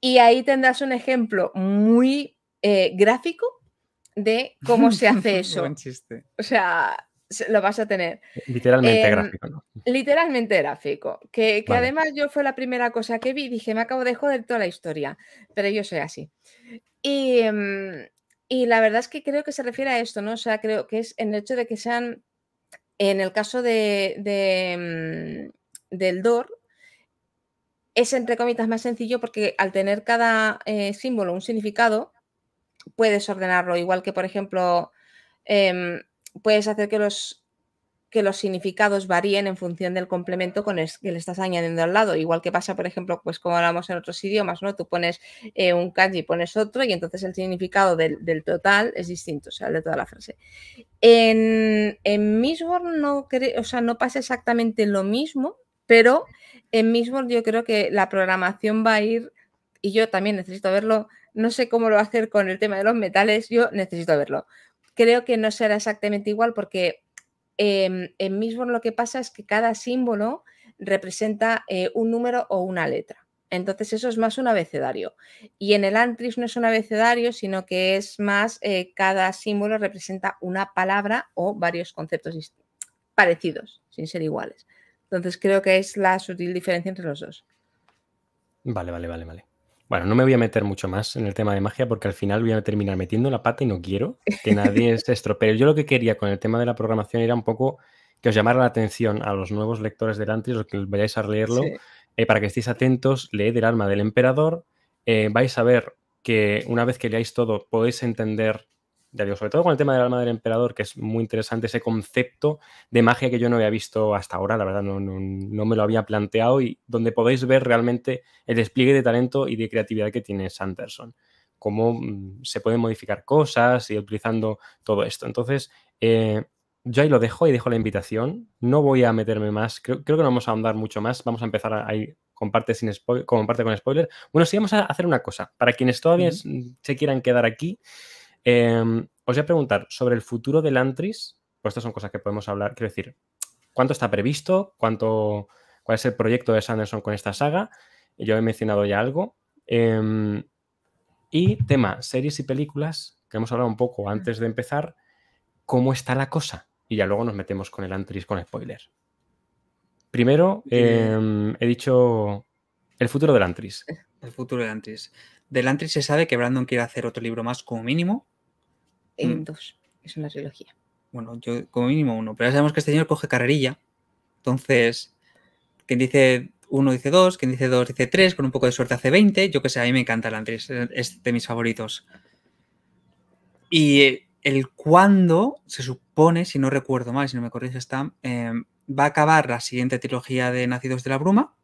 y ahí tendrás un ejemplo muy eh, gráfico de cómo se <laughs> hace eso. O sea, lo vas a tener. Literalmente em, gráfico, Literalmente gráfico. Que, además yo fue la primera cosa que vi, dije, me acabo de joder toda la historia, pero yo soy así. Y, em, y la verdad es que creo que se refiere a esto, ¿no? O sea, creo que es en el hecho de que sean en el caso de, mm, del DOR, es entre comillas más sencillo porque al tener cada eh, símbolo un significado, puedes ordenarlo, igual que por ejemplo em, puedes hacer que los que los significados varíen en función del complemento con el que le estás añadiendo al lado. Igual que pasa, por ejemplo, pues como hablamos en otros idiomas, ¿no? Tú pones eh, un kanji y pones otro, y entonces el significado del, total es distinto, o sea, de toda la frase. En, en Misborn no, o sea, no pasa exactamente lo mismo, pero en Misborn yo creo que la programación va a ir, y yo también necesito verlo, no sé cómo lo va a hacer con el tema de los metales, yo necesito verlo. Creo que no será exactamente igual porque eh, en mismo lo que pasa es que cada símbolo representa eh, un número o una letra. Entonces eso es más un abecedario. Y en el Antris no es un abecedario, sino que es más eh, cada símbolo representa una palabra o varios conceptos parecidos, sin ser iguales. Entonces creo que es la sutil diferencia entre los dos. Vale, vale, vale, vale. Bueno, no me voy a meter mucho más en el tema de magia porque al final voy a terminar metiendo la pata y no quiero que nadie <laughs> se Pero Yo lo que quería con el tema de la programación era un poco que os llamara la atención a los nuevos lectores del y los que vayáis a leerlo, eh, para que estéis atentos, leed el alma del emperador, eh, vais a ver que una vez que leáis todo podéis entender ya digo, sobre todo con el tema del alma del emperador, que es muy interesante ese concepto de magia que yo no había visto hasta ahora, la verdad no, me lo había planteado y donde podéis ver realmente el despliegue de talento y de creatividad que tiene Sanderson, cómo mm, se pueden modificar cosas y utilizando todo esto. Entonces, eh, yo ahí lo dejo y dejo la invitación, no voy a meterme más, creo, creo que no vamos a ahondar mucho más, vamos a empezar ahí con parte sin spoiler, comparte con spoiler. Bueno, sí, vamos a hacer una cosa. Para quienes todavía mm, se quieran quedar aquí, Em, os voy a preguntar sobre el futuro del Antris, pues estas son cosas que podemos hablar, quiero decir, ¿cuánto está previsto? ¿Cuál es el proyecto de Sanderson con esta saga? Yo he mencionado ya algo. Em, y tema, series y películas, que hemos hablado un poco antes de empezar, ¿cómo está la cosa? Y ya luego nos metemos con el Antris con spoiler. Primero, em, he dicho el futuro del Antris. El futuro del Antris. De se sabe que Brandon quiere hacer otro libro más como mínimo. En mm. dos, es una trilogía. Bueno, yo como mínimo uno, pero ya sabemos que este señor coge carrerilla. Entonces, quien dice uno dice dos, quien dice dos dice tres, con un poco de suerte hace 20. Yo que sé, a mí me encanta el es de mis favoritos. Y el cuándo, se supone, si no recuerdo mal, si no me corrige está, eh, va a acabar la siguiente trilogía de Nacidos de la Bruma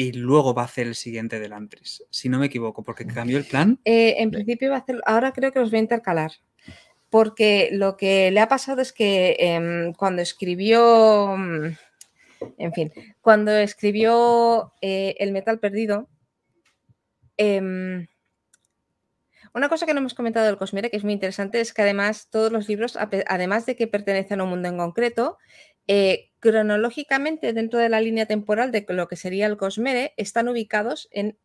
y luego va a hacer el siguiente del Antris, si no me equivoco, porque cambió el plan. Eh, en principio va a hacer, ahora creo que los voy a intercalar, porque lo que le ha pasado es que em, cuando escribió, en fin, cuando escribió eh, El Metal Perdido, em, una cosa que no hemos comentado del Cosmere, que es muy interesante, es que además todos los libros, además de que pertenecen a un mundo en concreto, eh, cronológicamente, dentro de la línea temporal de lo que sería el Cosmere, están ubicados en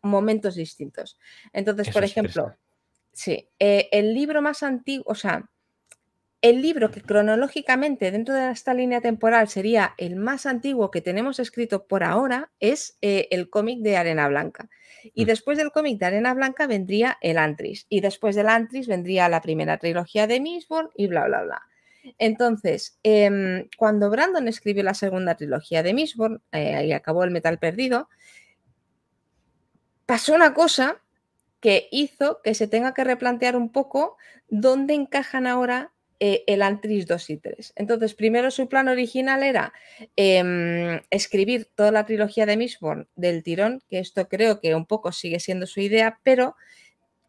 momentos distintos. Entonces, por ejemplo, sí, eh, el libro más antiguo, o sea, el libro que cronológicamente dentro de esta línea temporal sería el más antiguo que tenemos escrito por ahora es eh, el cómic de Arena Blanca. Y mm. después del cómic de Arena Blanca vendría el Antris. Y después del Antris vendría la primera trilogía de Misborn y bla, bla, bla. Entonces, em, cuando Brandon escribió la segunda trilogía de Misborn eh, ahí y acabó El Metal Perdido, pasó una cosa que hizo que se tenga que replantear un poco dónde encajan ahora eh, el Antris 2 y 3. Entonces, primero su plan original era em, escribir toda la trilogía de Misborn del tirón, que esto creo que un poco sigue siendo su idea, pero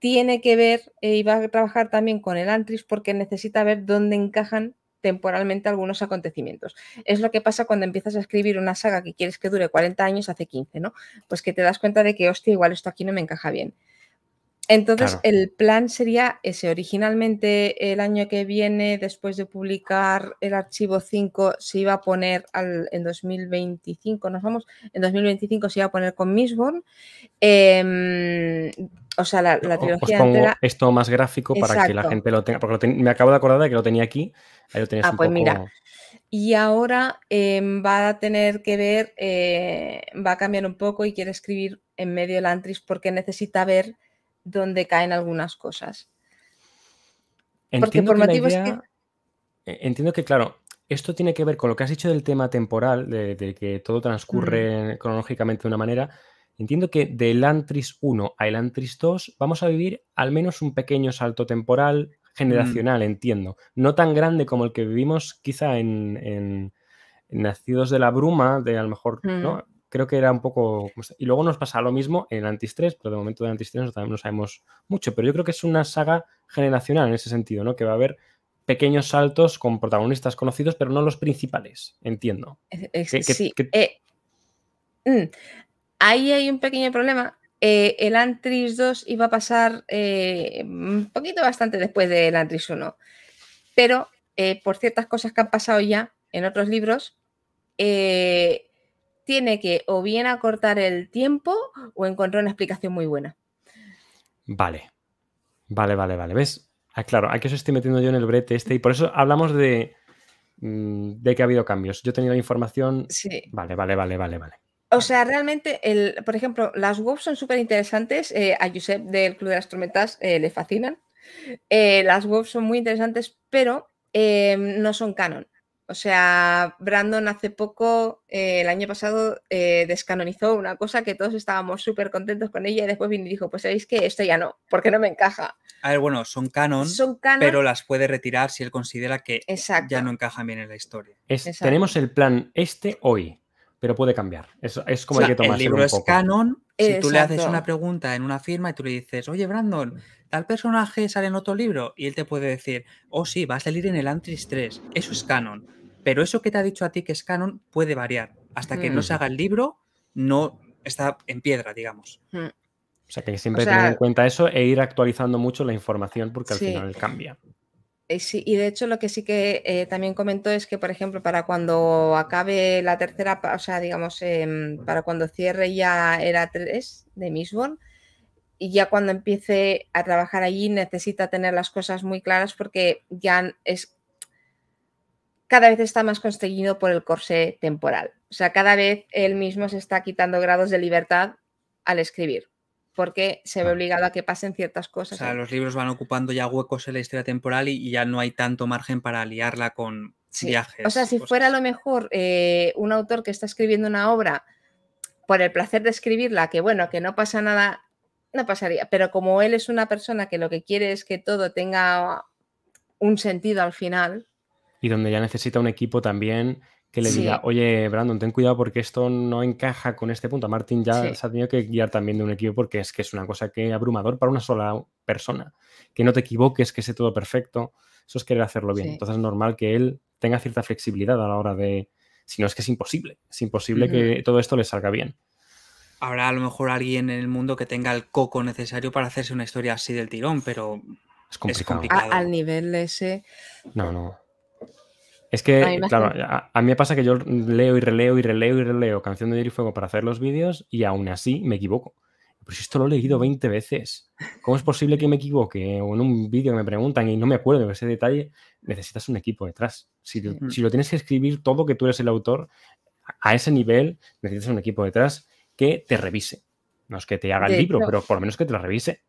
tiene que ver eh, y va a trabajar también con el Antris porque necesita ver dónde encajan temporalmente algunos acontecimientos. Es lo que pasa cuando empiezas a escribir una saga que quieres que dure 40 años hace 15, ¿no? Pues que te das cuenta de que, hostia, igual esto aquí no me encaja bien. Entonces, el plan sería ese. Originalmente, el año que viene, después de publicar el archivo 5, se iba a poner en 2025, nos vamos, en 2025 se iba a poner con Misborn. Em, o sea, la, oh, pues trilogía. pongo esto más gráfico para que la gente lo tenga, porque me acabo de acordar de que lo tenía aquí. Ahí lo ah, pues mira. Y ahora em, va a tener que ver, eh, va a cambiar un poco y quiere escribir en medio el Antris porque necesita ver donde caen algunas cosas. Entiendo por que e, Entiendo que, claro, esto tiene que ver con lo que has dicho del tema temporal, de, que todo transcurre mm. cronológicamente de una manera. Entiendo que de Antris 1 a Antris 2 vamos a vivir al menos un pequeño salto temporal generacional, mm. entiendo. No tan grande como el que vivimos quizá en, Nacidos de la Bruma, de a lo mejor, mm creo que era un poco... Pues, y luego nos pasa lo mismo en Antistress, pero de momento de Antistress no, no sabemos mucho, pero yo creo que es una saga generacional en ese sentido, ¿no? Que va a haber pequeños saltos con protagonistas conocidos, pero no los principales, entiendo. sí. Eh, mm, ahí hay un pequeño problema. Eh, el Antris 2 iba a pasar eh, un poquito bastante después del Antris 1, pero por ciertas cosas que han pasado ya en otros libros, eh, tiene que o bien acortar el tiempo o encontrar una explicación muy buena. Vale, vale, vale, vale. ¿Ves? Ah, claro, aquí os estoy metiendo yo en el brete este y por eso hablamos de, mm, que ha habido cambios. Yo he tenido la información. Sí. Vale, vale, vale, vale, vale. O sea, realmente, por ejemplo, las webs son súper interesantes. Eh, a Josep del Club de las Tormentas eh, le fascinan. Eh, las webs son muy interesantes, pero no son canon. O sea, Brandon hace poco, eh, el año pasado, eh, descanonizó una cosa que todos estábamos súper contentos con ella y después vino y dijo, pues sabéis que esto ya no, porque no me encaja. A ver, bueno, son canon, pero las puede retirar si él considera que ya no encajan bien en la historia. tenemos el plan este hoy, pero puede cambiar. Es, como el hay que tomárselo El libro es canon, si tú le haces una pregunta en una firma y tú le dices, oye Brandon, tal personaje sale en otro libro, y él te puede decir, oh sí, va a salir en el Antris 3, eso es canon, pero eso que te ha dicho a ti que es canon puede variar. Hasta que no se mm. haga el libro, no está en piedra, digamos. Mm. O sea que siempre tener en cuenta eso e ir actualizando mucho la información porque al final cambia. Eh, y de hecho lo que sí que eh, también comentó es que, por ejemplo, para cuando acabe la tercera, o sea, digamos, em, para cuando cierre ya era tres de Misborn, y ya cuando empiece a trabajar allí necesita tener las cosas muy claras porque ya es cada vez está más constreñido por el corsé temporal. O sea, cada vez él mismo se está quitando grados de libertad al escribir porque se ve obligado a que pasen ciertas cosas. O sea, los libros van ocupando ya huecos en la historia temporal y, ya no hay tanto margen para liarla con viajes. O sea, si fuera a lo mejor eh, un autor que está escribiendo una obra por el placer de escribirla, que bueno, que no pasa nada, no pasaría. Pero como él es una persona que lo que quiere es que todo tenga un sentido al final. Y donde ya necesita un equipo también que le diga, oye, Brandon, ten cuidado porque esto no encaja con este punto. Martín ya se ha tenido que guiar también de un equipo porque es que es una cosa que abrumador para una sola persona. Que no te equivoques, que sea todo perfecto. Eso es querer hacerlo bien. Entonces es normal que él tenga cierta flexibilidad a la hora de. Si no es que es imposible. Es imposible que todo esto le salga bien. Habrá a lo mejor alguien en el mundo que tenga el coco necesario para hacerse una historia así del tirón, pero. Es complicado. al nivel ese. No, no. Es que, claro, a, mí me pasa que yo leo y releo y releo y releo Canción de Hielo y Fuego para hacer los vídeos y aún así me equivoco. Pero si esto lo he leído 20 mm. veces, ¿cómo es posible que me equivoque? O en un vídeo que me preguntan y no me acuerdo de ese detalle, necesitas un equipo detrás. Si, lo tienes que escribir todo que tú eres el autor, a ese nivel necesitas un equipo detrás que te revise. No es que te haga el libro, pero por lo menos que te lo revise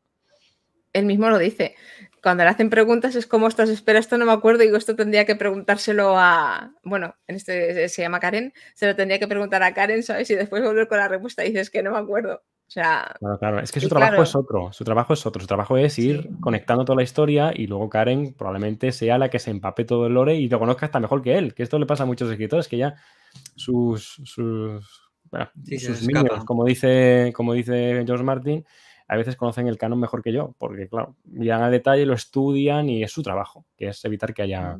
él mismo lo dice. Cuando le hacen preguntas es como, ostras, espera, esto no me acuerdo, digo, esto tendría que preguntárselo a, bueno, en este se llama Karen, se lo tendría que preguntar a Karen, ¿sabes? Y después volver con la respuesta y dices que no me acuerdo. O sea, claro, Es que su trabajo es otro. Su trabajo es otro. Su trabajo es ir conectando toda la historia y luego Karen probablemente sea la que se empape todo el lore y lo conozca hasta mejor que él. Que esto le pasa a muchos escritores que ya sus, sus niños, como dice, como dice George Martin, a veces conocen el canon mejor que yo, porque claro, miran al detalle, lo estudian y es su trabajo, que es evitar que haya,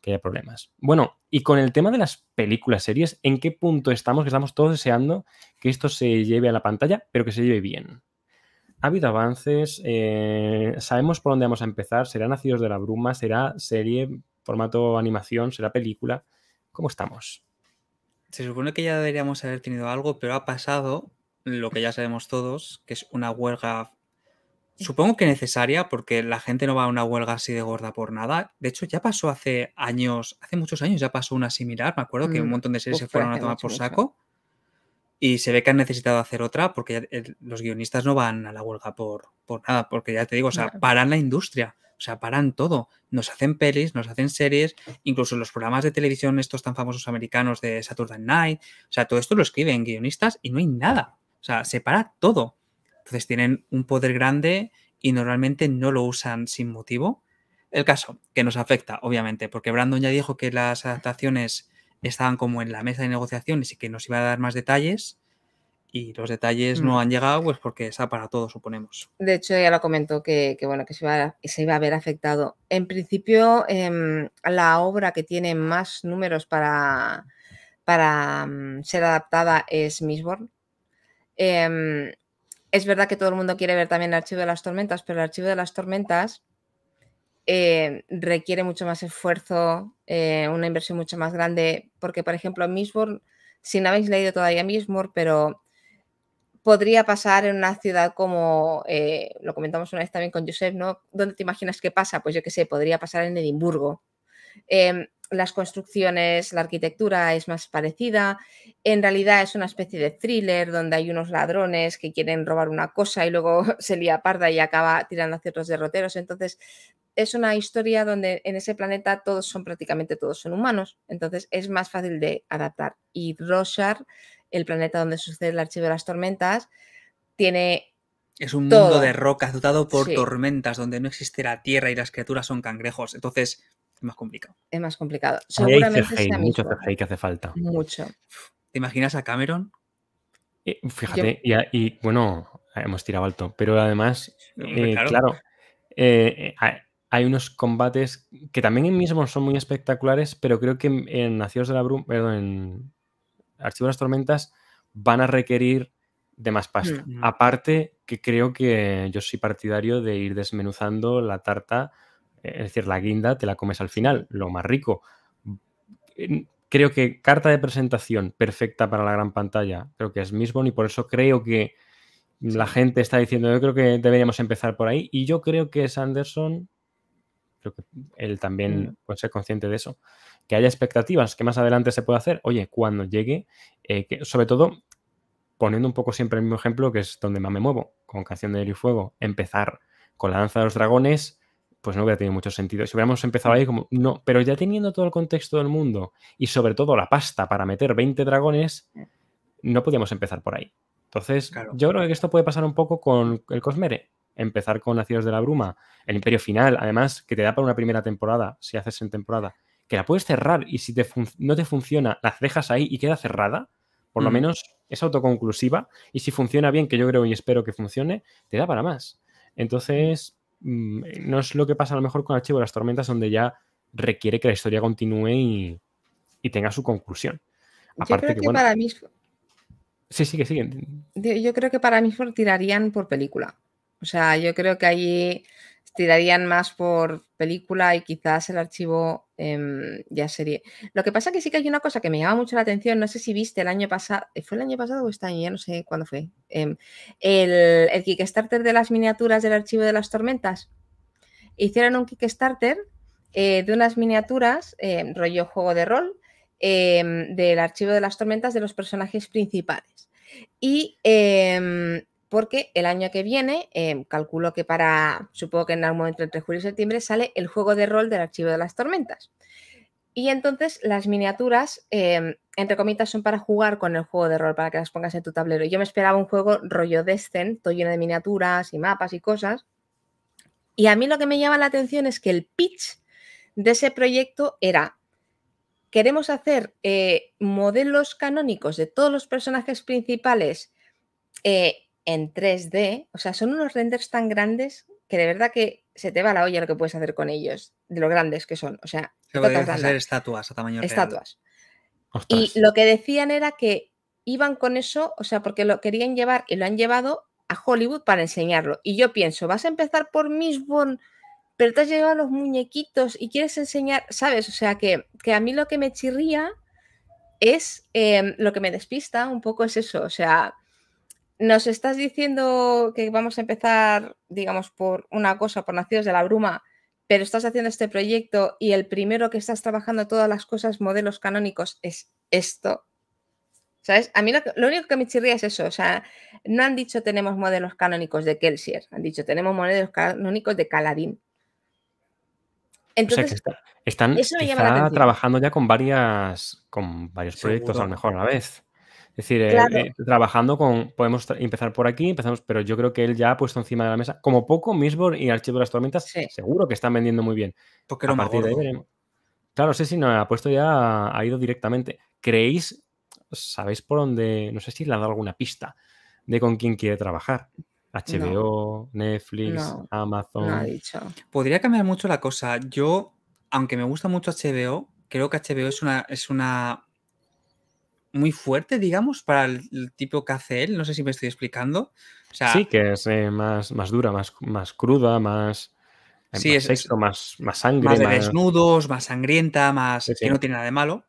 que haya problemas. Bueno, y con el tema de las películas, series, ¿en qué punto estamos? Que estamos todos deseando que esto se lleve a la pantalla, pero que se lleve bien. Ha habido avances, eh, sabemos por dónde vamos a empezar, será Nacidos de la Bruma, será serie, formato animación, será película. ¿Cómo estamos? Se supone que ya deberíamos haber tenido algo, pero ha pasado lo que ya sabemos todos, que es una huelga, supongo que necesaria, porque la gente no va a una huelga así de gorda por nada. De hecho, ya pasó hace años, hace muchos años ya pasó una similar, me acuerdo que un mm, montón de series pues se fueron a tomar por saco. Y se ve que han necesitado hacer otra porque eh, los guionistas no van a la huelga por, por nada, porque ya te digo, o sea, paran la industria, o sea, paran todo. Nos hacen pelis, nos hacen series, incluso los programas de televisión, estos tan famosos americanos de Saturday Night, o sea, todo esto lo escriben guionistas y no hay nada. O sea, para todo. Entonces tienen un poder grande y normalmente no lo usan sin motivo. El caso, que nos afecta, obviamente, porque Brandon ya dijo que las adaptaciones estaban como en la mesa de negociaciones y que nos iba a dar más detalles. Y los detalles no mm. han llegado, pues porque está para todo, suponemos. De hecho, ya lo comentó que, bueno, que se iba, a, se ver afectado. En principio, em, la obra que tiene más números para, para mm, ser adaptada es Mistborn, Em, es verdad que todo el mundo quiere ver también el archivo de las tormentas, pero el archivo de las tormentas em, requiere mucho más esfuerzo, eh, una inversión mucho más grande, porque por ejemplo Misborn, si no habéis leído todavía Misborn, pero podría pasar en una ciudad como, eh, lo comentamos una vez también con Joseph, ¿no? ¿Dónde te imaginas qué pasa? Pues yo qué sé, podría pasar en Edimburgo. Em, las construcciones, la arquitectura es más parecida. En realidad es una especie de thriller donde hay unos ladrones que quieren robar una cosa y luego <laughs> se lía parda y acaba tirando hacia otros derroteros. Entonces es una historia donde en ese planeta todos son prácticamente todos son humanos. Entonces es más fácil de adaptar. Y Roshar, el planeta donde sucede el archivo de las tormentas, tiene es un mundo de roca dotado por tormentas donde no existe la tierra y las criaturas son cangrejos. Entonces, es más complicado. Es más complicado. Seguramente hay mucho que hace falta. Mucho. ¿Te imaginas a Cameron? Eh, fíjate, y, bueno, hemos tirado alto, pero además, eh, claro, eh, hay unos combates que también en mismos son muy espectaculares, pero creo que en, de la perdón, en Archivo de las Tormentas van a requerir de más pasta. Hmm. Mm. Aparte, que creo que yo soy partidario de ir desmenuzando la tarta es decir, la guinda te la comes al final, lo más rico. Creo que carta de presentación perfecta para la gran pantalla, creo que es mismo y por eso creo que la gente está diciendo, yo creo que deberíamos empezar por ahí y yo creo que Sanderson, creo que él también mm. puede ser consciente de eso, que haya expectativas, que más adelante se pueda hacer, oye, cuando llegue, eh, sobre todo poniendo un poco siempre el mismo ejemplo, que es donde más me muevo, con Canción de Hielo y Fuego, empezar con la Danza de los Dragones, pues no hubiera tenido mucho sentido. Si hubiéramos empezado ahí como, no, pero ya teniendo todo el contexto del mundo y sobre todo la pasta para meter 20 dragones, no podíamos empezar por ahí. Entonces, yo creo que esto puede pasar un poco con el Cosmere. Empezar con Nacidos de la Bruma, el Imperio Final, además, que te da para una primera temporada, si haces en temporada, que la puedes cerrar y si no te funciona, la dejas ahí y queda cerrada, por lo menos es autoconclusiva y si funciona bien, que yo creo y espero que funcione, te da para más. Entonces, Mm, eh, no es lo que pasa a lo mejor con Archivo de las Tormentas, donde ya requiere que la historia continúe y, tenga su conclusión. Aparte Yo creo que, para mí... Sí, sí, que Yo creo que para mí tirarían por película. O sea, yo creo que allí tirarían más por película y quizás el archivo em, ya sería... Lo que pasa que sí que hay una cosa que me llama mucho la atención, no sé si viste el año pasado, eh, ¿fue el año pasado o este año? Ya no sé cuándo fue. Em, el, el, Kickstarter de las miniaturas del archivo de las tormentas. Hicieron un Kickstarter eh, de unas miniaturas, em, rollo juego de rol, del archivo de las tormentas de los personajes principales. Y porque el año que viene, em, calculo que para, supongo que en algún momento entre julio y septiembre, sale el juego de rol del archivo de las tormentas. Y entonces las miniaturas, em, entre comillas, son para jugar con el juego de rol, para que las pongas en tu tablero. Yo me esperaba un juego rollo Descent, todo lleno de miniaturas y mapas y cosas. Y a mí lo que me llama la atención es que el pitch de ese proyecto era, queremos hacer eh, modelos canónicos de todos los personajes principales eh, en 3D, o sea, son unos renders tan grandes que de verdad que se te va la olla lo que puedes hacer con ellos, de lo grandes que son. O sea, hacer estatuas a tamaño Estatuas. Y lo que decían era que iban con eso, o sea, porque lo querían llevar y lo han llevado a Hollywood para enseñarlo. Y yo pienso, vas a empezar por Miss Bond, pero te has llevado los muñequitos y quieres enseñar, ¿sabes? O sea, que, a mí lo que me chirría es em, lo que me despista un poco es eso, o sea, nos estás diciendo que vamos a empezar, digamos, por una cosa, por Nacidos de la Bruma, pero estás haciendo este proyecto y el primero que estás trabajando todas las cosas, modelos canónicos, es esto. ¿Sabes? A mí lo, único que me chirría es eso. O sea, no han dicho tenemos modelos canónicos de Kelsier, han dicho tenemos modelos canónicos de Caladín. Entonces, están trabajando ya con, varias, con varios proyectos a lo mejor a la vez. Es decir, eh, eh, trabajando con, podemos empezar por aquí, empezamos, pero yo creo que él ya ha puesto encima de la mesa, como poco, Misborn y Archivo de las Tormentas, seguro que están vendiendo muy bien. Porque a no Claro, sí, sí, no, ha puesto ya, ha ido directamente. ¿Creéis, sabéis por dónde, no sé si le ha dado alguna pista de con quién quiere trabajar? HBO, Netflix, Amazon. Podría cambiar mucho la cosa. Yo, aunque me gusta mucho HBO, creo que HBO es una, es una muy fuerte, digamos, para el, tipo que hace él. No sé si me estoy explicando. sí, que es eh, más, más dura, más, más cruda, más, eh, sí, es, sexo, más, más sangre. Más desnudos, más sangrienta, más que no tiene nada de malo.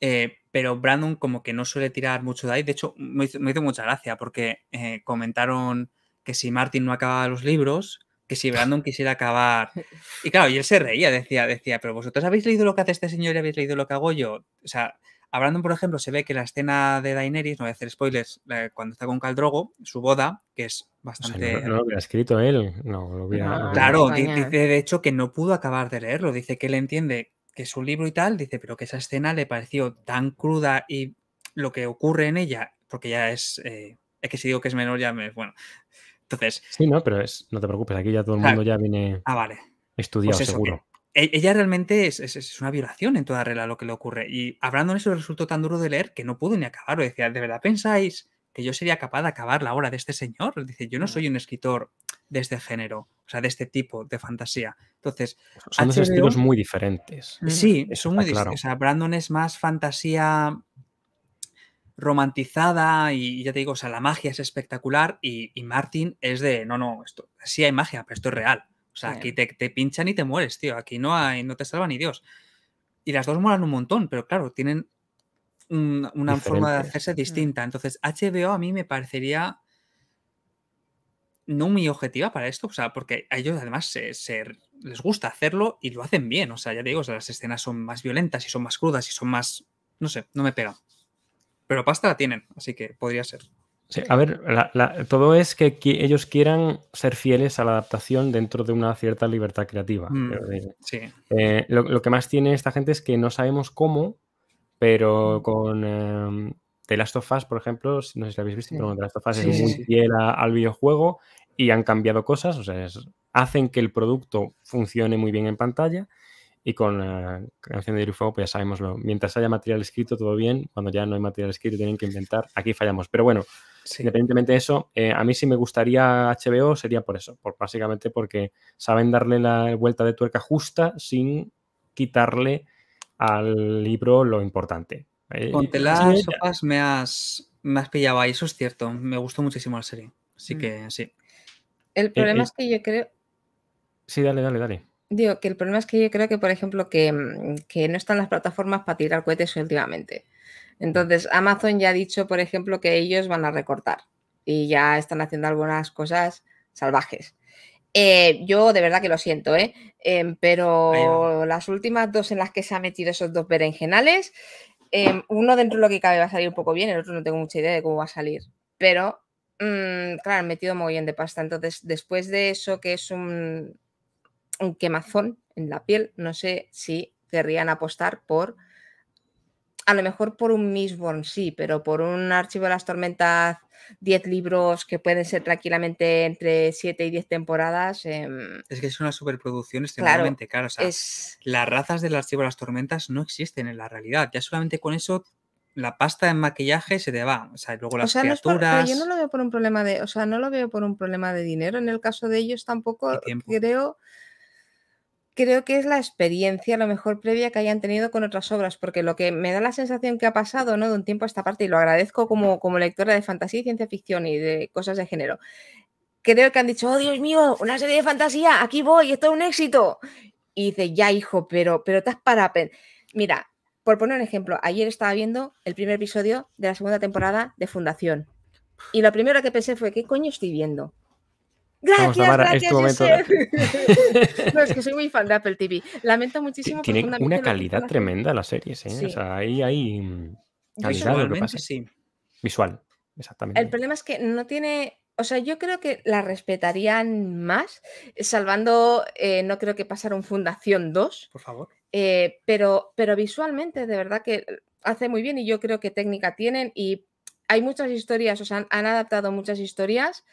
Eh, pero Brandon como que no suele tirar mucho de ahí. De hecho, me hizo, mucha gracia porque comentaron que si Martin no acababa los libros, que si Brandon quisiera acabar... <laughs> Y claro, y él se reía, decía, decía, pero vosotros habéis leído lo que hace este señor y habéis leído lo que hago yo. O sea, Hablando, por ejemplo, se ve que la escena de Daenerys, no voy a hacer spoilers, cuando está con Caldrogo, su boda, que es bastante... no, lo hubiera escrito él, no lo hubiera... Claro, dice de hecho que no pudo acabar de leerlo, dice que él entiende que es un libro y tal, dice, pero que esa escena le pareció tan cruda y lo que ocurre en ella, porque ya es... Eh, es que si digo que es menor ya me... Bueno, entonces... Sí, no, pero es, no te preocupes, aquí ya todo el mundo ya viene... Ah, vale. Estudiado, pues seguro. E-, ella realmente es, una violación en toda regla lo que le ocurre. Y hablando Brandon eso resultó tan duro de leer que no pudo ni acabarlo. Decía, ¿de verdad pensáis que yo sería capaz de acabar la obra de este señor? Dice, yo no soy un escritor de este género, o sea, de este tipo de fantasía. Entonces, son dos estilos muy diferentes. Sí, son muy distintos. O sea, Brandon es más fantasía romantizada y, ya te digo, o sea, la magia es espectacular y, y Martin es de, no, no, esto sí hay magia, pero esto es real. O sea, aquí te, pinchan y te mueres, tío. Aquí no hay, no te salva ni Dios. Y las dos molan un montón, pero claro, tienen una forma de hacerse mm. distinta. Entonces, HBO a mí me parecería no muy objetiva para esto, o sea, porque a ellos además les gusta hacerlo y lo hacen bien, o sea, ya digo, sea, las escenas son más violentas y son más crudas y son más, no sé, no me pega. Pero pasta la tienen, así que podría ser a ver, todo es que ellos quieran ser fieles a la adaptación dentro de una cierta libertad creativa. Mm, eh, lo, que más tiene esta gente es que no sabemos cómo, pero mm. con eh, The Last of Us, por ejemplo, no sé si lo habéis visto, pero The Last of Us es muy fiel al videojuego y han cambiado cosas, o sea, hacen que el producto funcione muy bien en pantalla y con la canción de Irufuego, pues ya sabemos, mientras haya material escrito, todo bien. Cuando ya no hay material escrito, tienen que inventar. Aquí fallamos. Pero bueno, independientemente de eso, eh, a mí sí me gustaría HBO sería por eso. Por, básicamente porque saben darle la vuelta de tuerca justa sin quitarle al libro lo importante. Eh, con telas sopas me has, me has pillado ahí, eso es cierto. Me gustó muchísimo la serie. Así mm. que sí. El eh, problema es que yo creo. Sí, dale, dale, dale. Digo, que el problema es que yo creo que, por ejemplo, mm, que, no están las plataformas para tirar cohetes últimamente. Entonces, Amazon ya ha dicho, por ejemplo, que ellos van a recortar y ya están haciendo algunas cosas salvajes. Eh, yo de verdad que lo siento, ¿eh? Em, pero las últimas dos en las que se han metido esos dos berenjenales, em, uno dentro de lo que cabe va a salir un poco bien, el otro no tengo mucha idea de cómo va a salir. Pero, mm, claro, han metido muy bien de pasta. Entonces, después de eso, que es un, un quemazón en la piel, no sé si querrían apostar por, a lo mejor por un Mistborn sí, pero por un archivo de las tormentas, 10 libros que pueden ser tranquilamente entre 7 y 10 temporadas. Em, es que es una superproducción extremadamente cara. O Las razas del archivo de las tormentas no existen en la realidad. Ya solamente con eso la pasta en maquillaje se te va. O sea, luego las criaturas. yo no lo veo por un problema de. O sea, no lo veo por un problema de dinero. En el caso de ellos tampoco creo creo que es la experiencia, a lo mejor previa que hayan tenido con otras obras, porque lo que me da la sensación que ha pasado ¿no? de un tiempo a esta parte, y lo agradezco como, como lectora de fantasía y ciencia ficción y de cosas de género, creo que han dicho, oh Dios mío, una serie de fantasía, aquí voy, esto es un éxito. Y dice, ya hijo, pero, pero estás para Mira, por poner un ejemplo, ayer estaba viendo el primer episodio de la segunda temporada de Fundación. Y lo primero que pensé fue, ¿qué coño estoy viendo? Gracias, Vamos, gracias, este momento. <laughs> no, es que soy muy fan de Apple TV. Lamento muchísimo. Tiene una calidad tremenda las series, ¿eh? O sea, ahí hay mm, calidad Visual, exactamente. El problema es que no tiene o sea, yo creo que la respetarían más, salvando, eh, no creo que pasara un Fundación 2. Por favor. Eh, pero, pero visualmente, de verdad que hace muy bien y yo creo que técnica tienen y hay muchas historias, o sea, han adaptado muchas historias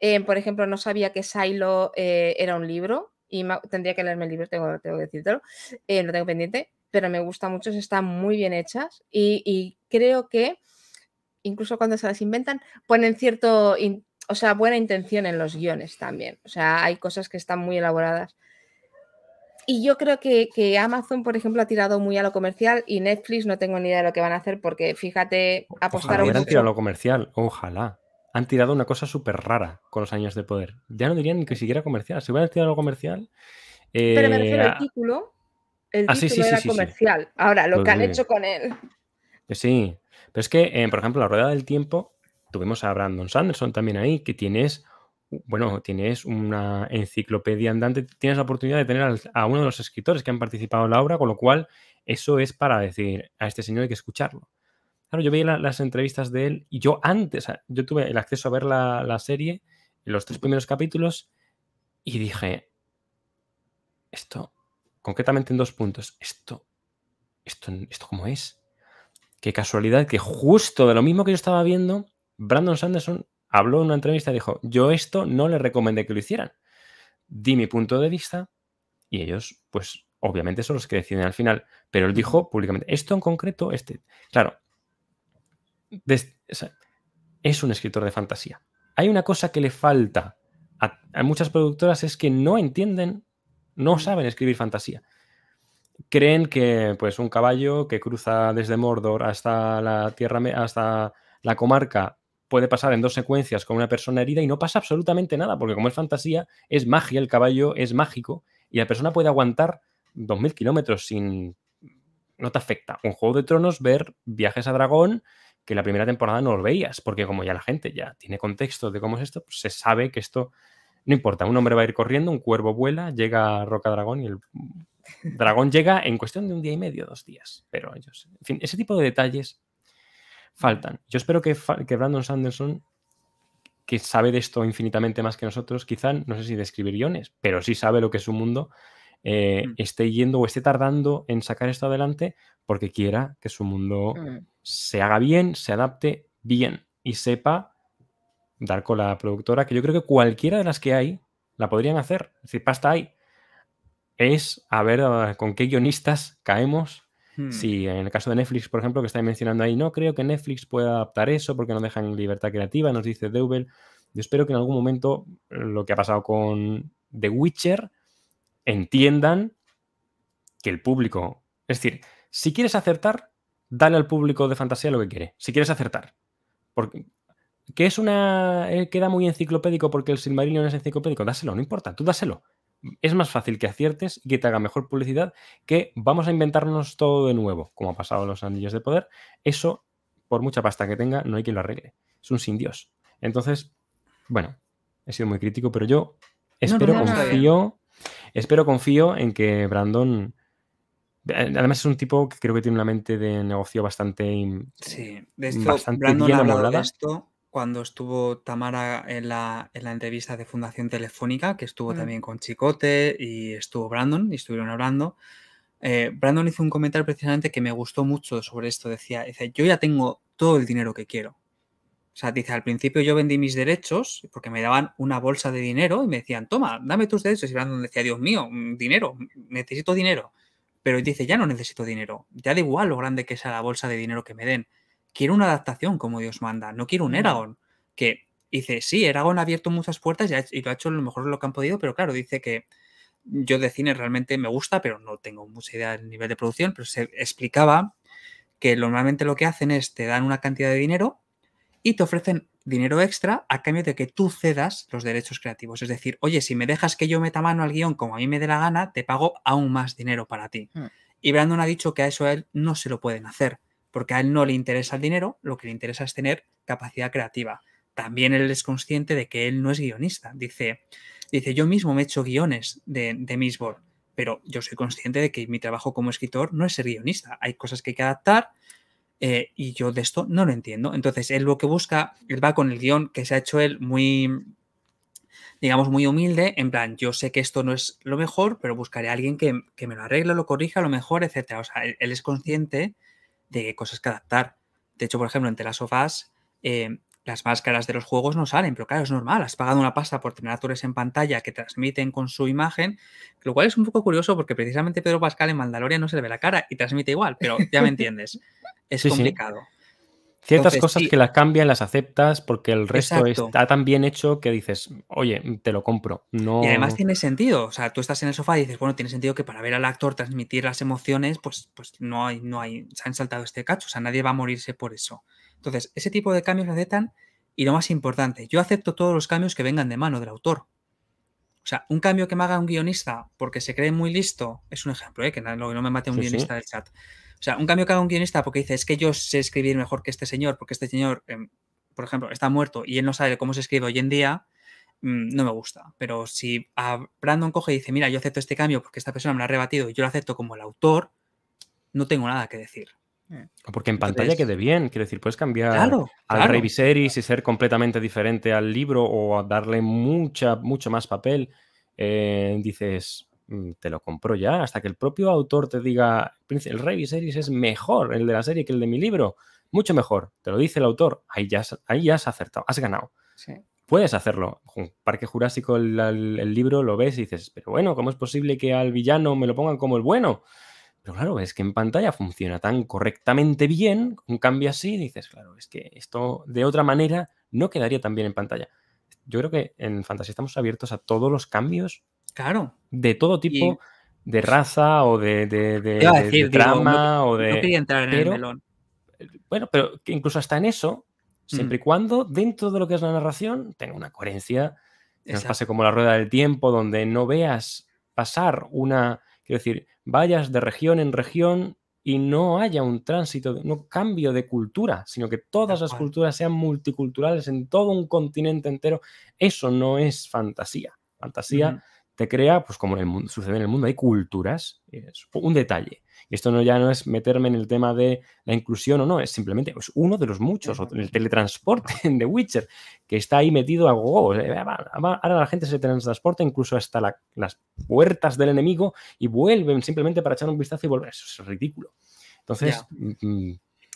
eh, por ejemplo, no sabía que Silo eh, era un libro y tendría que leerme el libro, tengo, que decírtelo, eh, lo tengo pendiente, pero me gusta mucho, están muy bien hechas y, creo que incluso cuando se las inventan ponen cierto, o sea, buena intención en los guiones también. O sea, hay cosas que están muy elaboradas. Y yo creo que, Amazon, por ejemplo, ha tirado muy a lo comercial y Netflix no tengo ni idea de lo que van a hacer porque fíjate, pues apostaron. a lo comercial, ojalá han tirado una cosa súper rara con los años de poder. Ya no dirían ni que siquiera comercial. Si hubieran tirado algo comercial. Pero El era comercial. Ahora, lo pues que han hecho con él. Eh, sí. Pero es que, eh, por ejemplo, la rueda del tiempo, tuvimos a Brandon Sanderson también ahí, que tienes. Bueno, tienes una enciclopedia andante, tienes la oportunidad de tener a uno de los escritores que han participado en la obra, con lo cual eso es para decir a este señor hay que escucharlo. Claro, yo veía las entrevistas de él y yo antes, yo tuve el acceso a ver la, serie, los tres primeros capítulos, y dije, esto, concretamente en dos puntos, esto, esto, esto cómo es. Qué casualidad que justo de lo mismo que yo estaba viendo, Brandon Sanderson habló en una entrevista y dijo, yo esto no le recomendé que lo hicieran. Di mi punto de vista y ellos, pues obviamente son los que deciden al final, pero él dijo públicamente, esto en concreto, este, claro, es un escritor de fantasía. Hay una cosa que le falta a, muchas productoras es que no entienden, no saben escribir fantasía creen que pues un caballo que cruza desde Mordor hasta la tierra hasta la comarca puede pasar en dos secuencias con una persona herida y no pasa absolutamente nada porque como es fantasía es magia el caballo es mágico y la persona puede aguantar 2.000 kilómetros sin no te afecta un juego de tronos ver viajes a dragón que la primera temporada no lo veías, porque como ya la gente ya tiene contexto de cómo es esto, pues se sabe que esto no importa. Un hombre va a ir corriendo, un cuervo vuela, llega a Roca Dragón y el dragón llega en cuestión de un día y medio, dos días. Pero ellos, en fin, ese tipo de detalles faltan. Yo espero que, que Brandon Sanderson, que sabe de esto infinitamente más que nosotros, quizá, no sé si describiriones, pero sí sabe lo que es un mundo, eh, mm. esté yendo o esté tardando en sacar esto adelante porque quiera que su mundo mm. se haga bien, se adapte bien y sepa dar con la productora, que yo creo que cualquiera de las que hay la podrían hacer. si decir, pasta hay. Es a ver ah, con qué guionistas caemos. Mm. Si en el caso de Netflix, por ejemplo, que estáis mencionando ahí, no creo que Netflix pueda adaptar eso porque no dejan libertad creativa, nos dice Deubel. Yo espero que en algún momento lo que ha pasado con The Witcher entiendan que el público. Es decir, si quieres acertar, dale al público de fantasía lo que quiere. Si quieres acertar. Porque, que es una. Eh, queda muy enciclopédico porque el Silmarillion es enciclopédico. Dáselo, no importa, tú dáselo. Es más fácil que aciertes y que te haga mejor publicidad que vamos a inventarnos todo de nuevo, como ha pasado en los anillos de poder. Eso, por mucha pasta que tenga, no hay quien lo arregle. Es un sin Dios. Entonces, bueno, he sido muy crítico, pero yo espero, confío Espero, confío en que Brandon. Además, es un tipo que creo que tiene una mente de negocio bastante. Sí, de esto, Brandon bien de esto cuando estuvo Tamara en la, entrevista de Fundación Telefónica, que estuvo mm. también con Chicote y estuvo Brandon, y estuvieron hablando. Eh, Brandon hizo un comentario precisamente que me gustó mucho sobre esto. Decía, yo ya tengo todo el dinero que quiero. O sea, dice, al principio yo vendí mis derechos porque me daban una bolsa de dinero y me decían, toma, dame tus derechos. Y Brandon decía, Dios mío, mm, dinero, necesito dinero. Pero dice, ya no necesito dinero. Ya da igual lo grande que sea la bolsa de dinero que me den. Quiero una adaptación como Dios manda. No quiero un mm. Eragon. Que dice, sí, Eragon ha abierto muchas puertas y, lo ha hecho lo mejor lo que han podido, pero claro, dice que yo de cine realmente me gusta, pero no tengo mucha idea del nivel de producción. Pero se explicaba que normalmente lo que hacen es te dan una cantidad de dinero y te ofrecen dinero extra a cambio de que tú cedas los derechos creativos. Es decir, oye, si me dejas que yo meta mano al guión como a mí me dé la gana, te pago aún más dinero para ti. Hmm. Y Brandon ha dicho que a eso a él no se lo pueden hacer, porque a él no le interesa el dinero, lo que le interesa es tener capacidad creativa. También él es consciente de que él no es guionista. Dice, dice yo mismo me he hecho guiones de, Miss Board, pero yo soy consciente de que mi trabajo como escritor no es ser guionista. Hay cosas que hay que adaptar, eh, y yo de esto no lo entiendo. Entonces, él lo que busca, él va con el guión que se ha hecho él muy, digamos, muy humilde, en plan, yo sé que esto no es lo mejor, pero buscaré a alguien que, que me lo arregle, lo corrija, lo mejor, etc. O sea, él, es consciente de cosas que adaptar. De hecho, por ejemplo, entre las sofás las máscaras de los juegos no salen, pero claro, es normal, has pagado una pasta por tener actores en pantalla que transmiten con su imagen, lo cual es un poco curioso porque precisamente Pedro Pascal en Mandalorian no se le ve la cara y transmite igual, pero ya me entiendes, <laughs> es complicado. Ciertas cosas que las cambian, las aceptas, porque el resto está tan bien hecho que dices, oye, te lo compro. No... Y además tiene sentido. O sea, tú estás en el sofá y dices, bueno, tiene sentido que para ver al actor transmitir las emociones, pues, pues no hay, no hay, se han saltado este cacho. O sea, nadie va a morirse por eso. Entonces, ese tipo de cambios lo aceptan y lo más importante, yo acepto todos los cambios que vengan de mano del autor. O sea, un cambio que me haga un guionista porque se cree muy listo, es un ejemplo, ¿eh? que no, me mate un guionista del chat. O sea, un cambio que haga un guionista porque dice, es que yo sé escribir mejor que este señor, porque este señor, em, por ejemplo, está muerto y él no sabe cómo se escribe hoy en día, mm, no me gusta. Pero si Brandon coge y dice, mira, yo acepto este cambio porque esta persona me lo ha rebatido y yo lo acepto como el autor, no tengo nada que decir porque en pantalla quede bien, quiero decir, puedes cambiar al claro. y ser completamente diferente al libro o darle mucha, mucho más papel. Eh, dices, mm, te lo compro ya, hasta que el propio autor te diga, el Rey es mejor el de la serie que el de mi libro, mucho mejor, te lo dice el autor, ahí ya, ahí ya has acertado, has ganado. Puedes hacerlo. Parque Jurásico, el, libro, lo ves y dices, pero bueno, ¿cómo es posible que al villano me lo pongan como el bueno? Pero claro, es que en pantalla funciona tan correctamente bien, un cambio así, dices, claro, es que esto de otra manera no quedaría tan bien en pantalla. Yo creo que en fantasía estamos abiertos a todos los cambios. Claro. De todo tipo, de raza o de, drama o de. quería entrar en el Bueno, pero incluso hasta en eso, siempre y mm. cuando dentro de lo que es la narración tenga una coherencia, que nos pase como la rueda del tiempo, donde no veas pasar una es decir, vayas de región en región y no haya un tránsito, no cambio de cultura, sino que todas las culturas sean multiculturales en todo un continente entero. Eso no es fantasía. Fantasía te crea, pues como sucede en el mundo, hay culturas, es un detalle. Esto no ya no es meterme en el tema de la inclusión o no, es simplemente es pues, uno de los muchos, el teletransporte <laughs> de Witcher, que está ahí metido a gogo. Eh, ahora la gente se teletransporta incluso hasta las puertas del enemigo y vuelven simplemente para echar un vistazo y volver. Eso es ridículo. Entonces,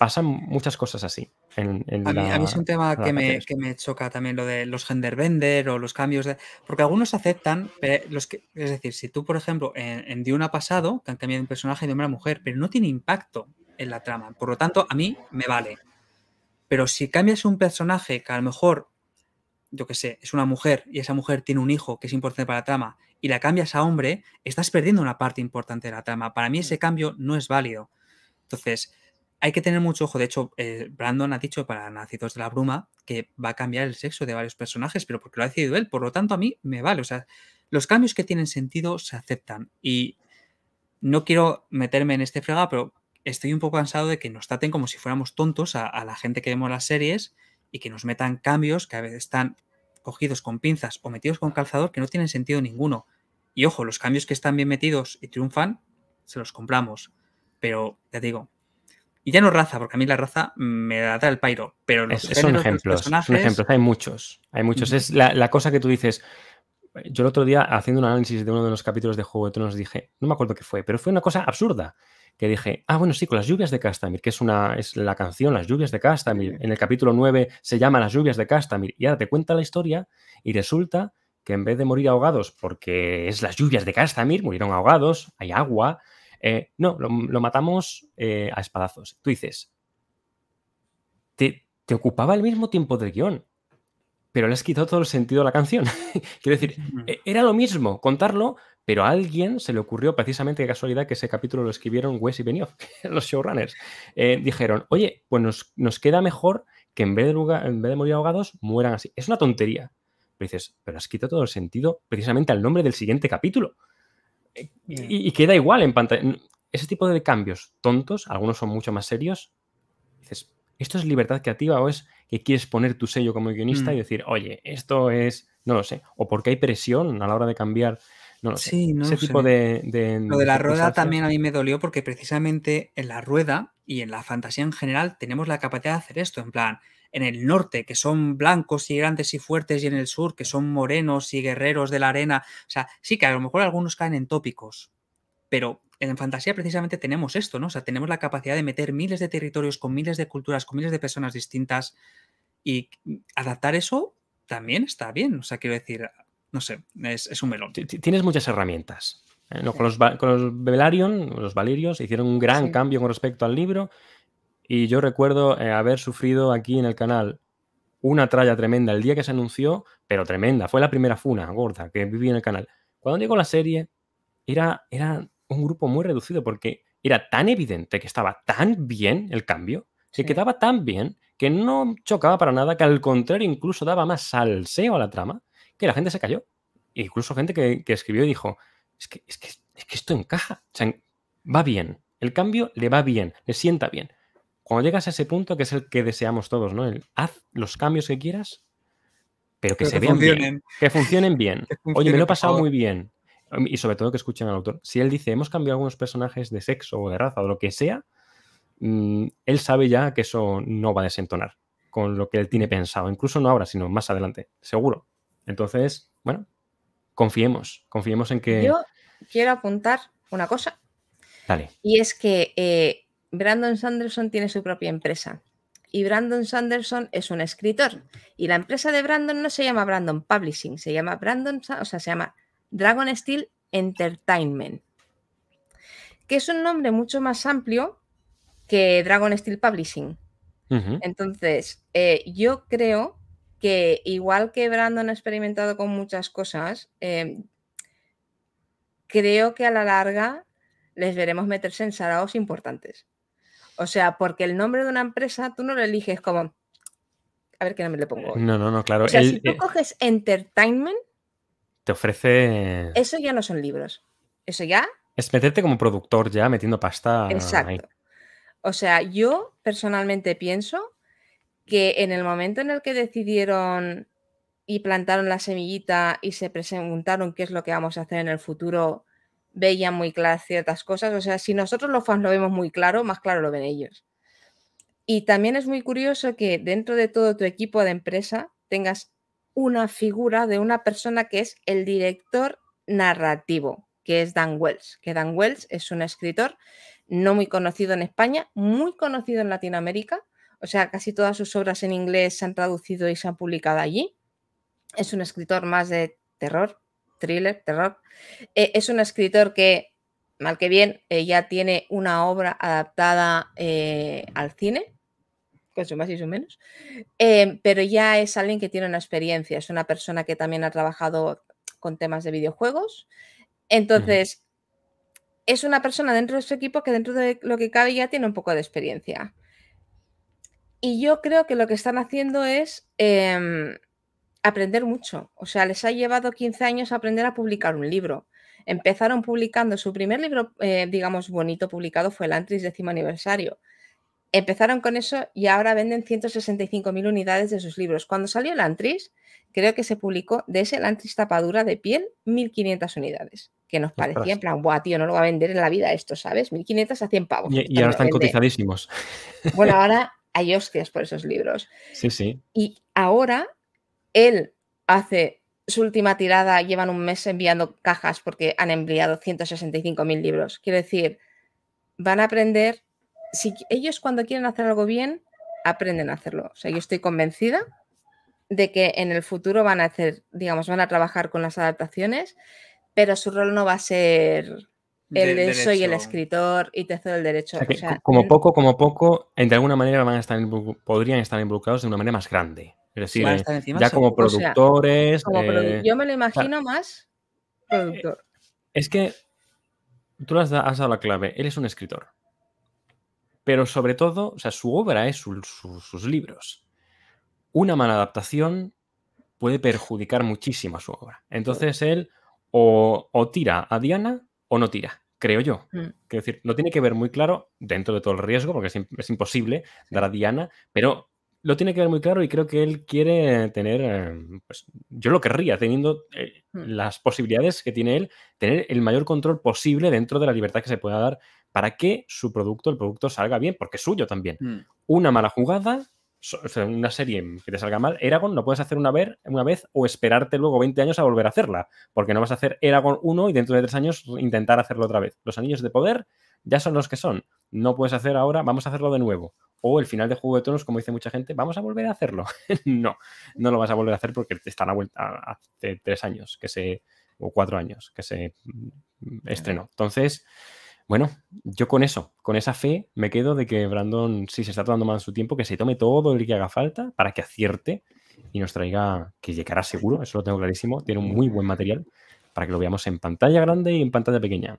pasan muchas cosas así. En, a, mí, es un tema que me, choca también lo de los gender vender o los cambios de... Porque algunos aceptan, los que, es decir, si tú, por ejemplo, en, en Dune ha pasado, que han cambiado un personaje de hombre a mujer, pero no tiene impacto en la trama. Por lo tanto, a mí me vale. Pero si cambias un personaje que a lo mejor, yo qué sé, es una mujer y esa mujer tiene un hijo que es importante para la trama y la cambias a hombre, estás perdiendo una parte importante de la trama. Para mí ese mm. cambio no es válido. Entonces, hay que tener mucho ojo. De hecho, eh, Brandon ha dicho para Nacidos de la Bruma que va a cambiar el sexo de varios personajes, pero porque lo ha decidido él. Por lo tanto, a mí me vale. O sea, los cambios que tienen sentido se aceptan. Y no quiero meterme en este fregado, pero estoy un poco cansado de que nos traten como si fuéramos tontos a, la gente que vemos las series y que nos metan cambios que a veces están cogidos con pinzas o metidos con calzador que no tienen sentido ninguno. Y ojo, los cambios que están bien metidos y triunfan, se los compramos. Pero ya te digo, y ya no raza, porque a mí la raza me da el pairo, pero los, es, son ejemplos, Son ejemplos, hay muchos, hay muchos. Es la, cosa que tú dices... Yo el otro día, haciendo un análisis de uno de los capítulos de Juego de Tronos, dije, no me acuerdo qué fue, pero fue una cosa absurda, que dije, ah, bueno, sí, con las lluvias de Castamir, que es, una, es la canción, las lluvias de Castamir. En el capítulo 9 se llama Las lluvias de Castamir. Y ahora te cuenta la historia y resulta que en vez de morir ahogados, porque es las lluvias de Castamir, murieron ahogados, hay agua, eh, no, lo, matamos eh, a espadazos. Tú dices, te, ocupaba el mismo tiempo del guión, pero le has quitado todo el sentido a la canción. <laughs> Quiero decir, e, era lo mismo contarlo, pero a alguien se le ocurrió precisamente de casualidad que ese capítulo lo escribieron Wes y Benioff, <laughs> los showrunners. Eh, dijeron, oye, pues nos, queda mejor que en vez, de en vez de morir ahogados, mueran así. Es una tontería. Pero dices, pero has quitado todo el sentido precisamente al nombre del siguiente capítulo. Y, queda igual en pantalla. Ese tipo de cambios tontos, algunos son mucho más serios. Dices, ¿esto es libertad creativa o es que quieres poner tu sello como guionista y mm. decir, oye, esto es, no lo sé, o porque hay presión a la hora de cambiar? No lo No Ese lo tipo De, de, Lo de la rueda también a mí me dolió porque precisamente en la rueda y en la fantasía en general tenemos la capacidad de hacer esto, en plan, en el norte, que son blancos y grandes y fuertes, y en el sur, que son morenos y guerreros de la arena. O sea, sí que a lo mejor algunos caen en tópicos, pero en fantasía precisamente tenemos esto, ¿no? O sea, tenemos la capacidad de meter miles de territorios con miles de culturas, con miles de personas distintas y adaptar eso también está bien. O sea, quiero decir, no sé, es, un melón. Tienes muchas herramientas. ¿eh? Con, los, con los Velarion, Valirios, hicieron un gran cambio con respecto al libro y yo recuerdo eh, haber sufrido aquí en el canal una tralla tremenda el día que se anunció, pero tremenda. Fue la primera funa gorda que viví en el canal. Cuando llegó la serie, era, era un grupo muy reducido porque era tan evidente que estaba tan bien el cambio, se quedaba tan bien que no chocaba para nada, que al contrario incluso daba más salseo a la trama, que la gente se cayó. E incluso gente que, escribió y dijo, es que, es que, es esto encaja, va bien, el cambio le va bien, le sienta bien. Cuando llegas a ese punto, que es el que deseamos todos, ¿no? haz los cambios que quieras, pero que se vean bien. Que funcionen bien. <laughs> Oye, me lo he pasado muy bien. Y sobre todo que escuchen al autor. Si él dice, hemos cambiado algunos personajes de sexo o de raza o lo que sea, mm, él sabe ya que eso no va a desentonar con lo que él tiene pensado. Incluso no ahora, sino más adelante, seguro. Entonces, bueno, confiemos, confiemos en que... Yo quiero apuntar una cosa. Dale. Y es que eh, Brandon Sanderson tiene su propia empresa y Brandon Sanderson es un escritor y la empresa de Brandon no se llama Brandon Publishing, se llama Brandon, o sea, se llama Dragon Steel Entertainment, que es un nombre mucho más amplio que Dragon Steel Publishing. Entonces, eh, yo creo que igual que Brandon ha experimentado con muchas cosas, em, creo que a la larga les veremos meterse en saraos importantes. O sea, porque el nombre de una empresa tú no lo eliges como, a ver qué nombre le pongo. No, no, no, claro. O sea, si tú coges entertainment, te ofrece... Eso ya no son libros. Eso ya... Es meterte como productor ya, metiendo pasta. Exacto. O sea, yo personalmente pienso que en el momento en el que decidieron y plantaron la semillita y se preguntaron qué es lo que vamos a hacer en el futuro veían muy claras ciertas cosas. O sea, si nosotros los fans lo vemos muy claro, más claro lo ven ellos. Y también es muy curioso que dentro de todo tu equipo de empresa tengas una figura de una persona que es el director narrativo, que es Dan Wells, que Dan Wells es un escritor no muy conocido en España, muy conocido en Latinoamérica, o sea, casi todas sus obras en inglés se han traducido y se han publicado allí. Es un escritor más de terror, thriller, terror. Eh, es un escritor que, mal que bien, eh, ya tiene una obra adaptada eh, al cine, con su más y su menos, pero ya es alguien que tiene una experiencia, es una persona que también ha trabajado con temas de videojuegos. Entonces, es una persona dentro de su equipo que dentro de lo que cabe ya tiene un poco de experiencia. Y yo creo que lo que están haciendo es em, aprender mucho. O sea, les ha llevado 15 años aprender a publicar un libro. Empezaron publicando su primer libro, eh, digamos, bonito publicado fue el Antris décimo aniversario. Empezaron con eso y ahora venden 165.000 unidades de sus libros. Cuando salió el Antris, creo que se publicó de ese el Antris tapadura de piel 1.500 unidades, que nos parecía en plan, guau, tío, no lo va a vender en la vida esto, ¿sabes? 1.500 a 100 pavos. Y, ahora están cotizadísimos. Bueno, <laughs> ahora hay hostias por esos libros. Sí, sí. Y ahora él hace su última tirada, llevan un mes enviando cajas porque han enviado 165.000 libros. Quiero decir, van a aprender, si ellos cuando quieren hacer algo bien, aprenden a hacerlo. O sea, yo estoy convencida de que en el futuro van a hacer, digamos, van a trabajar con las adaptaciones, pero su rol no va a ser el de, soy el escritor y te cedo el derecho. como poco, como poco, de alguna manera van estar, podrían estar involucrados de una manera más grande. Es decir, ya como productores. Eh, yo me lo imagino más eh, productor. Es que tú has dado la clave. Él es un escritor. Pero sobre todo, o sea, su obra es sus libros. Una mala adaptación puede perjudicar muchísimo a su obra. Entonces él o, tira a Diana o no tira, creo yo. Mm. Quiero decir, lo tiene que ver muy claro dentro de todo el riesgo, porque es, imposible dar a Diana, pero lo tiene que ver muy claro y creo que él quiere tener, em, pues yo lo querría, teniendo eh, hmm. las posibilidades que tiene él, tener el mayor control posible dentro de la libertad que se pueda dar para que su producto, el producto salga bien, porque es suyo también. Hmm. Una mala jugada, una serie que te salga mal, Eragon lo puedes hacer una vez, una vez o esperarte luego 20 años a volver a hacerla, porque no vas a hacer Eragon 1 y dentro de 3 años intentar hacerlo otra vez. Los anillos de poder ya son los que son. No puedes hacer ahora, vamos a hacerlo de nuevo. O el final de Juego de Tronos, como dice mucha gente, vamos a volver a hacerlo. <laughs> no, no lo vas a volver a hacer porque está a vuelta hace tres años que se, o cuatro años que se mm, estrenó. Entonces, bueno, yo con eso, con esa fe, me quedo de que Brandon, si se está tomando más su tiempo, que se tome todo el que haga falta para que acierte y nos traiga, que llegará seguro, eso lo tengo clarísimo, tiene un muy buen material para que lo veamos en pantalla grande y en pantalla pequeña.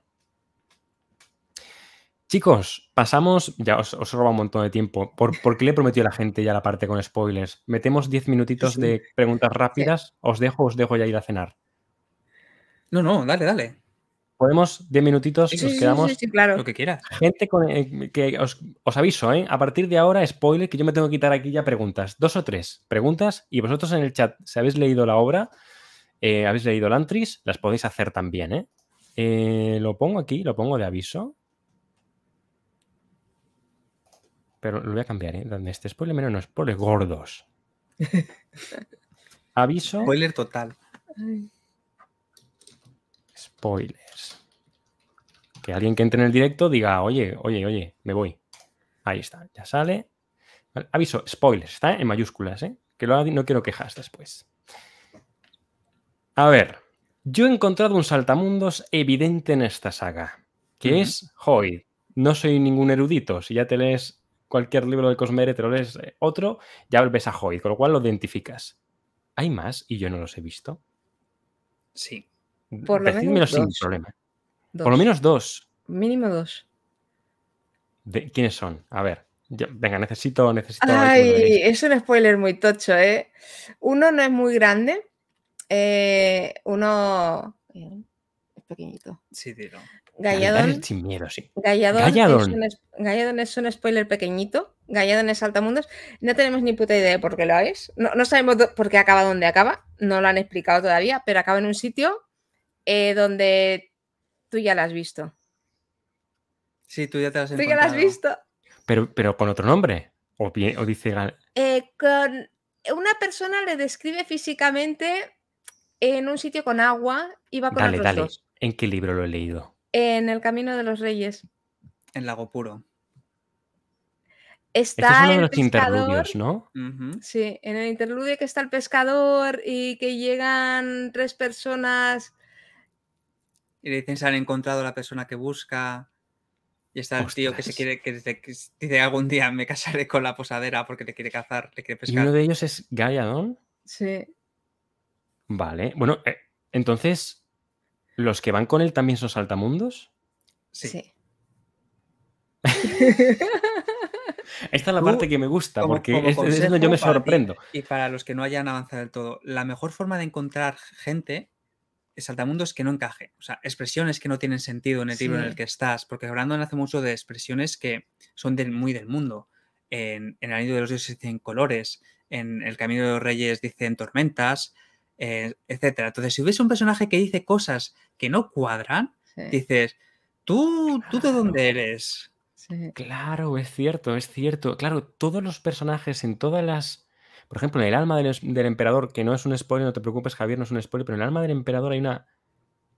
Chicos, pasamos, ya os, he roba un montón de tiempo. ¿Por, qué le prometió a la gente ya la parte con spoilers? Metemos 10 minutitos de preguntas rápidas. Os dejo, os dejo ya ir a cenar. No, no, dale, dale. Podemos 10 minutitos, y nos quedamos. claro. Lo que quieras. Gente eh, que os, aviso, eh, A partir de ahora, spoiler, que yo me tengo que quitar aquí ya preguntas. Dos o tres preguntas y vosotros en el chat, si habéis leído la obra, eh, habéis leído Lantris, las podéis hacer también, eh lo pongo aquí, lo pongo de aviso. pero lo voy a cambiar, ¿eh? Donde este spoiler menos no, spoiler gordos. <laughs> Aviso. Spoiler total. Spoilers. Que alguien que entre en el directo diga, oye, oye, oye, me voy. Ahí está, ya sale. aviso, spoilers, está en mayúsculas, ¿eh? Que no quiero quejas después. A ver, yo he encontrado un saltamundos evidente en esta saga, que es Hoy. No soy ningún erudito, si ya te lees cualquier libro de Cosmere, te lo lees eh, otro, ya ves a Hoy, con lo cual lo identificas. ¿Hay más y yo no los he visto? Sí. Por lo menos sin problema. Dos. Por lo menos dos. Mínimo dos. ¿De ¿Quiénes son? A ver. venga, necesito, necesito. Ay, es un spoiler muy tocho, ¿eh? Uno no es muy grande. Eh, uno eh, es pequeñito. Sí, tío. Galladón. Sin Galladón, Es un, spoiler pequeñito. Galladón es saltamundos No tenemos ni puta idea de por qué lo es. No, sabemos por qué acaba donde acaba. No lo han explicado todavía, pero acaba en un sitio eh, donde tú ya la has visto. Sí, tú ya te has Tú ya has visto. Pero, pero con otro nombre. O, dice. Eh, con... Una persona le describe físicamente en un sitio con agua y va con dale, otros dale. ¿En qué libro lo he leído? En el Camino de los Reyes. En Lago Puro. Está este los interludios, ¿no? Sí, en el interludio que está el pescador y que llegan tres personas. Y le dicen se han encontrado la persona que busca. Y está el tío que se quiere, que, dice algún día me casaré con la posadera porque le quiere cazar, le quiere pescar. Y uno de ellos es ¿no? Sí. Vale. Bueno, eh, entonces ¿Los que van con él también son saltamundos? Sí. <laughs> Esta es la parte que me gusta, porque es, donde yo me sorprendo. y para los que no hayan avanzado del todo, la mejor forma de encontrar gente saltamundos que no encaje. O sea, expresiones que no tienen sentido en el libro en el que estás. Porque Brandon hace mucho de expresiones que son muy del mundo. En, en El Anillo de los Dioses dicen colores. En El Camino de los Reyes dicen tormentas. Eh, etcétera. Entonces, si hubiese un personaje que dice cosas que no cuadran, dices, ¿tú, ¿tú de dónde eres? Claro, es cierto, es cierto. Claro, todos los personajes en todas las. Por ejemplo, en el alma del, emperador, que no es un spoiler, no te preocupes, Javier, no es un spoiler, pero en el alma del emperador hay una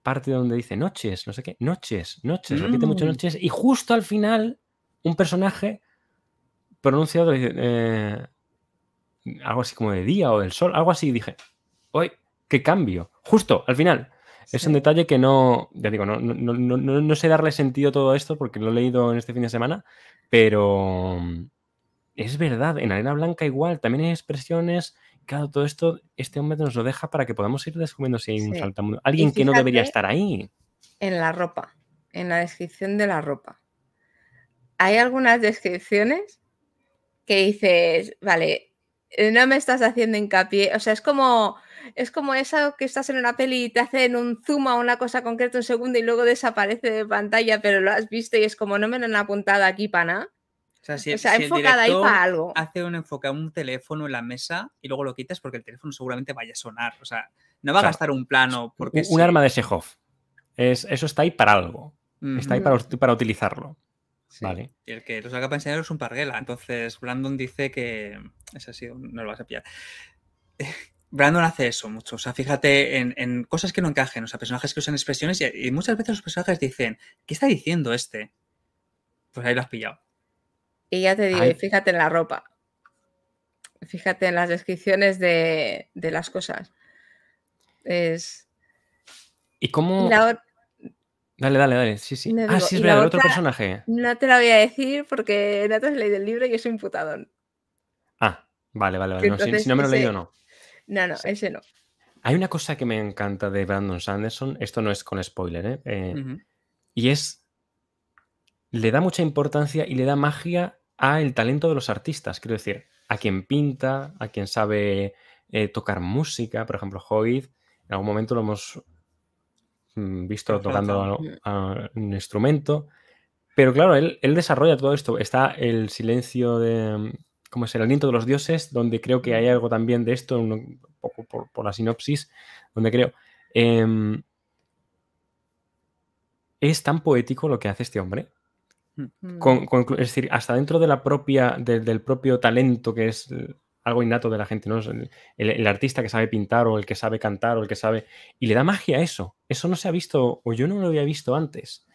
parte donde dice noches, no sé qué, noches, noches, repite mucho mm. noches, y justo al final, un personaje pronunciado eh, algo así como de día o del sol, algo así, dije, Hoy ¡Qué cambio! Justo, al final. Es un detalle que no, ya digo, no, no, no, no, sé darle sentido a todo esto porque lo he leído en este fin de semana, pero mm, es verdad, en Arena Blanca igual, también hay expresiones, claro, todo esto, este hombre nos lo deja para que podamos ir descubriendo si hay un saltamundo, alguien que no debería estar ahí. En la ropa, en la descripción de la ropa. Hay algunas descripciones que dices, vale, no me estás haciendo hincapié, o sea, es como es como eso que estás en una peli y te hacen un zoom a una cosa concreta un segundo y luego desaparece de pantalla, pero lo has visto y es como no me lo han apuntado aquí para nada. O sea, enfocada ahí para algo. Hace un enfoque un teléfono en la mesa y luego lo quitas porque el teléfono seguramente vaya a sonar. O sea, no va a gastar un plano. Porque un, arma de Sehov. Es, eso está ahí para algo. Está ahí para, utilizarlo. Vale. Y el que los para enseñar es un parguela. Entonces, Brandon dice que. Es así, no lo vas a pillar. Brandon hace eso mucho. O sea, fíjate en, cosas que no encajen. O sea, personajes que usan expresiones y, muchas veces los personajes dicen, ¿qué está diciendo este? Pues ahí lo has pillado. Y ya te digo, fíjate en la ropa. Fíjate en las descripciones de, las cosas. Es. ¿Y cómo.? Dale, dale, dale. Sí, sí. ah, sí, es verdad, el otro personaje. No te la voy a decir porque no te has leído el libro y yo soy putadón. Ah, vale, vale, vale. si, no me lo he leído, no. No, no, ese no. Hay una cosa que me encanta de Brandon Sanderson, esto no es con spoiler, ¿eh? eh y es, le da mucha importancia y le da magia al talento de los artistas, quiero decir, a quien pinta, a quien sabe eh, tocar música, por ejemplo, Hoyt, en algún momento lo hemos mm, visto tocando mm. un instrumento, pero claro, él, desarrolla todo esto, está el silencio de, como es el aliento de los dioses, donde creo que hay algo también de esto, un poco por, la sinopsis, donde creo. Em, es tan poético lo que hace este hombre. es decir, hasta dentro de la propia, del propio talento que es eh, algo innato de la gente, ¿no? el, artista que sabe pintar o el que sabe cantar o el que sabe... Y le da magia a eso. Eso no se ha visto, o yo no lo había visto antes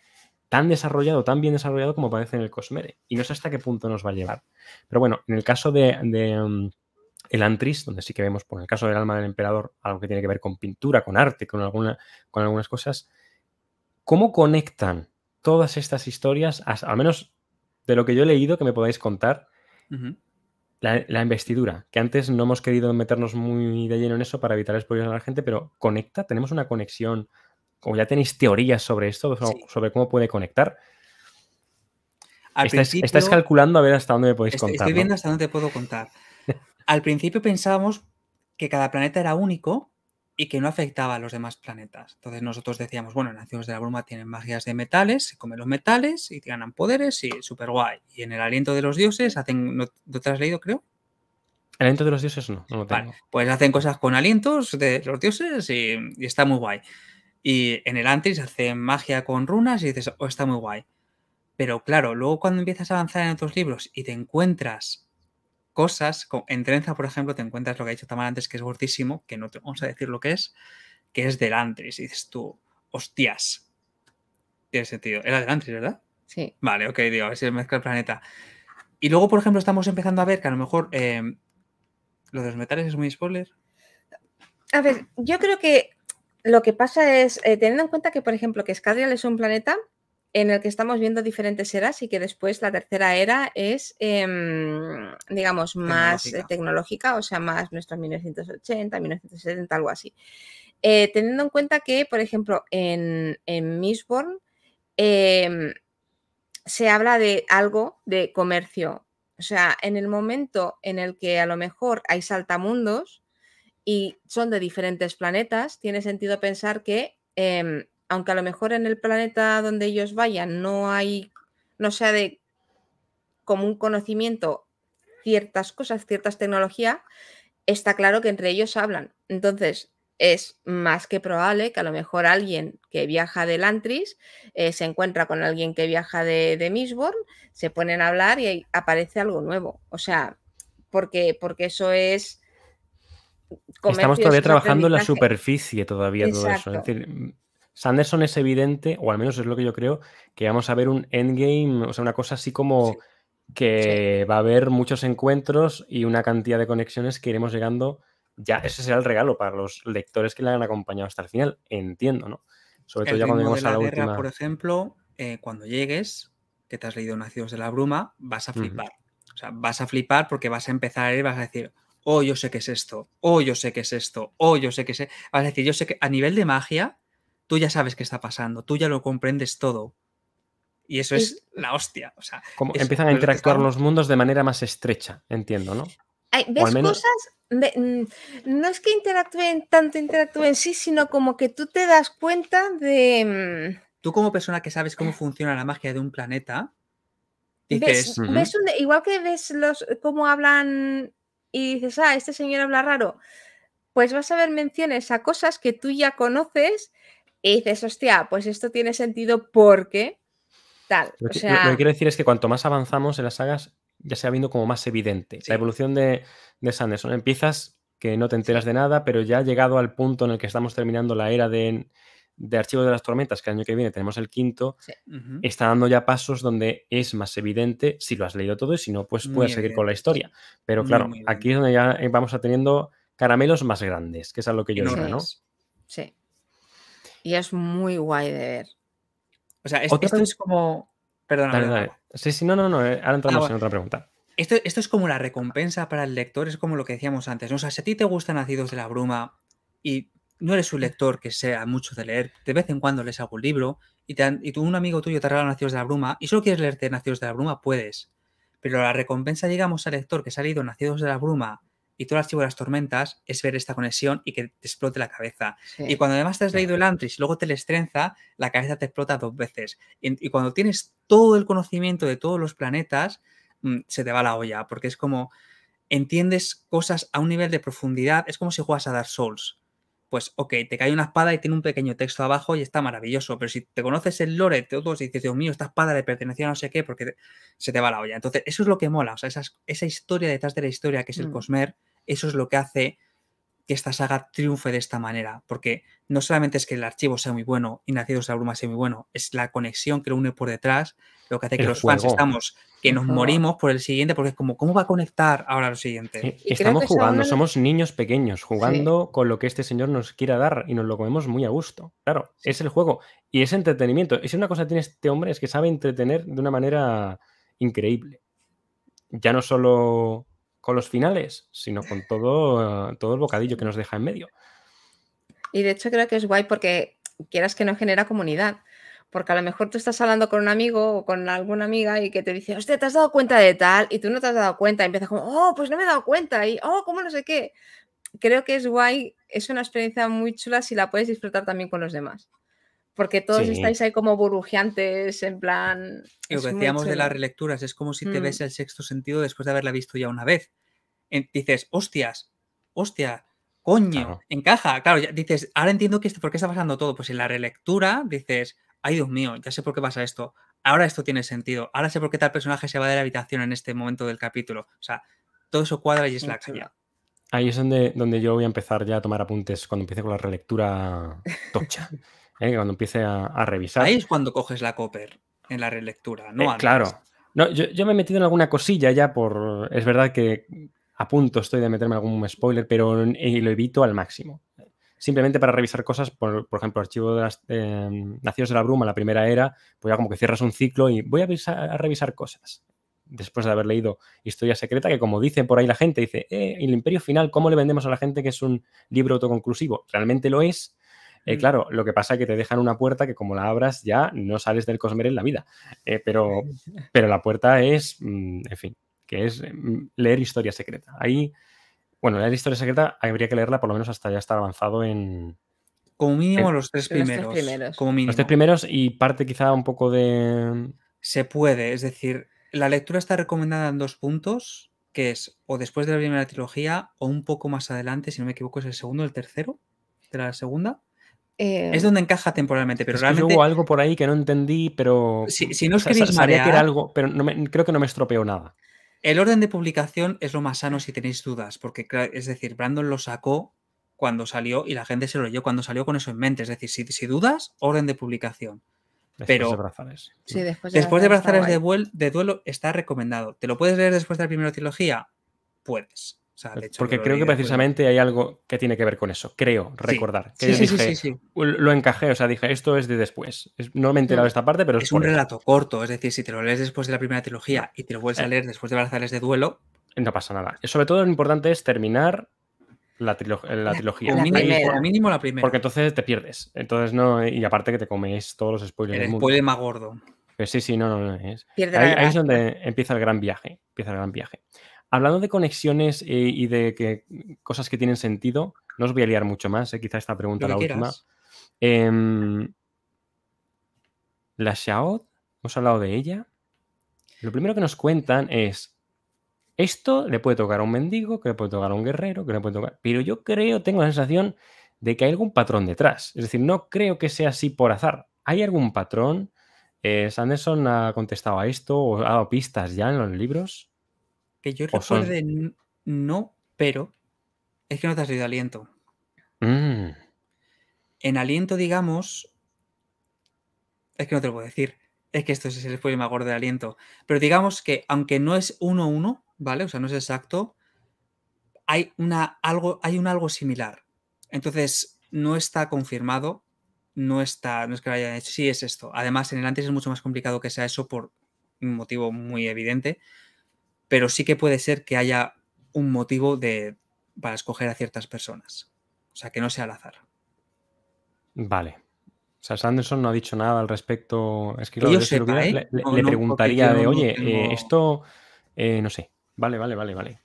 tan desarrollado, tan bien desarrollado como parece en el Cosmere. Y no sé hasta qué punto nos va a llevar. Pero bueno, en el caso de, mm, el Antris, donde sí que vemos, por el caso del alma del emperador, algo que tiene que ver con pintura, con arte, con, alguna, con algunas cosas, ¿cómo conectan todas estas historias, al menos de lo que yo he leído, que me podáis contar? la, investidura, que antes no hemos querido meternos muy de lleno en eso para evitar spoilers a la gente, pero conecta, tenemos una conexión como ya tenéis teorías sobre esto, sobre cómo puede conectar, estáis, calculando a ver hasta dónde me podéis contar. Estoy viendo hasta dónde te puedo contar. <laughs> Al principio pensábamos que cada planeta era único y que no afectaba a los demás planetas. Entonces nosotros decíamos, bueno, Naciones de la Bruma tienen magias de metales, se comen los metales y ganan poderes y súper guay. Y en el aliento de los dioses hacen, ¿no, te has leído creo? El aliento de los dioses no, pues hacen cosas con alientos de los dioses y, y está muy guay. Y en el Antris hace magia con runas y dices, oh, está muy guay. Pero claro, luego cuando empiezas a avanzar en otros libros y te encuentras cosas, en Trenza, por ejemplo, te encuentras lo que ha dicho Tamar antes, que es gordísimo, que no te vamos a decir lo que es, que es del Antris. Y dices tú, hostias. Tiene sentido. Era del Antris, ¿verdad? Sí. Vale, ok, digo, a ver si mezcla el planeta. Y luego, por ejemplo, estamos empezando a ver que a lo mejor eh, lo de los metales es muy spoiler. A ver, yo creo que lo que pasa es, eh, teniendo en cuenta que, por ejemplo, que Scadrial es un planeta en el que estamos viendo diferentes eras y que después la tercera era es, em, digamos, más eh, tecnológica. o sea, más nuestros 1980, 1970, algo así. Eh, teniendo en cuenta que, por ejemplo, en, en em, se habla de algo de comercio. O sea, en el momento en el que a lo mejor hay saltamundos, y son de diferentes planetas, tiene sentido pensar que, em, aunque a lo mejor en el planeta donde ellos vayan no hay, no sea de común conocimiento ciertas cosas, ciertas tecnologías, está claro que entre ellos hablan. Entonces, es más que probable que a lo mejor alguien que viaja de Lantris eh, se encuentra con alguien que viaja de, de Misborn, se ponen a hablar y aparece algo nuevo. O sea, porque, porque eso es Estamos todavía trabajando en la superficie todavía todo eso. Es decir, Sanderson es evidente, o al menos es lo que yo creo, que vamos a ver un endgame, o sea, una cosa así como que va a haber muchos encuentros y una cantidad de conexiones que iremos llegando. Ya, ese será el regalo para los lectores que la han acompañado hasta el final, entiendo, ¿no? Sobre todo ya cuando lleguemos a la, guerra, Por ejemplo, eh, cuando llegues, que te has leído Nacidos de la Bruma, vas a flipar. O sea, vas a flipar porque vas a empezar a ir, vas a decir, oh, yo sé qué es esto, O oh, yo sé qué es esto, O oh, yo sé qué es... Es decir, yo sé que a nivel de magia, tú ya sabes qué está pasando, tú ya lo comprendes todo. Y eso es, la hostia. O sea, como empiezan a interactuar los mundos de manera más estrecha, entiendo, ¿no? ¿Ves cosas? Mm, no es que interactúen tanto, interactúen sí, sino como que tú te das cuenta de... Mm, tú como persona que sabes cómo funciona la magia de un planeta, ¿Ves, igual que ves los, cómo hablan y dices, ah, este señor habla raro, pues vas a ver menciones a cosas que tú ya conoces y dices, hostia, pues esto tiene sentido porque tal. Lo que, quiero decir es que cuanto más avanzamos en las sagas, ya se ha viendo como más evidente. La evolución de, de Sanderson. Empiezas que no te enteras de nada, pero ya ha llegado al punto en el que estamos terminando la era de de Archivos de las Tormentas, que el año que viene tenemos el quinto, está dando ya pasos donde es más evidente si lo has leído todo y si no, pues puedes seguir con la historia. Pero claro, aquí es donde ya eh, vamos a teniendo caramelos más grandes, que es a lo que yo digo, ¿no? Sí. Y es muy guay de ver. O sea, esto es como... Perdona. Sí, sí, no, no, no. Eh, ahora entramos ah, en otra pregunta. Esto, esto, es como la recompensa para el lector, es como lo que decíamos antes. O sea, si a ti te gustan Nacidos de la Bruma y no eres un lector que sea mucho de leer, de vez en cuando lees algún libro y, un amigo tuyo te regalado Nacidos de la Bruma y solo quieres leerte Nacidos de la Bruma, puedes. Pero la recompensa, digamos, al lector que ha leído Nacidos de la Bruma y todo el archivo de las tormentas es ver esta conexión y que te explote la cabeza. Y cuando además te has leído el Antris y luego te le estrenza, la cabeza te explota dos veces. Y, cuando tienes todo el conocimiento de todos los planetas, mm, se te va la olla, porque es como entiendes cosas a un nivel de profundidad, es como si juegas a Dark Souls pues ok, te cae una espada y tiene un pequeño texto abajo y está maravilloso, pero si te conoces el lore todos y dices, Dios mío, esta espada le pertenecía a no sé qué, porque se te va la olla. Entonces, eso es lo que mola, o sea, esa historia detrás de la historia que es el mm. Cosmer, eso es lo que hace que esta saga triunfe de esta manera, porque no solamente es que el archivo sea muy bueno y Nacidos de la Bruma sea muy bueno, es la conexión que lo une por detrás, lo que hace que los fans estamos, que nos morimos por el siguiente, porque es como, ¿cómo va a conectar ahora lo siguiente? estamos jugando, somos niños pequeños, jugando con lo que este señor nos quiera dar y nos lo comemos muy a gusto. Claro, es el juego y es entretenimiento. Y si una cosa tiene este hombre es que sabe entretener de una manera increíble. Ya no solo con los finales, sino con todo, eh, todo el bocadillo que nos deja en medio. Y de hecho creo que es guay porque quieras que no genera comunidad. Porque a lo mejor tú estás hablando con un amigo o con alguna amiga y que te dice, hostia, ¿te has dado cuenta de tal? Y tú no te has dado cuenta. Y empiezas como, oh, pues no me he dado cuenta. Y, oh, ¿cómo no sé qué? Creo que es guay, es una experiencia muy chula si la puedes disfrutar también con los demás porque todos estáis ahí como burbujeantes, en plan... Lo que decíamos de las relecturas, es como si te mm. ves el sexto sentido después de haberla visto ya una vez. dices, hostias, hostia, coño, encaja. Claro, ya, dices, ahora entiendo que, por qué está pasando todo. Pues en la relectura dices, ay Dios mío, ya sé por qué pasa esto. Ahora esto tiene sentido. Ahora sé por qué tal personaje se va de la habitación en este momento del capítulo. O sea, todo eso cuadra y es la caña. Ahí es donde, donde yo voy a empezar ya a tomar apuntes cuando empiece con la relectura tocha. <laughs> ¿eh? cuando empiece a, revisar. Ahí es cuando coges la Copper en la relectura, ¿no? Eh, claro. No, yo, me he metido en alguna cosilla ya por. Es verdad que a punto estoy de meterme algún spoiler, pero lo evito al máximo. Simplemente para revisar cosas, por, ejemplo, archivo de mm, Nacidos de la Bruma, la primera era, pues ya como que cierras un ciclo y voy a, revisar, cosas. Después de haber leído Historia Secreta, que como dice por ahí la gente, dice, eh, el Imperio Final, ¿cómo le vendemos a la gente que es un libro autoconclusivo? Realmente lo es, eh, mm. claro, lo que pasa es que te dejan una puerta que como la abras ya no sales del Cosmer en la vida. Eh, pero, <laughs> pero la puerta es, mm, en fin, que es mm, leer historia secreta. Ahí, bueno, leer historia secreta habría que leerla por lo menos hasta ya estar avanzado en... Como mínimo los, tres primeros, los tres primeros. Como Los tres primeros y parte quizá un poco de... Se puede, es decir, la lectura está recomendada en dos puntos, que es o después de la primera trilogía o un poco más adelante, si no me equivoco, es el segundo, el tercero de la segunda es em, donde encaja temporalmente, pero es hubo algo por ahí que no entendí, pero. Si, no os Que algo, pero no me, creo que no me estropeó nada. El orden de publicación es lo más sano si tenéis dudas, porque es decir, Brandon lo sacó cuando salió y la gente se lo oyó cuando salió con eso en mente. Es decir, si, dudas, orden de publicación. Después de Brazales. después de, de de, de duelo está recomendado. ¿Te lo puedes leer después de la primera trilogía? Puedes. Pues porque creo que precisamente hay algo que tiene que ver con eso, creo recordar. Sí, sí, sí, Lo encajé, o sea, dije, esto es de después. no me he enterado mm, de esta parte, pero es, un relato corto, es decir, si te lo lees después de la primera trilogía y te lo vuelves a eh. leer después de balazales de Duelo. No pasa nada. Sobre todo lo importante es terminar la, eh, trilogía. lo mínimo la primera. Porque entonces te pierdes. Entonces no, y aparte que te comes todos los spoilers. El spoiler más gordo. Pues sí, sí, no, no, no. Es. ahí es donde empieza el gran viaje. Empieza el gran viaje. Hablando de conexiones eh, y de que, cosas que tienen sentido, no os voy a liar mucho más, eh, quizá esta pregunta la última. Em, la Shaod hemos hablado de ella. Lo primero que nos cuentan es, esto le puede tocar a un mendigo, que le puede tocar a un guerrero, que le puede tocar... Pero yo creo, tengo la sensación de que hay algún patrón detrás. Es decir, no creo que sea así por azar. ¿Hay algún patrón? Eh, ¿Sanderson ha contestado a esto o ha dado pistas ya en los libros? Que yo recuerde, no, pero es que no te has ido aliento. Mm. En aliento, digamos. Es que no te lo puedo decir. Es que esto es el problema gordo de aliento. Pero digamos que, aunque no es 1 uno ¿vale? O sea, no es exacto. Hay, una, algo, hay un algo similar. Entonces, no está confirmado. No está. No es que lo hayan hecho. Sí, es esto. Además, en el antes es mucho más complicado que sea eso por un motivo muy evidente pero sí que puede ser que haya un motivo de, para escoger a ciertas personas. O sea, que no sea al azar. Vale. O sea, Sanderson no ha dicho nada al respecto. Es que, yo ¿eh? le, preguntaría de, oye, eh, esto, eh, no sé. Vale, vale, vale, vale.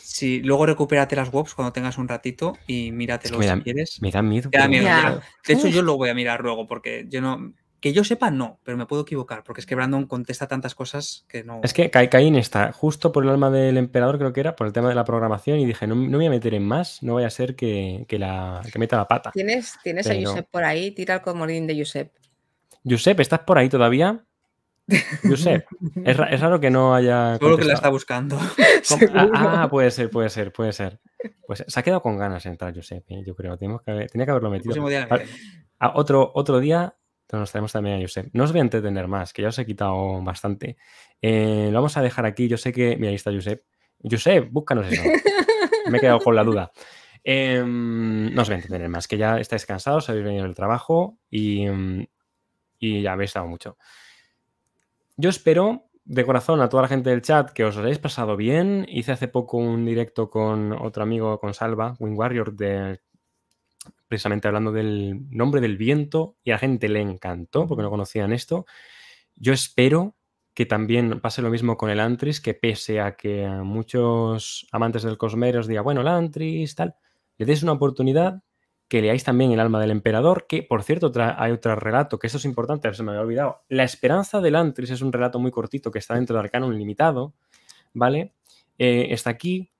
Sí, luego recupérate las webs cuando tengas un ratito y míratelo quieres. De hecho, yo lo voy a mirar luego porque yo no. Que yo sepa, no, pero me puedo equivocar, porque es que Brandon contesta tantas cosas que no. Es que kai está justo por el alma del emperador, creo que era, por el tema de la programación, y dije, no, me voy a meter en más, no vaya a ser que, la, meta la pata. ¿Tienes, tienes a Josep por ahí? Tira el comodín de Josep. Josep, ¿estás por ahí todavía? <laughs> Josep, es, raro que no haya. Solo que la está buscando. <laughs> Ah, ah, puede ser, puede ser, puede ser. Pues se ha quedado con ganas de entrar, Josep, ¿eh? yo creo. Tenemos que tenía que haberlo metido. Ah, ah, otro, otro día entonces nos traemos también a Josep. No os voy a entretener más, que ya os he quitado bastante. Eh, lo vamos a dejar aquí. Yo sé que. Mira, ahí está Josep. Josep, búscanos eso. Me he quedado con la duda. Em, no os voy a entretener más, que ya estáis cansados, habéis venido del trabajo y, mm, ya habéis estado mucho. Yo espero de corazón a toda la gente del chat que os hayáis pasado bien. Hice hace poco un directo con otro amigo, con Salva, Wing Warrior, del precisamente hablando del nombre del viento y a la gente le encantó porque no conocían esto. Yo espero que también pase lo mismo con el Antris, que pese a que a muchos amantes del Cosmeros diga, bueno, el Antris, tal, le des una oportunidad, que leáis también El alma del emperador, que por cierto hay otro relato, que esto es importante, se me había olvidado. La esperanza del Antris es un relato muy cortito que está dentro del Arcano Limitado, ¿vale? Eh, está aquí,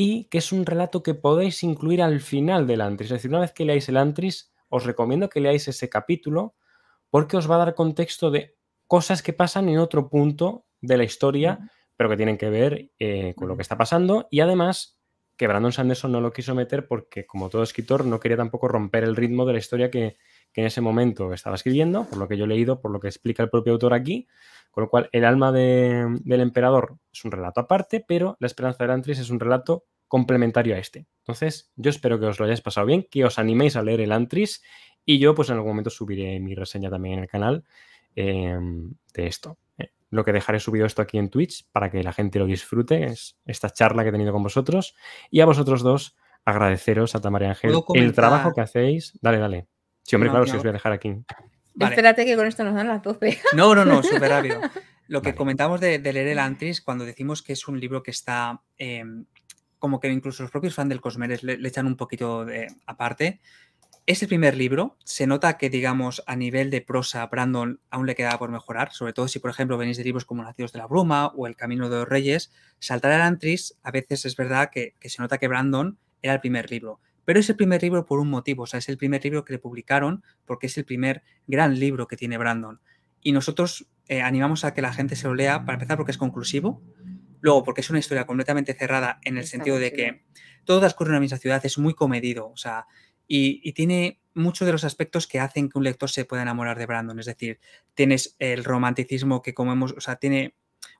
y que es un relato que podéis incluir al final del Antris. Es decir, una vez que leáis el Antris, os recomiendo que leáis ese capítulo porque os va a dar contexto de cosas que pasan en otro punto de la historia, pero que tienen que ver eh, con lo que está pasando. Y además, que Brandon Sanderson no lo quiso meter porque, como todo escritor, no quería tampoco romper el ritmo de la historia que, que en ese momento estaba escribiendo, por lo que yo he leído, por lo que explica el propio autor aquí. Con lo cual, el alma del emperador es un relato aparte, pero la esperanza del Antris es un relato complementario a este. Entonces, yo espero que os lo hayáis pasado bien, que os animéis a leer el Antris y yo pues en algún momento subiré mi reseña también en el canal em, de esto. ¿eh? lo que dejaré subido esto aquí en Twitch para que la gente lo disfrute, es esta charla que he tenido con vosotros y a vosotros dos agradeceros a Tamara Ángel el trabajo que hacéis. Dale, dale. Sí, hombre, claro, si os voy a dejar aquí. Espérate que con esto nos dan las tope. <laughs> No, no, no, <laughs> súper rápido. Lo que comentamos de, de, leer el Antris, cuando decimos que es un libro que está, em, como que incluso los propios fans del Cosmeres le, echan un poquito de, aparte, es el primer libro, se nota que, digamos, a nivel de prosa, Brandon aún le queda por mejorar, sobre todo si, por ejemplo, venís de libros como Nacidos de la Bruma o El Camino de los Reyes, saltar al Antris, a veces es verdad que se nota que Brandon era el primer libro. Pero es el primer libro por un motivo, o sea, es el primer libro que le publicaron porque es el primer gran libro que tiene Brandon. Y nosotros eh, animamos a que la gente se lo lea, para empezar porque es conclusivo, luego porque es una historia completamente cerrada en el sentido de que todo transcurre en la misma ciudad, es muy comedido, o sea, y, y tiene muchos de los aspectos que hacen que un lector se pueda enamorar de Brandon. Es decir, tienes el romanticismo que comemos, o sea, tiene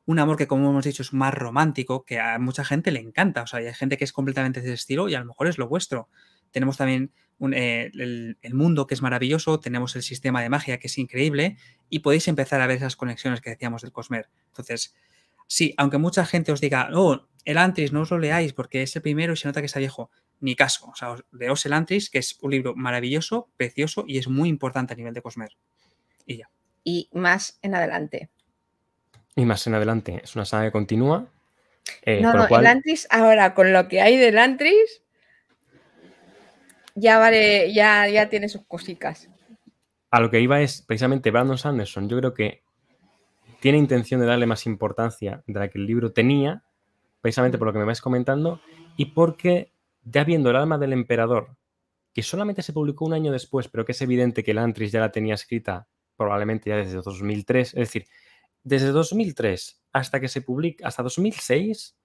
un amor que, como hemos dicho, es más romántico, que a mucha gente le encanta. O sea, hay gente que es completamente de ese estilo y a lo mejor es lo vuestro. Tenemos también eh, el, mundo que es maravilloso, tenemos el sistema de magia que es increíble y podéis empezar a ver esas conexiones que decíamos del Cosmer. Entonces, sí, aunque mucha gente os diga, oh, el Antris, no os lo leáis porque es el primero y se nota que está viejo, ni caso. O sea, leos el Antris, que es un libro maravilloso, precioso y es muy importante a nivel de Cosmer. Y ya. Y más en adelante y más en adelante. Es una saga que continúa. Eh, no, no, el Antris ahora, con lo que hay del Antris, ya vale, ya, ya tiene sus cositas. A lo que iba es, precisamente, Brandon Sanderson, yo creo que tiene intención de darle más importancia de la que el libro tenía, precisamente por lo que me vais comentando, y porque ya viendo el alma del emperador, que solamente se publicó un año después, pero que es evidente que el Antris ya la tenía escrita probablemente ya desde 2003, es decir, desde 2003 hasta que se publica, hasta 2006,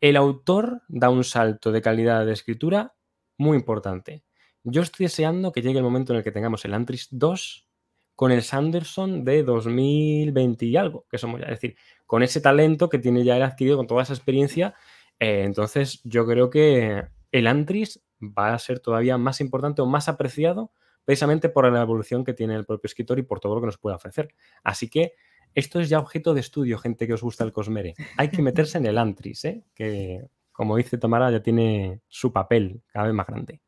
el autor da un salto de calidad de escritura muy importante. Yo estoy deseando que llegue el momento en el que tengamos el Antris 2 con el Sanderson de 2020 y algo, que somos ya. Es decir, con ese talento que tiene ya el adquirido, con toda esa experiencia, eh, entonces yo creo que el Antris va a ser todavía más importante o más apreciado precisamente por la evolución que tiene el propio escritor y por todo lo que nos puede ofrecer. Así que esto es ya objeto de estudio, gente que os gusta el Cosmere. Hay que meterse en el Antris, ¿eh? que como dice Tomara, ya tiene su papel cada vez más grande.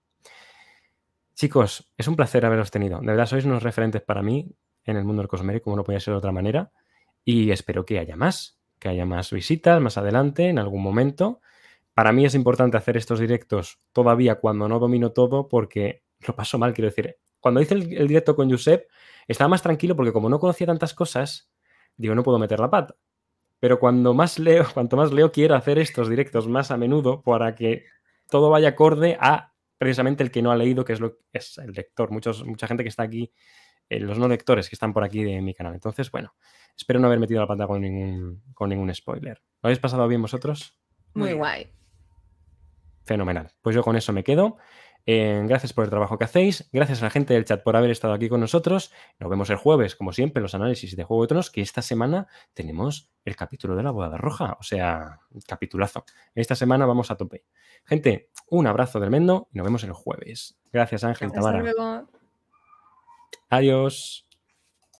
Chicos, es un placer haberos tenido. De verdad, sois unos referentes para mí en el mundo del Cosmere, como no podía ser de otra manera. Y espero que haya más, que haya más visitas más adelante, en algún momento. Para mí es importante hacer estos directos todavía cuando no domino todo, porque lo paso mal, quiero decir. Cuando hice el, el directo con Josep, estaba más tranquilo porque como no conocía tantas cosas, digo, no puedo meter la pata. Pero cuando más leo, <laughs> cuanto más leo, quiero hacer estos directos más a menudo para que todo vaya acorde a precisamente el que no ha leído, que es, lo, es el lector. Muchos, mucha gente que está aquí, eh, los no lectores que están por aquí de mi canal. Entonces, bueno, espero no haber metido la pata con ningún, con ningún spoiler. ¿Lo habéis pasado bien vosotros? Muy guay. Fenomenal. Pues yo con eso me quedo. Eh, gracias por el trabajo que hacéis. Gracias a la gente del chat por haber estado aquí con nosotros. Nos vemos el jueves, como siempre, en los análisis de Juego de Tronos, que esta semana tenemos el capítulo de la Boda Roja. O sea, capitulazo. Esta semana vamos a tope. Gente, un abrazo tremendo y nos vemos el jueves. Gracias, Ángel Tamara. Adiós.